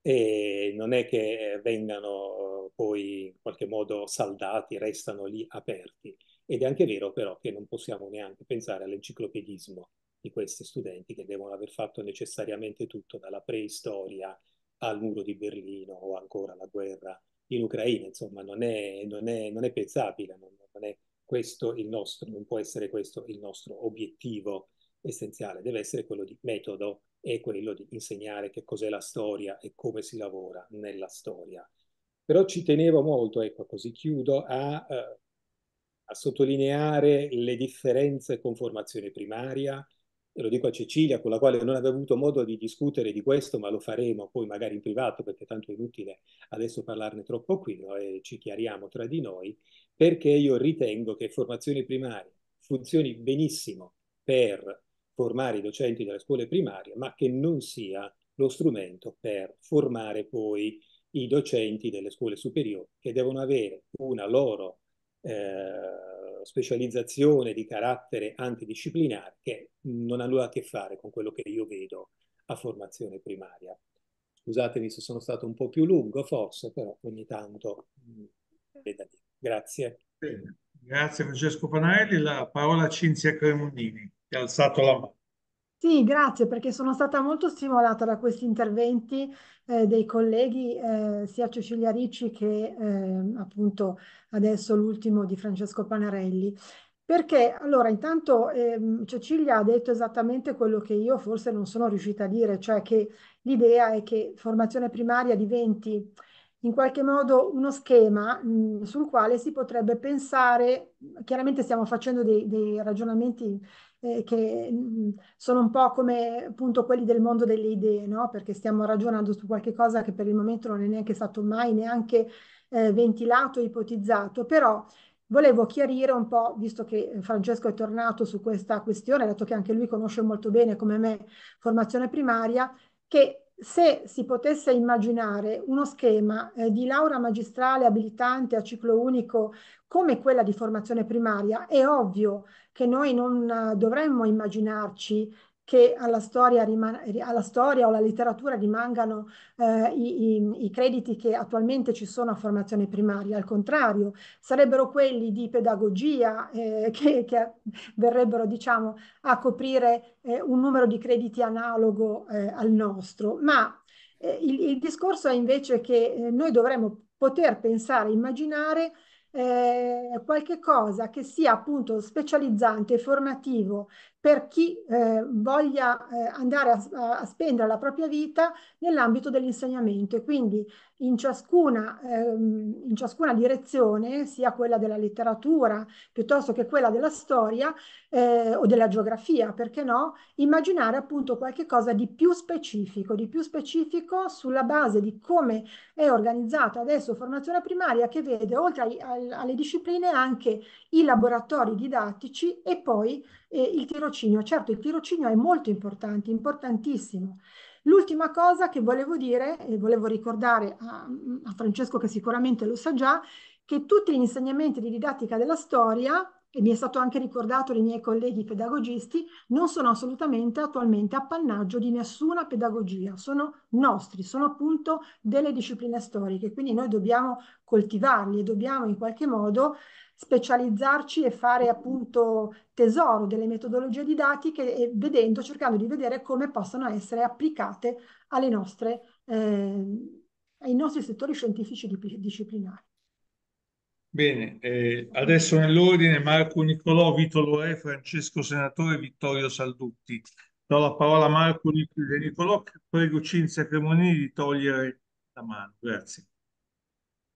eh, non è che vengano poi in qualche modo saldati, restano lì aperti. Ed è anche vero però che non possiamo neanche pensare all'enciclopedismo di questi studenti che devono aver fatto necessariamente tutto dalla preistoria al muro di Berlino o ancora la guerra in Ucraina, insomma non è, non è, non è pensabile, non, non, è questo il nostro, non può essere questo il nostro obiettivo essenziale, deve essere quello di metodo e quello di insegnare che cos'è la storia e come si lavora nella storia. Però ci tenevo molto, ecco così chiudo, a, eh, a sottolineare le differenze con formazione primaria, e lo dico a Cecilia, con la quale non avevo avuto modo di discutere di questo, ma lo faremo poi magari in privato, perché tanto è inutile adesso parlarne troppo qui, no? e ci chiariamo tra di noi, perché io ritengo che formazione primaria funzioni benissimo per formare i docenti delle scuole primarie, ma che non sia lo strumento per formare poi i docenti delle scuole superiori, che devono avere una loro... Eh, specializzazione di carattere antidisciplinare che non ha nulla a che fare con quello che io vedo a formazione primaria. Scusatemi se sono stato un po' più lungo, forse, però ogni tanto mm, è da dire. Grazie. Bene. Grazie Francesco Panarelli. La parola a Cinzia Cremonini, che ha alzato la mano. Sì, grazie, perché sono stata molto stimolata da questi interventi eh, dei colleghi, eh, sia Cecilia Ricci che eh, appunto adesso l'ultimo di Francesco Panarelli. Perché allora, intanto ehm, Cecilia ha detto esattamente quello che io forse non sono riuscita a dire, cioè che l'idea è che formazione primaria diventi in qualche modo uno schema mh, mm, sul quale si potrebbe pensare, chiaramente stiamo facendo dei, dei ragionamenti eh, che mh, mm, sono un po' come appunto quelli del mondo delle idee, no? perché stiamo ragionando su qualche cosa che per il momento non è neanche stato mai neanche eh, ventilato, ipotizzato, però Volevo chiarire un po', visto che Francesco è tornato su questa questione, dato che anche lui conosce molto bene come me formazione primaria, che se si potesse immaginare uno schema eh, di laurea magistrale abilitante a ciclo unico come quella di formazione primaria, è ovvio che noi non eh, dovremmo immaginarci che alla storia, alla storia, o alla letteratura rimangano eh, i, i, i, crediti che attualmente ci sono a formazione primaria, al contrario, sarebbero quelli di pedagogia eh, (laughs) che, che, verrebbero diciamo, a coprire eh, un numero di crediti analogo eh, al nostro, ma eh, il, il, discorso è invece che eh, noi dovremmo poter pensare, immaginare qualche cosa che sia appunto specializzante, formativo, per chi eh, voglia eh, andare a, a, spendere la propria vita nell'ambito dell'insegnamento e quindi in ciascuna, ehm, in ciascuna, direzione, sia quella della letteratura piuttosto che quella della storia eh, o della geografia, perché no, immaginare appunto qualche cosa di più specifico, di più specifico sulla base di come è organizzata adesso formazione primaria che vede oltre ai, alle discipline anche i laboratori didattici e poi eh, il tiro tirocinio. Certo, il tirocinio è molto importante, importantissimo. L'ultima cosa che volevo dire, e volevo ricordare a, a Francesco che sicuramente lo sa già, che tutti gli insegnamenti di didattica della storia e mi è stato anche ricordato dai miei colleghi pedagogisti, non sono assolutamente attualmente appannaggio di nessuna pedagogia, sono nostri, sono appunto delle discipline storiche, quindi noi dobbiamo coltivarli e dobbiamo in qualche modo specializzarci e fare appunto tesoro delle metodologie didattiche e vedendo, cercando di vedere come possono essere applicate alle nostre, eh, ai nostri settori scientifici disciplinari. Bene, eh, adesso nell'ordine Marco Nicolò, Vito Lore, Francesco Senatore, Vittorio Saldutti. Do la parola a Marco Nicolò, prego Cinzia Cremonini di togliere la mano. Grazie.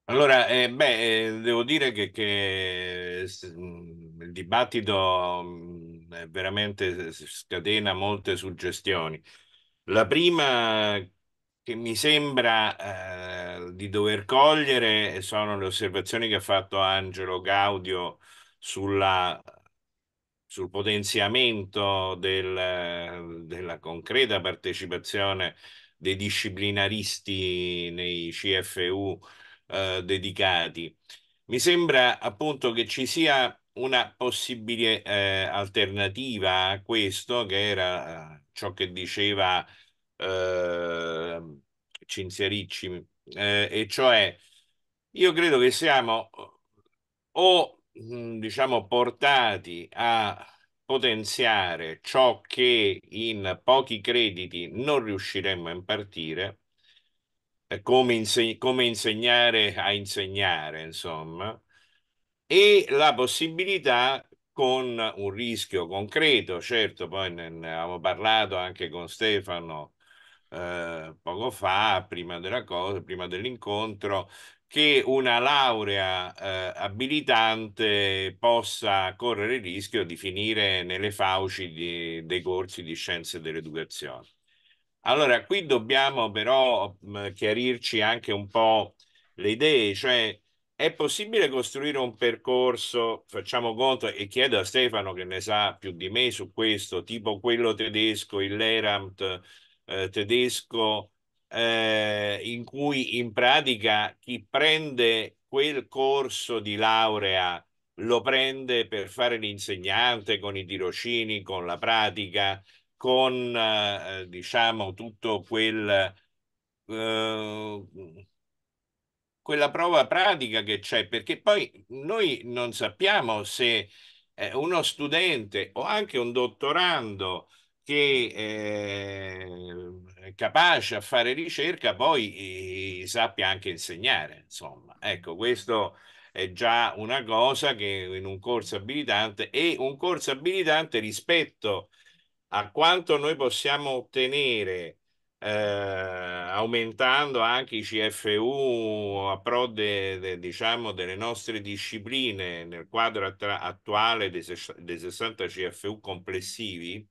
Allora, eh, beh, eh, devo dire che, che mm, il dibattito mm, veramente scatena molte suggestioni. La prima che mi sembra eh, di dover cogliere sono le osservazioni che ha fatto Angelo Gaudio sulla, sul potenziamento del- della concreta partecipazione dei disciplinaristi nei CFU eh, dedicati. Mi sembra appunto che ci sia una possibile eh, alternativa a questo, che era eh, ciò che diceva eh, Cinzia Ricci, eh, e cioè io credo che siamo o mh, mm, diciamo portati a potenziare ciò che in pochi crediti non riusciremmo a impartire eh, come, inseg come insegnare a insegnare, insomma, e la possibilità con un rischio concreto, certo, poi ne, avevamo parlato anche con Stefano eh, poco fa, prima della cosa, prima dell'incontro, che una laurea eh, abilitante possa correre il rischio di finire nelle fauci di, dei corsi di scienze dell'educazione. Allora, qui dobbiamo però chiarirci anche un po' le idee, cioè è possibile costruire un percorso, facciamo conto, e chiedo a Stefano che ne sa più di me su questo, tipo quello tedesco, il Leramt eh, tedesco, eh, in cui in pratica chi prende quel corso di laurea lo prende per fare l'insegnante con i tirocini, con la pratica, con eh, diciamo tutto quel eh, quella prova pratica che c'è perché poi noi non sappiamo se eh, uno studente o anche un dottorando che eh, è capace a fare ricerca poi eh, sappia anche insegnare insomma ecco questo è già una cosa che in un corso abilitante e un corso abilitante rispetto a a quanto noi possiamo ottenere eh, aumentando anche i CFU a pro de, de, diciamo, delle nostre discipline nel quadro attra- attuale dei, ses- dei, 60 CFU complessivi,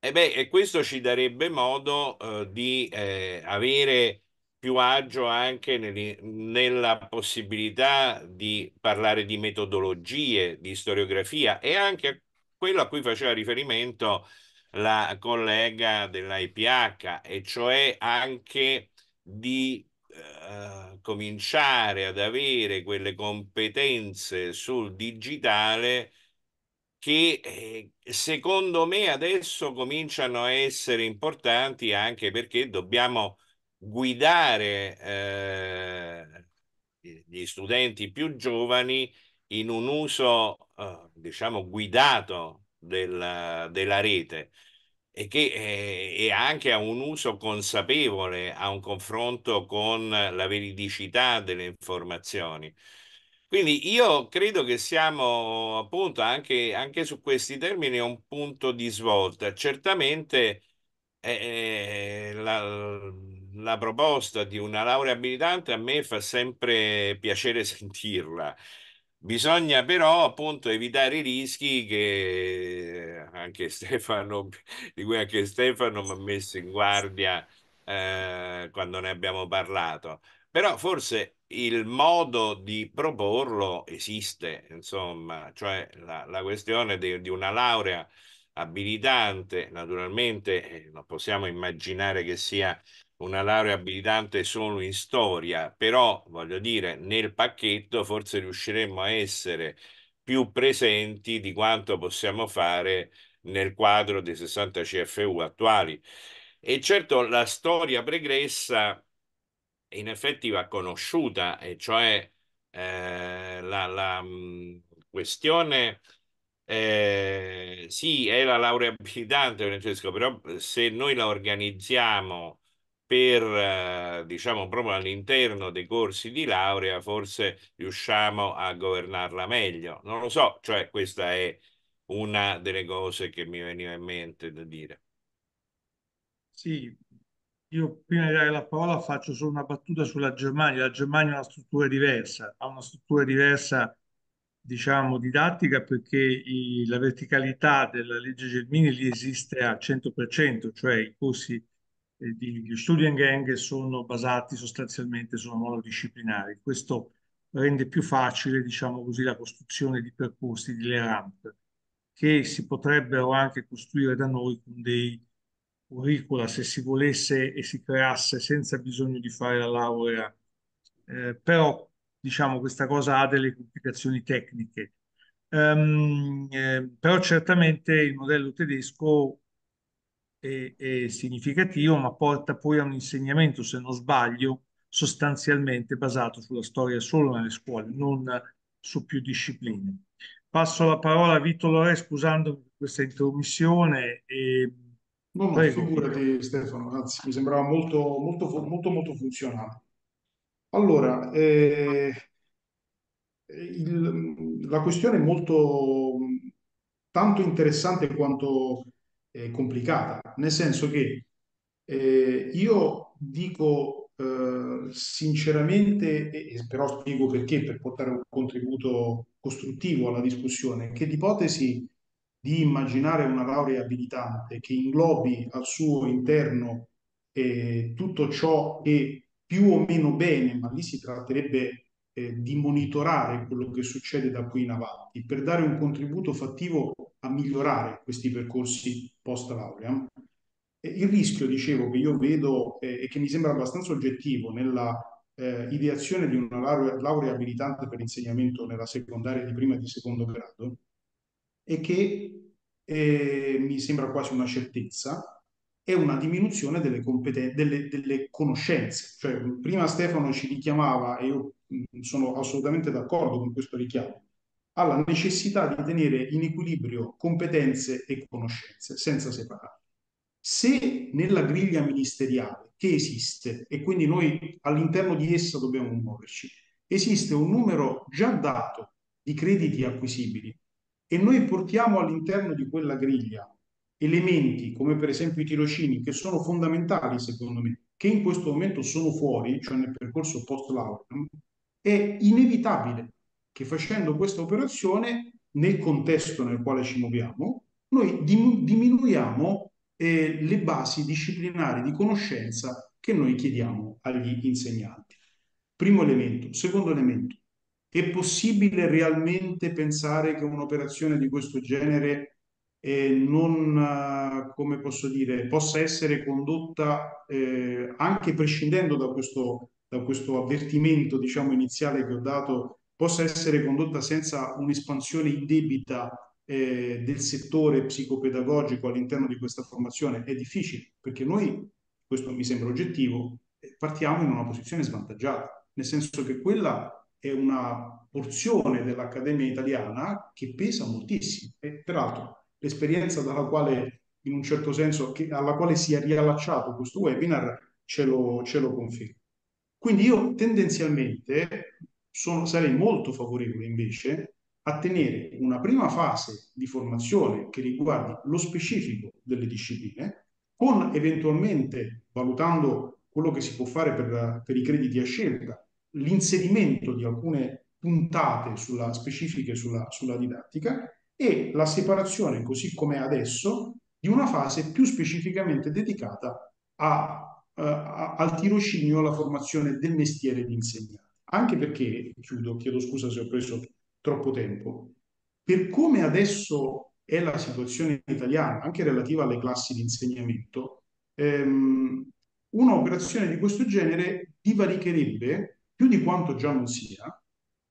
e, eh beh, e questo ci darebbe modo eh, di eh, avere più agio anche nel, nella possibilità di parlare di metodologie, di storiografia e anche quello a cui faceva riferimento la collega dell'IPH, e cioè anche di eh, cominciare ad avere quelle competenze sul digitale che eh, secondo me adesso cominciano a essere importanti anche perché dobbiamo guidare eh, gli studenti più giovani in un uso eh, diciamo, guidato del, della rete e che è, eh, anche a un uso consapevole, a un confronto con la veridicità delle informazioni. Quindi io credo che siamo appunto anche, anche su questi termini a un punto di svolta. Certamente eh, eh, la, la proposta di una laurea abilitante a me fa sempre piacere sentirla Bisogna però appunto evitare i rischi che eh, anche (laughs) Stefano, di cui anche Stefano mi ha messo in guardia eh, quando ne abbiamo parlato. Però forse il modo di proporlo esiste, insomma, cioè la, la questione di, di una laurea abilitante, naturalmente eh, non possiamo immaginare che sia una laurea abilitante solo in storia, però voglio dire, nel pacchetto forse riusciremmo a essere più presenti di quanto possiamo fare nel quadro dei 60 CFU attuali. E certo la storia pregressa in effetti va conosciuta, e cioè eh, la, la mh, mm, questione eh, sì, è la laurea abilitante, Francesco, però se noi la organizziamo per, eh, diciamo, proprio all'interno dei corsi di laurea, forse riusciamo a governarla meglio. Non lo so, cioè questa è una delle cose che mi veniva in mente da dire. Sì, io prima di dare la parola faccio solo una battuta sulla Germania. La Germania ha una struttura diversa, ha una struttura diversa, diciamo, didattica perché i, la verticalità della legge Gelmini lì esiste al 100%, cioè i corsi eh, di, gli Studiengang sono basati sostanzialmente su una monodisciplinare. Questo rende più facile, diciamo così, la costruzione di percorsi di le LERAMP che si potrebbero anche costruire da noi con dei curricula se si volesse e si creasse senza bisogno di fare la laurea. Eh, però, diciamo, questa cosa ha delle complicazioni tecniche. Um, eh, però certamente il modello tedesco e, significativo, ma porta poi a un insegnamento, se non sbaglio, sostanzialmente basato sulla storia solo nelle scuole, non su più discipline. Passo la parola a Vito Lorè, scusandomi per questa intromissione. E... No, Prego. figurati Stefano, anzi mi sembrava molto, molto, molto, molto funzionale. Allora, eh, il, la questione è molto tanto interessante quanto eh, complicata, nel senso che eh, io dico eh, sinceramente, e però spiego perché, per portare un contributo costruttivo alla discussione, che l'ipotesi di immaginare una laurea abilitante che inglobi al suo interno eh, tutto ciò che più o meno bene, ma lì si tratterebbe eh, di monitorare quello che succede da qui in avanti per dare un contributo fattivo a migliorare questi percorsi post laurea. Il rischio, dicevo, che io vedo eh, e che mi sembra abbastanza oggettivo nella eh, ideazione di una laurea, laurea abilitante per insegnamento nella secondaria di prima e di secondo grado è che eh, mi sembra quasi una certezza è una diminuzione delle, delle, delle conoscenze. Cioè, prima Stefano ci richiamava, e io sono assolutamente d'accordo con questo richiamo, alla necessità di tenere in equilibrio competenze e conoscenze senza separarle. Se nella griglia ministeriale che esiste, e quindi noi all'interno di essa dobbiamo muoverci, esiste un numero già dato di crediti acquisibili e noi portiamo all'interno di quella griglia elementi come per esempio i tirocini che sono fondamentali secondo me, che in questo momento sono fuori, cioè nel percorso post laurea è inevitabile che facendo questa operazione, nel contesto nel quale ci muoviamo, noi diminuiamo eh, le basi disciplinari di conoscenza che noi chiediamo agli insegnanti. Primo elemento. Secondo elemento, è possibile realmente pensare che un'operazione di questo genere eh, non, eh, come posso dire, possa essere condotta eh, anche prescindendo da questo da questo avvertimento diciamo, iniziale che ho dato possa essere condotta senza un'espansione indebita eh, del settore psicopedagogico all'interno di questa formazione è difficile, perché noi, questo mi sembra oggettivo, eh, partiamo in una posizione svantaggiata, nel senso che quella è una porzione dell'Accademia italiana che pesa moltissimo e peraltro l'esperienza dalla quale in un certo senso che, alla quale si è riallacciato questo webinar ce lo, ce lo conferma. Quindi io tendenzialmente sono, sarei molto favorevole invece a tenere una prima fase di formazione che riguardi lo specifico delle discipline, con eventualmente, valutando quello che si può fare per, per i crediti a scelta, l'inserimento di alcune puntate sulla, specifiche sulla, sulla didattica e la separazione, così come adesso, di una fase più specificamente dedicata a eh, al tirocinio alla formazione del mestiere di insegnante. Anche perché, chiudo, chiedo scusa se ho preso troppo tempo, per come adesso è la situazione italiana, anche relativa alle classi di insegnamento, ehm, un'operazione di questo genere divaricherebbe, più di quanto già non sia,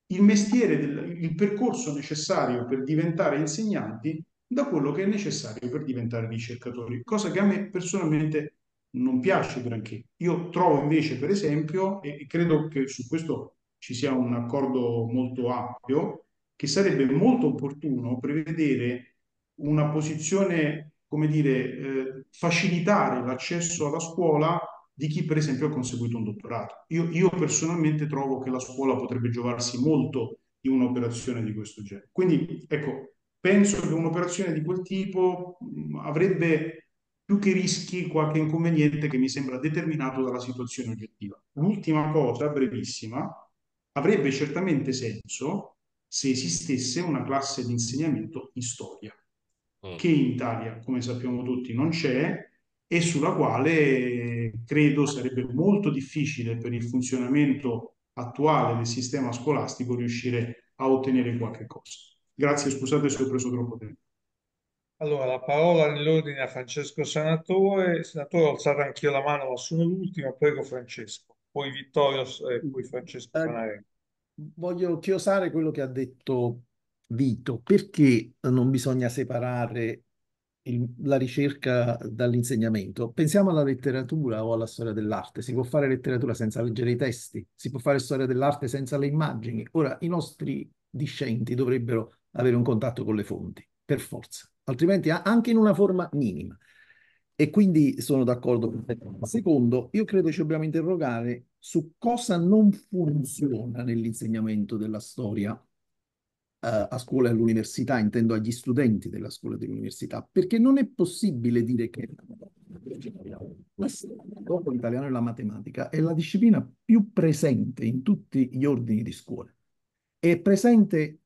il mestiere, del, il percorso necessario per diventare insegnanti da quello che è necessario per diventare ricercatori, cosa che a me personalmente non piace granché. Io trovo invece, per esempio, e credo che su questo ci sia un accordo molto ampio, che sarebbe molto opportuno prevedere una posizione, come dire, eh, facilitare l'accesso alla scuola di chi per esempio ha conseguito un dottorato. Io, io personalmente trovo che la scuola potrebbe giovarsi molto di un'operazione di questo genere. Quindi, ecco, penso che un'operazione di quel tipo avrebbe più che rischi qualche inconveniente che mi sembra determinato dalla situazione oggettiva. L'ultima cosa, brevissima, avrebbe certamente senso se esistesse una classe di insegnamento in storia, mm. che in Italia, come sappiamo tutti, non c'è e sulla quale credo sarebbe molto difficile per il funzionamento attuale del sistema scolastico riuscire a ottenere qualche cosa. Grazie, scusate se ho preso troppo tempo. Allora, la parola nell'ordine a Francesco Senatore. Senatore, ho alzato anch'io la mano, ma sono l'ultimo. Prego Francesco, poi Vittorio e eh, poi mm. Francesco Panarelli. Eh, voglio chiosare quello che ha detto Vito. Perché non bisogna separare il, la ricerca dall'insegnamento? Pensiamo alla letteratura o alla storia dell'arte. Si può fare letteratura senza leggere i testi, si può fare storia dell'arte senza le immagini. Ora, i nostri discenti dovrebbero avere un contatto con le fonti, per forza altrimenti anche in una forma minima. E quindi sono d'accordo con te. Secondo, io credo ci dobbiamo interrogare su cosa non funziona nell'insegnamento della storia eh, a scuola e all'università, intendo agli studenti della scuola e dell'università, perché non è possibile dire che la storia, dopo l'italiano e la matematica, è la disciplina più presente in tutti gli ordini di scuola. È presente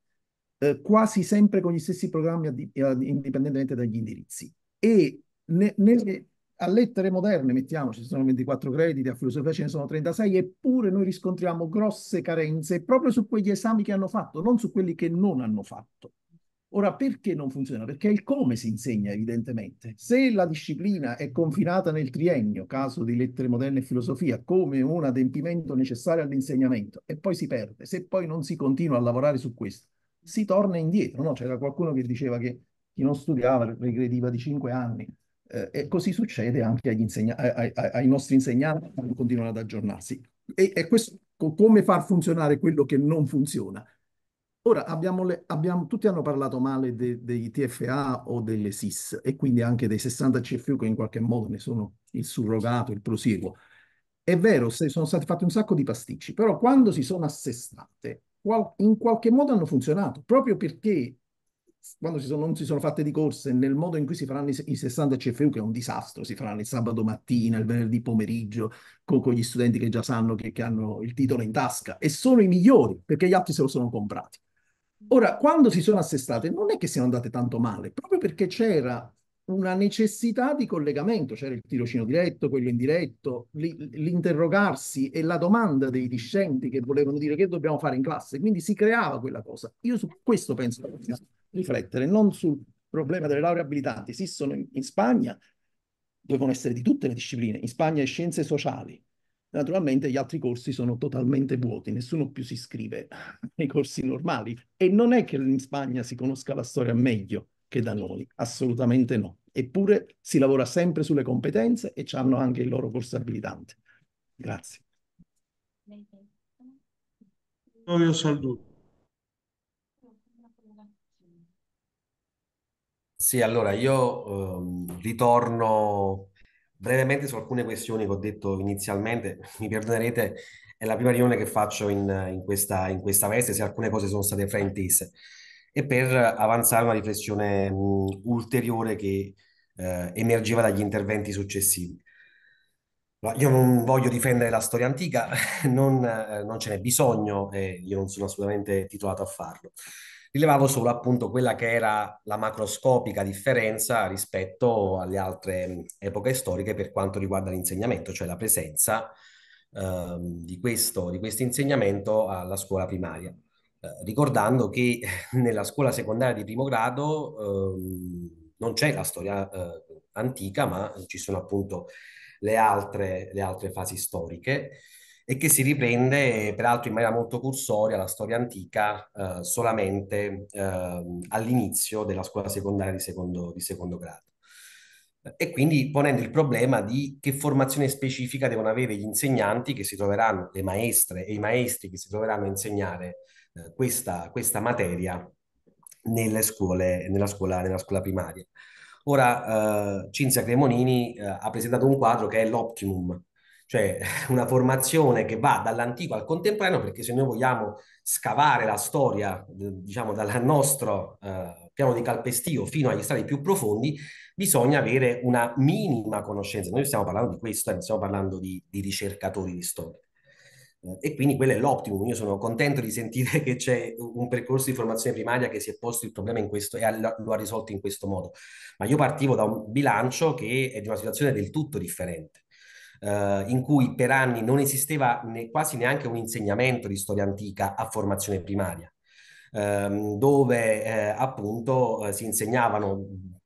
eh, quasi sempre con gli stessi programmi eh, indipendentemente dagli indirizzi. E ne, nelle, a lettere moderne, mettiamoci, ci sono 24 crediti, a filosofia ce ne sono 36, eppure noi riscontriamo grosse carenze proprio su quegli esami che hanno fatto, non su quelli che non hanno fatto. Ora, perché non funziona? Perché è il come si insegna, evidentemente. Se la disciplina è confinata nel triennio, caso di lettere moderne e filosofia, come un adempimento necessario all'insegnamento, e poi si perde, se poi non si continua a lavorare su questo, si torna indietro, no? C'era qualcuno che diceva che chi non studiava regrediva di 5 anni. Eh, e così succede anche insegna- ai, ai, ai, nostri insegnanti che continuano ad aggiornarsi. E, e questo, come far funzionare quello che non funziona. Ora, abbiamo le, abbiamo, tutti hanno parlato male de, dei TFA o delle SIS e quindi anche dei 60 CFU che in qualche modo ne sono il surrogato, il proseguo. È vero, sono stati fatti un sacco di pasticci, però quando si sono assestate in qualche modo hanno funzionato, proprio perché quando si sono, non si sono fatte di corse, nel modo in cui si faranno i, i 60 CFU, che è un disastro, si faranno il sabato mattina, il venerdì pomeriggio, con, con gli studenti che già sanno che, che, hanno il titolo in tasca, e sono i migliori, perché gli altri se lo sono comprati. Ora, quando si sono assestate, non è che siano andate tanto male, proprio perché c'era una necessità di collegamento, c'era il tirocino diretto, quello indiretto, l'interrogarsi e la domanda dei discenti che volevano dire che dobbiamo fare in classe, quindi si creava quella cosa. Io su questo penso che dobbiamo riflettere, non sul problema delle lauree abilitanti, esistono in, in Spagna, devono essere di tutte le discipline, in Spagna è scienze sociali, naturalmente gli altri corsi sono totalmente vuoti, nessuno più si iscrive ai corsi normali e non è che in Spagna si conosca la storia meglio che da noi, assolutamente no. Eppure si lavora sempre sulle competenze e ci hanno anche il loro corso abilitante. Grazie. Vittorio Salduto. Sì, allora io ehm, ritorno brevemente su alcune questioni che ho detto inizialmente. (laughs) Mi perdonerete, è la prima riunione che faccio in, in, questa, in questa veste, se alcune cose sono state fraintese e per avanzare una riflessione mh, ulteriore che eh, emergeva dagli interventi successivi. Io non voglio difendere la storia antica, (laughs) non, eh, non ce n'è bisogno e io non sono assolutamente titolato a farlo. Rilevavo solo appunto quella che era la macroscopica differenza rispetto alle altre epoche storiche per quanto riguarda l'insegnamento, cioè la presenza eh, di, questo, di questo insegnamento alla scuola primaria. Eh, ricordando che (laughs) nella scuola secondaria di primo grado ehm, non c'è la storia eh, antica, ma ci sono appunto le altre, le altre, fasi storiche e che si riprende peraltro in maniera molto cursoria la storia antica eh, solamente eh, all'inizio della scuola secondaria di secondo, di secondo grado e quindi ponendo il problema di che formazione specifica devono avere gli insegnanti che si troveranno, le maestre e i maestri che si troveranno a insegnare eh, questa, questa, materia scuole, nella, scuola, nella scuola primaria. Ora, eh, Cinzia Cremonini eh, ha presentato un quadro che è l'optimum, cioè (laughs) una formazione che va dall'antico al contemporaneo, perché se noi vogliamo scavare la storia, eh, diciamo, dal nostro eh, piano di calpestio fino agli strati più profondi, bisogna avere una minima conoscenza. Noi stiamo parlando di questo, non eh, stiamo parlando di, di ricercatori di storia. Eh, e quindi quello è l'optimum. Io sono contento di sentire (laughs) che c'è un percorso di formazione primaria che si è posto il problema in questo e lo ha risolto in questo modo. Ma io partivo da un bilancio che è di una situazione del tutto differente. Uh, in cui per anni non esisteva ne, quasi neanche un insegnamento di storia antica a formazione primaria, um, dove eh, appunto eh, si insegnavano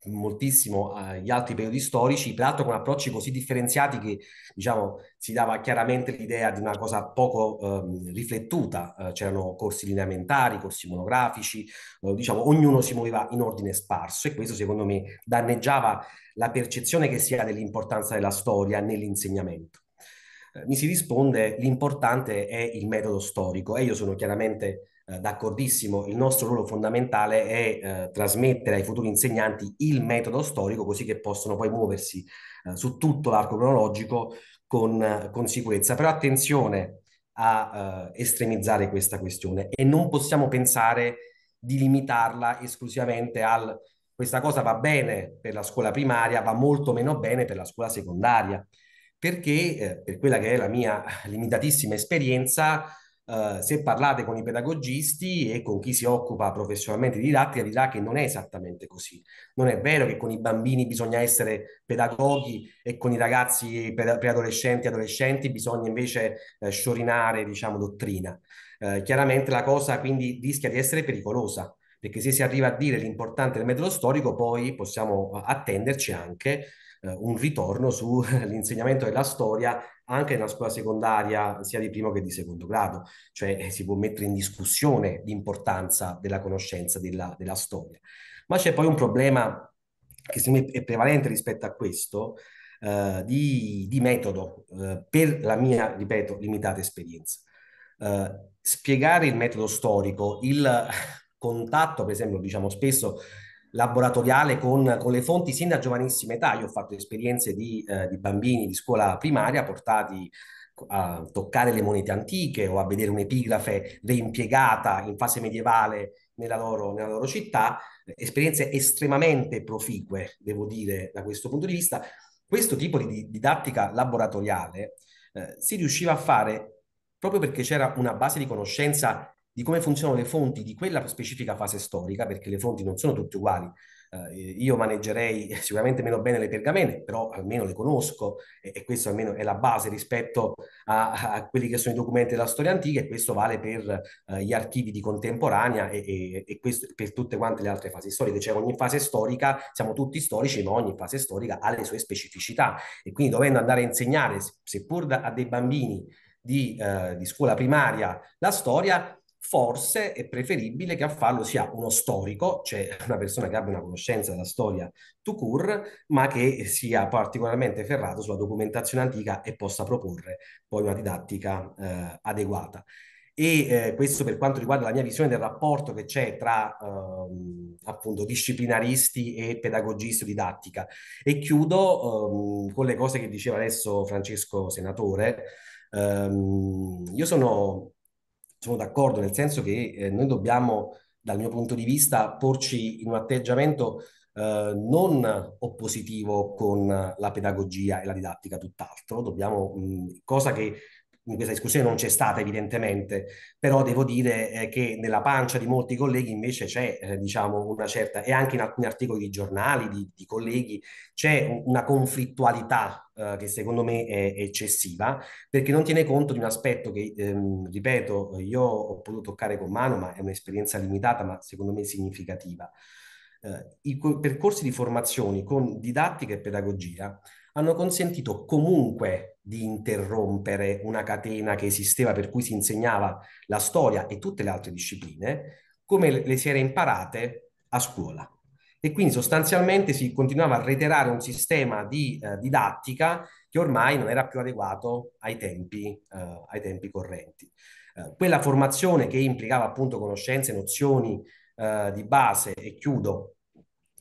moltissimo agli altri periodi storici, peraltro con approcci così differenziati che diciamo, si dava chiaramente l'idea di una cosa poco eh, riflettuta, eh, c'erano corsi lineamentari, corsi monografici, eh, diciamo, ognuno si muoveva in ordine sparso e questo secondo me danneggiava la percezione che si ha dell'importanza della storia nell'insegnamento. Eh, mi si risponde l'importante è il metodo storico e io sono chiaramente eh, d'accordissimo, il nostro ruolo fondamentale è eh, trasmettere ai futuri insegnanti il metodo storico così che possono poi muoversi eh, su tutto l'arco cronologico con, eh, con sicurezza. Però attenzione a eh, estremizzare questa questione e non possiamo pensare di limitarla esclusivamente al questa cosa va bene per la scuola primaria, va molto meno bene per la scuola secondaria, perché per quella che è la mia limitatissima esperienza, eh, se parlate con i pedagogisti e con chi si occupa professionalmente di didattica, dirà che non è esattamente così. Non è vero che con i bambini bisogna essere pedagoghi e con i ragazzi preadolescenti e adolescenti bisogna invece eh, sciorinare, diciamo, dottrina. Uh, chiaramente la cosa quindi rischia di essere pericolosa, perché se si arriva a dire l'importante del metodo storico, poi possiamo attenderci anche eh, un ritorno sull'insegnamento (laughs) della storia anche nella scuola secondaria sia di primo che di secondo grado, cioè eh, si può mettere in discussione l'importanza della conoscenza della, della storia. Ma c'è poi un problema che secondo me è prevalente rispetto a questo, eh, di, di, metodo, eh, per la mia, ripeto, limitata esperienza. Eh, spiegare il metodo storico, il contatto, per esempio, diciamo spesso laboratoriale con, con, le fonti sin da giovanissima età. Io ho fatto esperienze di, eh, di bambini di scuola primaria portati a toccare le monete antiche o a vedere un'epigrafe reimpiegata in fase medievale nella loro, nella loro città, esperienze estremamente proficue, devo dire, da questo punto di vista. Questo tipo di didattica laboratoriale eh, si riusciva a fare proprio perché c'era una base di conoscenza di come funzionano le fonti di quella specifica fase storica, perché le fonti non sono tutte uguali. Eh, io maneggerei (laughs) sicuramente meno bene le pergamene, però almeno le conosco e, e questa almeno è la base rispetto a, a, quelli che sono i documenti della storia antica e questo vale per eh, gli archivi di contemporanea e, e, e questo, per tutte quante le altre fasi storiche. Cioè ogni fase storica, siamo tutti storici, ma ogni fase storica ha le sue specificità e quindi dovendo andare a insegnare, seppur da, a dei bambini di, eh, di scuola primaria, la storia, forse è preferibile che a farlo sia uno storico, cioè una persona che abbia una conoscenza della storia to cure, ma che sia particolarmente ferrato sulla documentazione antica e possa proporre poi una didattica eh, adeguata. E eh, questo per quanto riguarda la mia visione del rapporto che c'è tra eh, appunto disciplinaristi e pedagogisti o didattica. E chiudo ehm, con le cose che diceva adesso Francesco Senatore. Ehm, io sono sono d'accordo, nel senso che eh, noi dobbiamo, dal mio punto di vista, porci in un atteggiamento eh, non oppositivo con la pedagogia e la didattica, tutt'altro, dobbiamo, mh, cosa che in questa discussione non c'è stata evidentemente, però devo dire eh, che nella pancia di molti colleghi invece c'è eh, diciamo una certa, e anche in alcuni articoli di giornali, di, di colleghi, c'è una conflittualità eh, che secondo me è eccessiva, perché non tiene conto di un aspetto che, ehm, ripeto, io ho potuto toccare con mano, ma è un'esperienza limitata, ma secondo me significativa. Eh, I percorsi di formazione con didattica e pedagogia hanno consentito comunque di interrompere una catena che esisteva per cui si insegnava la storia e tutte le altre discipline come le si era imparate a scuola. E quindi sostanzialmente si continuava a reiterare un sistema di eh, didattica che ormai non era più adeguato ai tempi, eh, ai tempi correnti. Eh, quella formazione che implicava appunto conoscenze, nozioni eh, di base, e chiudo,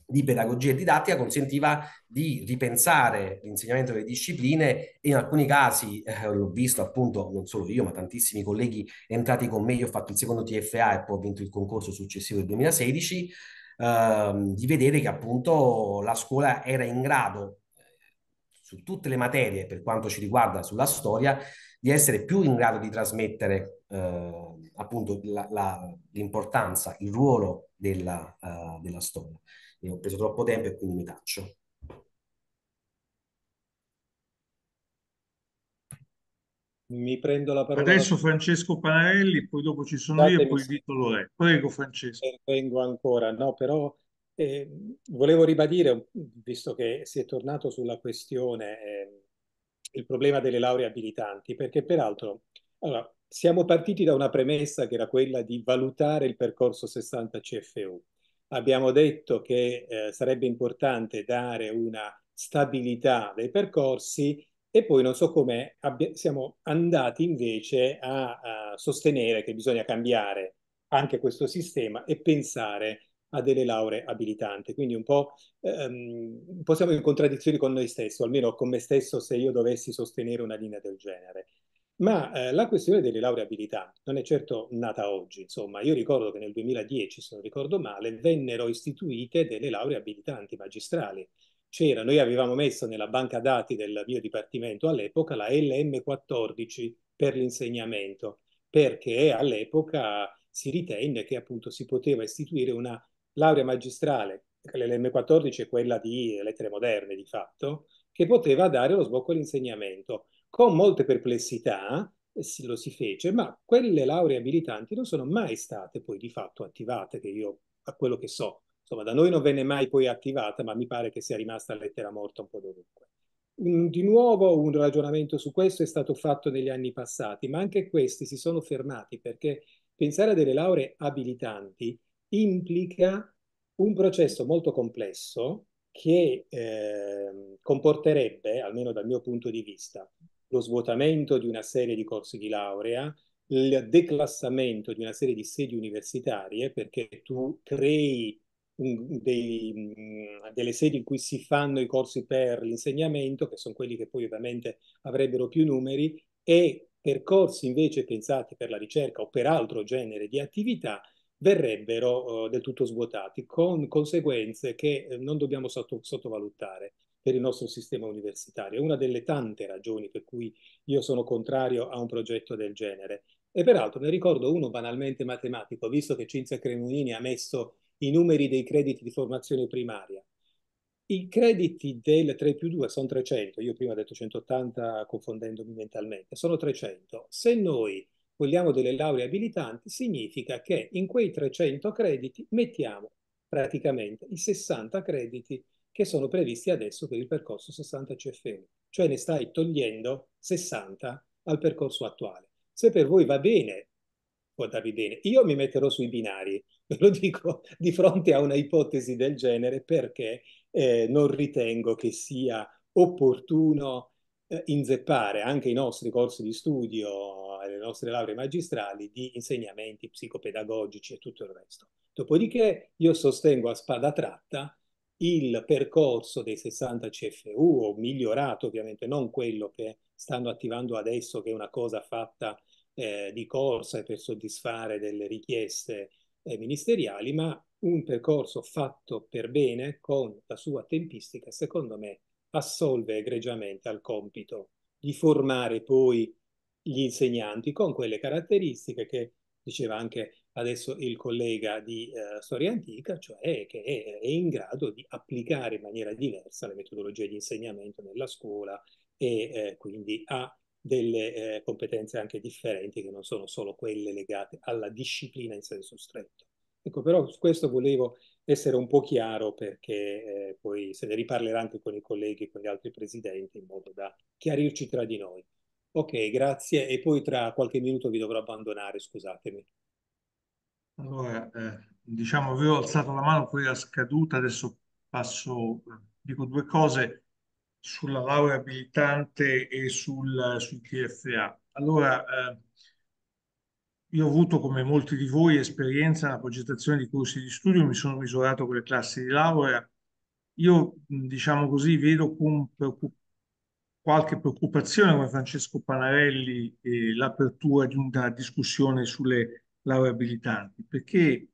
di pedagogia e didattica consentiva di ripensare l'insegnamento delle discipline e in alcuni casi, eh, l'ho visto appunto non solo io ma tantissimi colleghi entrati con me, io ho fatto il secondo TFA e poi ho vinto il concorso successivo del 2016, ehm, di vedere che appunto la scuola era in grado eh, su tutte le materie per quanto ci riguarda sulla storia di essere più in grado di trasmettere eh, appunto la, la, l'importanza, il ruolo della, uh, della storia e ho preso troppo tempo e quindi mi taccio. Mi prendo la parola. Adesso Francesco Panarelli, poi dopo ci sono Datemi io e poi Vito Lorè. Prego Francesco. Vengo ancora, no, però eh, volevo ribadire, visto che si è tornato sulla questione, eh, il problema delle lauree abilitanti, perché peraltro allora, siamo partiti da una premessa che era quella di valutare il percorso 60 CFU abbiamo detto che eh, sarebbe importante dare una stabilità dei percorsi e poi non so come siamo andati invece a, a sostenere che bisogna cambiare anche questo sistema e pensare a delle lauree abilitanti. Quindi un po' ehm, possiamo in contraddizione con noi stessi, almeno con me stesso se io dovessi sostenere una linea del genere. Ma eh, la questione delle laureabilità non è certo nata oggi, insomma, io ricordo che nel 2010, se non ricordo male, vennero istituite delle laureabilità antimagistrali. C'era, noi avevamo messo nella banca dati del mio dipartimento all'epoca la LM14 per l'insegnamento, perché all'epoca si ritenne che appunto si poteva istituire una laurea magistrale, l'LM14 è quella di lettere moderne di fatto, che poteva dare lo sbocco all'insegnamento. Con molte perplessità lo si fece, ma quelle lauree abilitanti non sono mai state poi di fatto attivate, che io a quello che so. Insomma, da noi non venne mai poi attivata, ma mi pare che sia rimasta lettera morta un po' dovunque. Mm, di nuovo un ragionamento su questo è stato fatto negli anni passati, ma anche questi si sono fermati perché pensare a delle lauree abilitanti implica un processo molto complesso che eh, comporterebbe, almeno dal mio punto di vista, lo svuotamento di una serie di corsi di laurea, il declassamento di una serie di sedi universitarie, perché tu crei dei, mm, delle sedi in cui si fanno i corsi per l'insegnamento, che sono quelli che poi ovviamente avrebbero più numeri, e per corsi invece pensati per la ricerca o per altro genere di attività verrebbero eh, del tutto svuotati, con conseguenze che eh, non dobbiamo sotto, sottovalutare per il nostro sistema universitario. È una delle tante ragioni per cui io sono contrario a un progetto del genere. E peraltro ne ricordo uno banalmente matematico, visto che Cinzia Cremonini ha messo i numeri dei crediti di formazione primaria. I crediti del 3 più 2 sono 300, io prima ho detto 180 confondendomi mentalmente, sono 300. Se noi vogliamo delle lauree abilitanti, significa che in quei 300 crediti mettiamo praticamente i 60 crediti che sono previsti adesso per il percorso 60 CFU, cioè ne stai togliendo 60 al percorso attuale. Se per voi va bene, può darvi bene. Io mi metterò sui binari, (laughs) ve lo dico di fronte a una ipotesi del genere perché eh, non ritengo che sia opportuno eh, inzeppare anche i nostri corsi di studio, le nostre lauree magistrali di insegnamenti psicopedagogici e tutto il resto. Dopodiché io sostengo a spada tratta il percorso dei 60 CFU, o migliorato ovviamente, non quello che stanno attivando adesso, che è una cosa fatta eh, di corsa e per soddisfare delle richieste eh, ministeriali, ma un percorso fatto per bene con la sua tempistica, secondo me, assolve egregiamente al compito di formare poi gli insegnanti con quelle caratteristiche che diceva anche adesso il collega di eh, storia antica, cioè che è, è, in grado di applicare in maniera diversa le metodologie di insegnamento nella scuola e eh, quindi ha delle eh, competenze anche differenti che non sono solo quelle legate alla disciplina in senso stretto. Ecco, però su questo volevo essere un po' chiaro perché eh, poi se ne riparlerà anche con i colleghi, con gli altri presidenti, in modo da chiarirci tra di noi. Ok, grazie e poi tra qualche minuto vi dovrò abbandonare, scusatemi. Allora, eh, diciamo, avevo alzato la mano, poi è scaduta, adesso passo, dico due cose sulla laurea abilitante e sul, sul TFA. Allora, eh, io ho avuto, come molti di voi, esperienza nella progettazione di corsi di studio, mi sono misurato con le classi di laurea. Io, diciamo così, vedo con preoccupazione qualche preoccupazione come Francesco Panarelli eh, l'apertura di una discussione sulle laureabilitanti, perché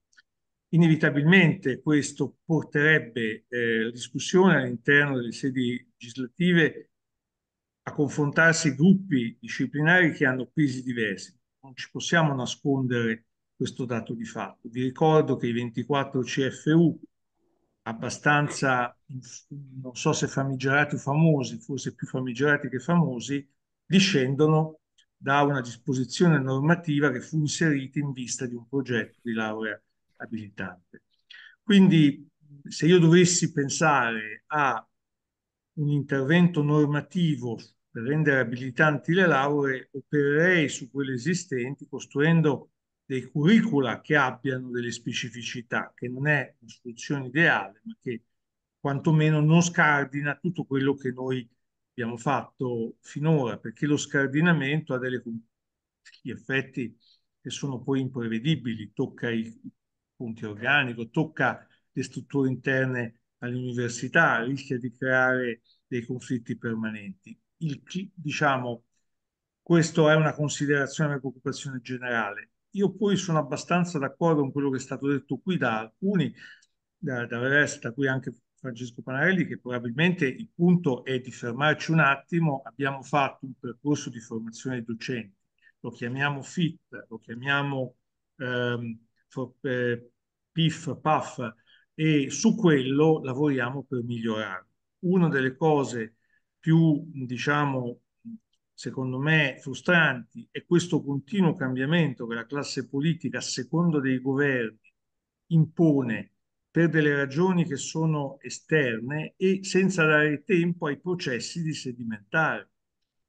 inevitabilmente questo porterebbe eh, la discussione all'interno delle sedi legislative a confrontarsi gruppi disciplinari che hanno pesi diversi. Non ci possiamo nascondere questo dato di fatto. Vi ricordo che i 24 CFU, abbastanza, non so se famigerati o famosi, forse più famigerati che famosi, discendono da una disposizione normativa che fu inserita in vista di un progetto di laurea abilitante. Quindi se io dovessi pensare a un intervento normativo per rendere abilitanti le lauree, opererei su quelle esistenti costruendo dei curricula che abbiano delle specificità, che non è una soluzione ideale, ma che quantomeno non scardina tutto quello che noi abbiamo fatto finora, perché lo scardinamento ha degli effetti che sono poi imprevedibili, tocca i punti organico, tocca le strutture interne all'università, rischia di creare dei conflitti permanenti. Il, diciamo, questa è una considerazione, una preoccupazione generale. Io poi sono abbastanza d'accordo con quello che è stato detto qui da alcuni, da, da Veresta, qui anche Francesco Panarelli che probabilmente il punto è di fermarci un attimo. Abbiamo fatto un percorso di formazione dei docenti, lo chiamiamo FIT, lo chiamiamo ehm, for, eh, PIF, PAF e su quello lavoriamo per migliorarlo. Una delle cose più, diciamo, secondo me, frustranti è questo continuo cambiamento che la classe politica, secondo dei governi, impone per delle ragioni che sono esterne e senza dare tempo ai processi di sedimentare.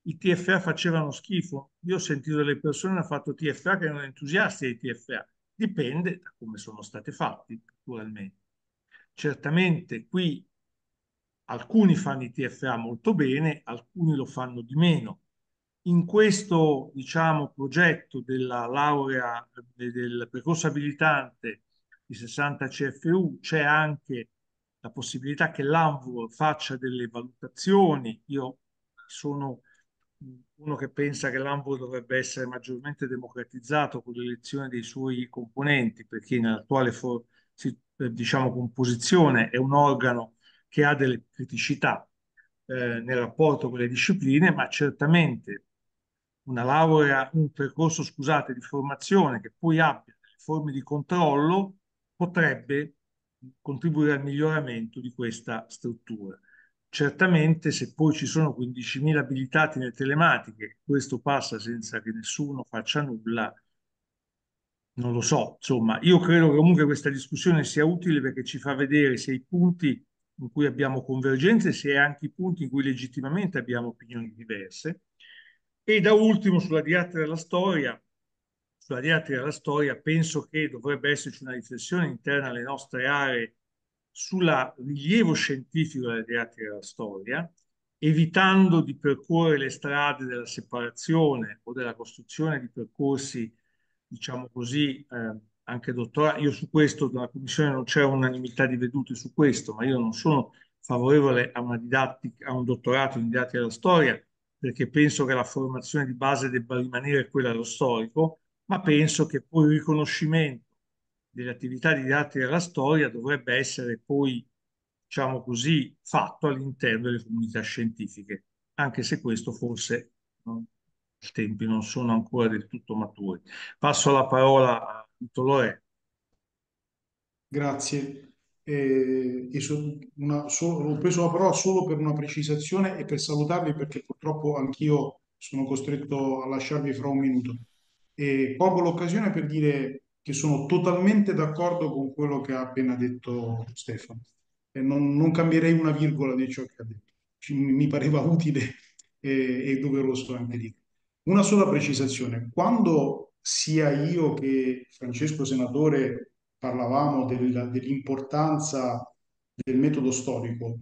I TFA facevano schifo. Io ho sentito delle persone che hanno fatto TFA che erano entusiasti dei TFA. Dipende da come sono stati fatti, naturalmente. Certamente qui alcuni fanno i TFA molto bene, alcuni lo fanno di meno. In questo diciamo, progetto della laurea del percorso abilitante di 60 CFU, c'è anche la possibilità che l'ANVUR faccia delle valutazioni. Io sono uno che pensa che l'ANVUR dovrebbe essere maggiormente democratizzato con l'elezione dei suoi componenti, perché nell'attuale eh, diciamo, composizione è un organo che ha delle criticità eh, nel rapporto con le discipline, ma certamente una laurea, un percorso, scusate, di formazione che poi abbia delle forme di controllo potrebbe contribuire al miglioramento di questa struttura. Certamente se poi ci sono 15.000 abilitati nelle telematiche, questo passa senza che nessuno faccia nulla, non lo so. Insomma, io credo che comunque questa discussione sia utile perché ci fa vedere se i punti in cui abbiamo convergenze, se anche i punti in cui legittimamente abbiamo opinioni diverse. E da ultimo, sulla diatriba della storia, sulla didattica della storia, penso che dovrebbe esserci una riflessione interna alle nostre aree sul rilievo scientifico della didattica della storia, evitando di percorrere le strade della separazione o della costruzione di percorsi, diciamo così, eh, anche dottorati. Io su questo, dalla Commissione non c'è unanimità di vedute su questo, ma io non sono favorevole a, una didattica, a un dottorato in didattica della storia, perché penso che la formazione di base debba rimanere quella dello storico, ma penso che poi il riconoscimento delle attività didattiche della storia dovrebbe essere poi, diciamo così, fatto all'interno delle comunità scientifiche, anche se questo forse no, i tempi non sono ancora del tutto maturi. Passo la parola a Tolore. Grazie. Eh, so, una, so, ho preso la parola solo per una precisazione e per salutarvi perché purtroppo anch'io sono costretto a lasciarvi fra un minuto e colgo l'occasione per dire che sono totalmente d'accordo con quello che ha appena detto Stefano. E non, non cambierei una virgola di ciò che ha detto. Ci, mi pareva utile e, e doveroso anche lì. Una sola precisazione. Quando sia io che Francesco Senatore parlavamo del, dell'importanza del metodo storico,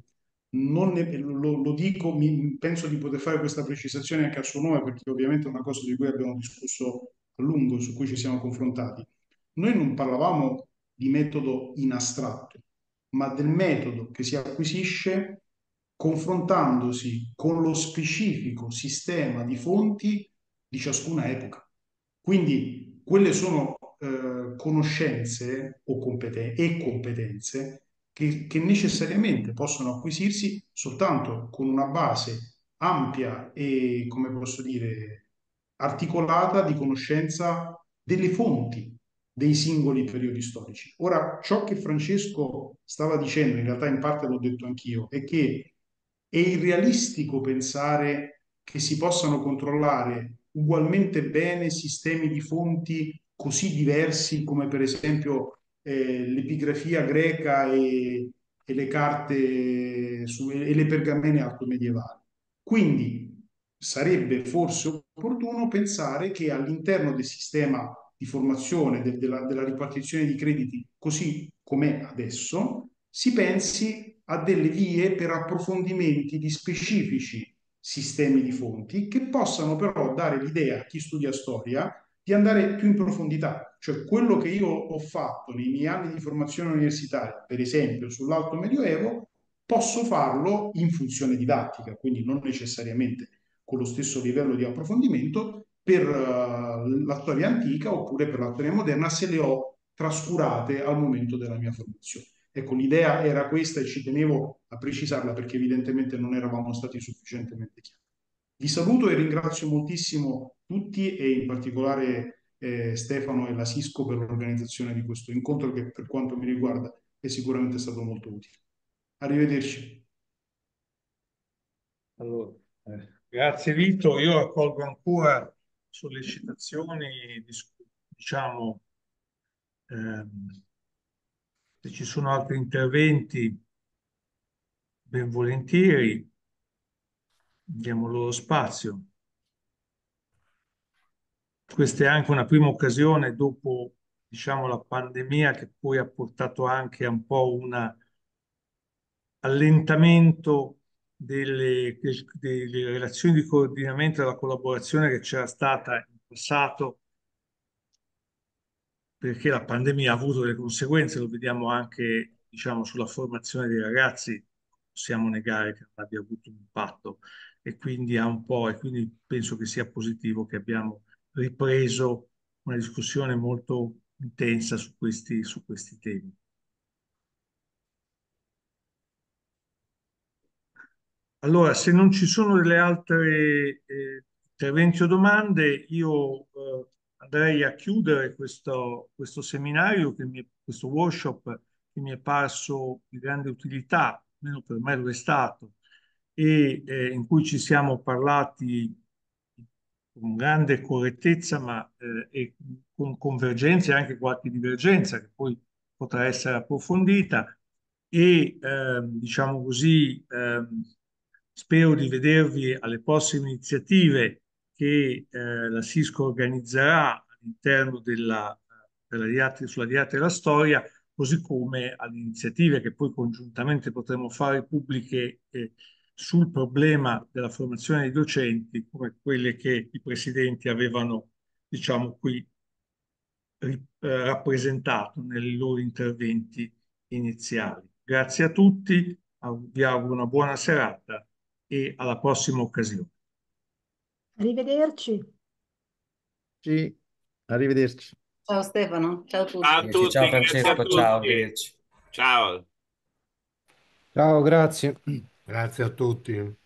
ne, lo, lo, dico, mi, penso di poter fare questa precisazione anche a suo nome, perché ovviamente è una cosa di cui abbiamo discusso lungo su cui ci siamo confrontati, noi non parlavamo di metodo in astratto, ma del metodo che si acquisisce confrontandosi con lo specifico sistema di fonti di ciascuna epoca. Quindi quelle sono eh, conoscenze competen- e competenze che, che necessariamente possono acquisirsi soltanto con una base ampia e, come posso dire, articolata di conoscenza delle fonti dei singoli periodi storici. Ora, ciò che Francesco stava dicendo, in realtà in parte l'ho detto anch'io, è che è irrealistico pensare che si possano controllare ugualmente bene sistemi di fonti così diversi come per esempio eh, l'epigrafia greca e, e le carte su, e le pergamene alto medievali. Quindi sarebbe forse opportuno pensare che all'interno del sistema di formazione de- della, della ripartizione di crediti così com'è adesso, si pensi a delle vie per approfondimenti di specifici sistemi di fonti che possano però dare l'idea a chi studia storia di andare più in profondità. Cioè quello che io ho fatto nei miei anni di formazione universitaria, per esempio sull'alto medioevo, posso farlo in funzione didattica, quindi non necessariamente con lo stesso livello di approfondimento per uh, la storia antica oppure per la storia moderna se le ho trascurate al momento della mia formazione. Ecco, l'idea era questa e ci tenevo a precisarla perché evidentemente non eravamo stati sufficientemente chiari. Vi saluto e ringrazio moltissimo tutti e in particolare eh, Stefano e la Cisco per l'organizzazione di questo incontro che per quanto mi riguarda è sicuramente stato molto utile. Arrivederci. Allora, eh. Grazie Vito, io accolgo ancora sollecitazioni, diciamo, ehm, se ci sono altri interventi, ben volentieri, diamo loro spazio. Questa è anche una prima occasione dopo diciamo, la pandemia che poi ha portato anche a un po' un allentamento delle, delle relazioni di coordinamento e della collaborazione che c'era stata in passato perché la pandemia ha avuto delle conseguenze, lo vediamo anche diciamo, sulla formazione dei ragazzi, possiamo negare che abbia avuto un impatto e quindi ha un po' e quindi penso che sia positivo che abbiamo ripreso una discussione molto intensa su questi, su questi temi. Allora, se non ci sono delle altre eh, interventi o domande, io eh, andrei a chiudere questo, questo seminario, mi, questo workshop che mi è parso di grande utilità, almeno per me lo è stato, e eh, in cui ci siamo parlati con grande correttezza ma, eh, e con convergenze e anche qualche divergenza che poi potrà essere approfondita e ehm, diciamo così ehm, Spero di vedervi alle prossime iniziative che eh, la Cisco organizzerà all'interno della, eh, della diatria, sulla diatria della storia, così come alle iniziative che poi congiuntamente potremo fare pubbliche eh, sul problema della formazione dei docenti, come quelle che i presidenti avevano, diciamo qui, eh, rappresentato nei loro interventi iniziali. Grazie a tutti, vi auguro una buona serata e alla prossima occasione. Arrivederci. Sì, arrivederci. Ciao Stefano, ciao a tutti. A tutti ciao Francesco, ciao. Ciao. Ciao, grazie. Grazie a tutti.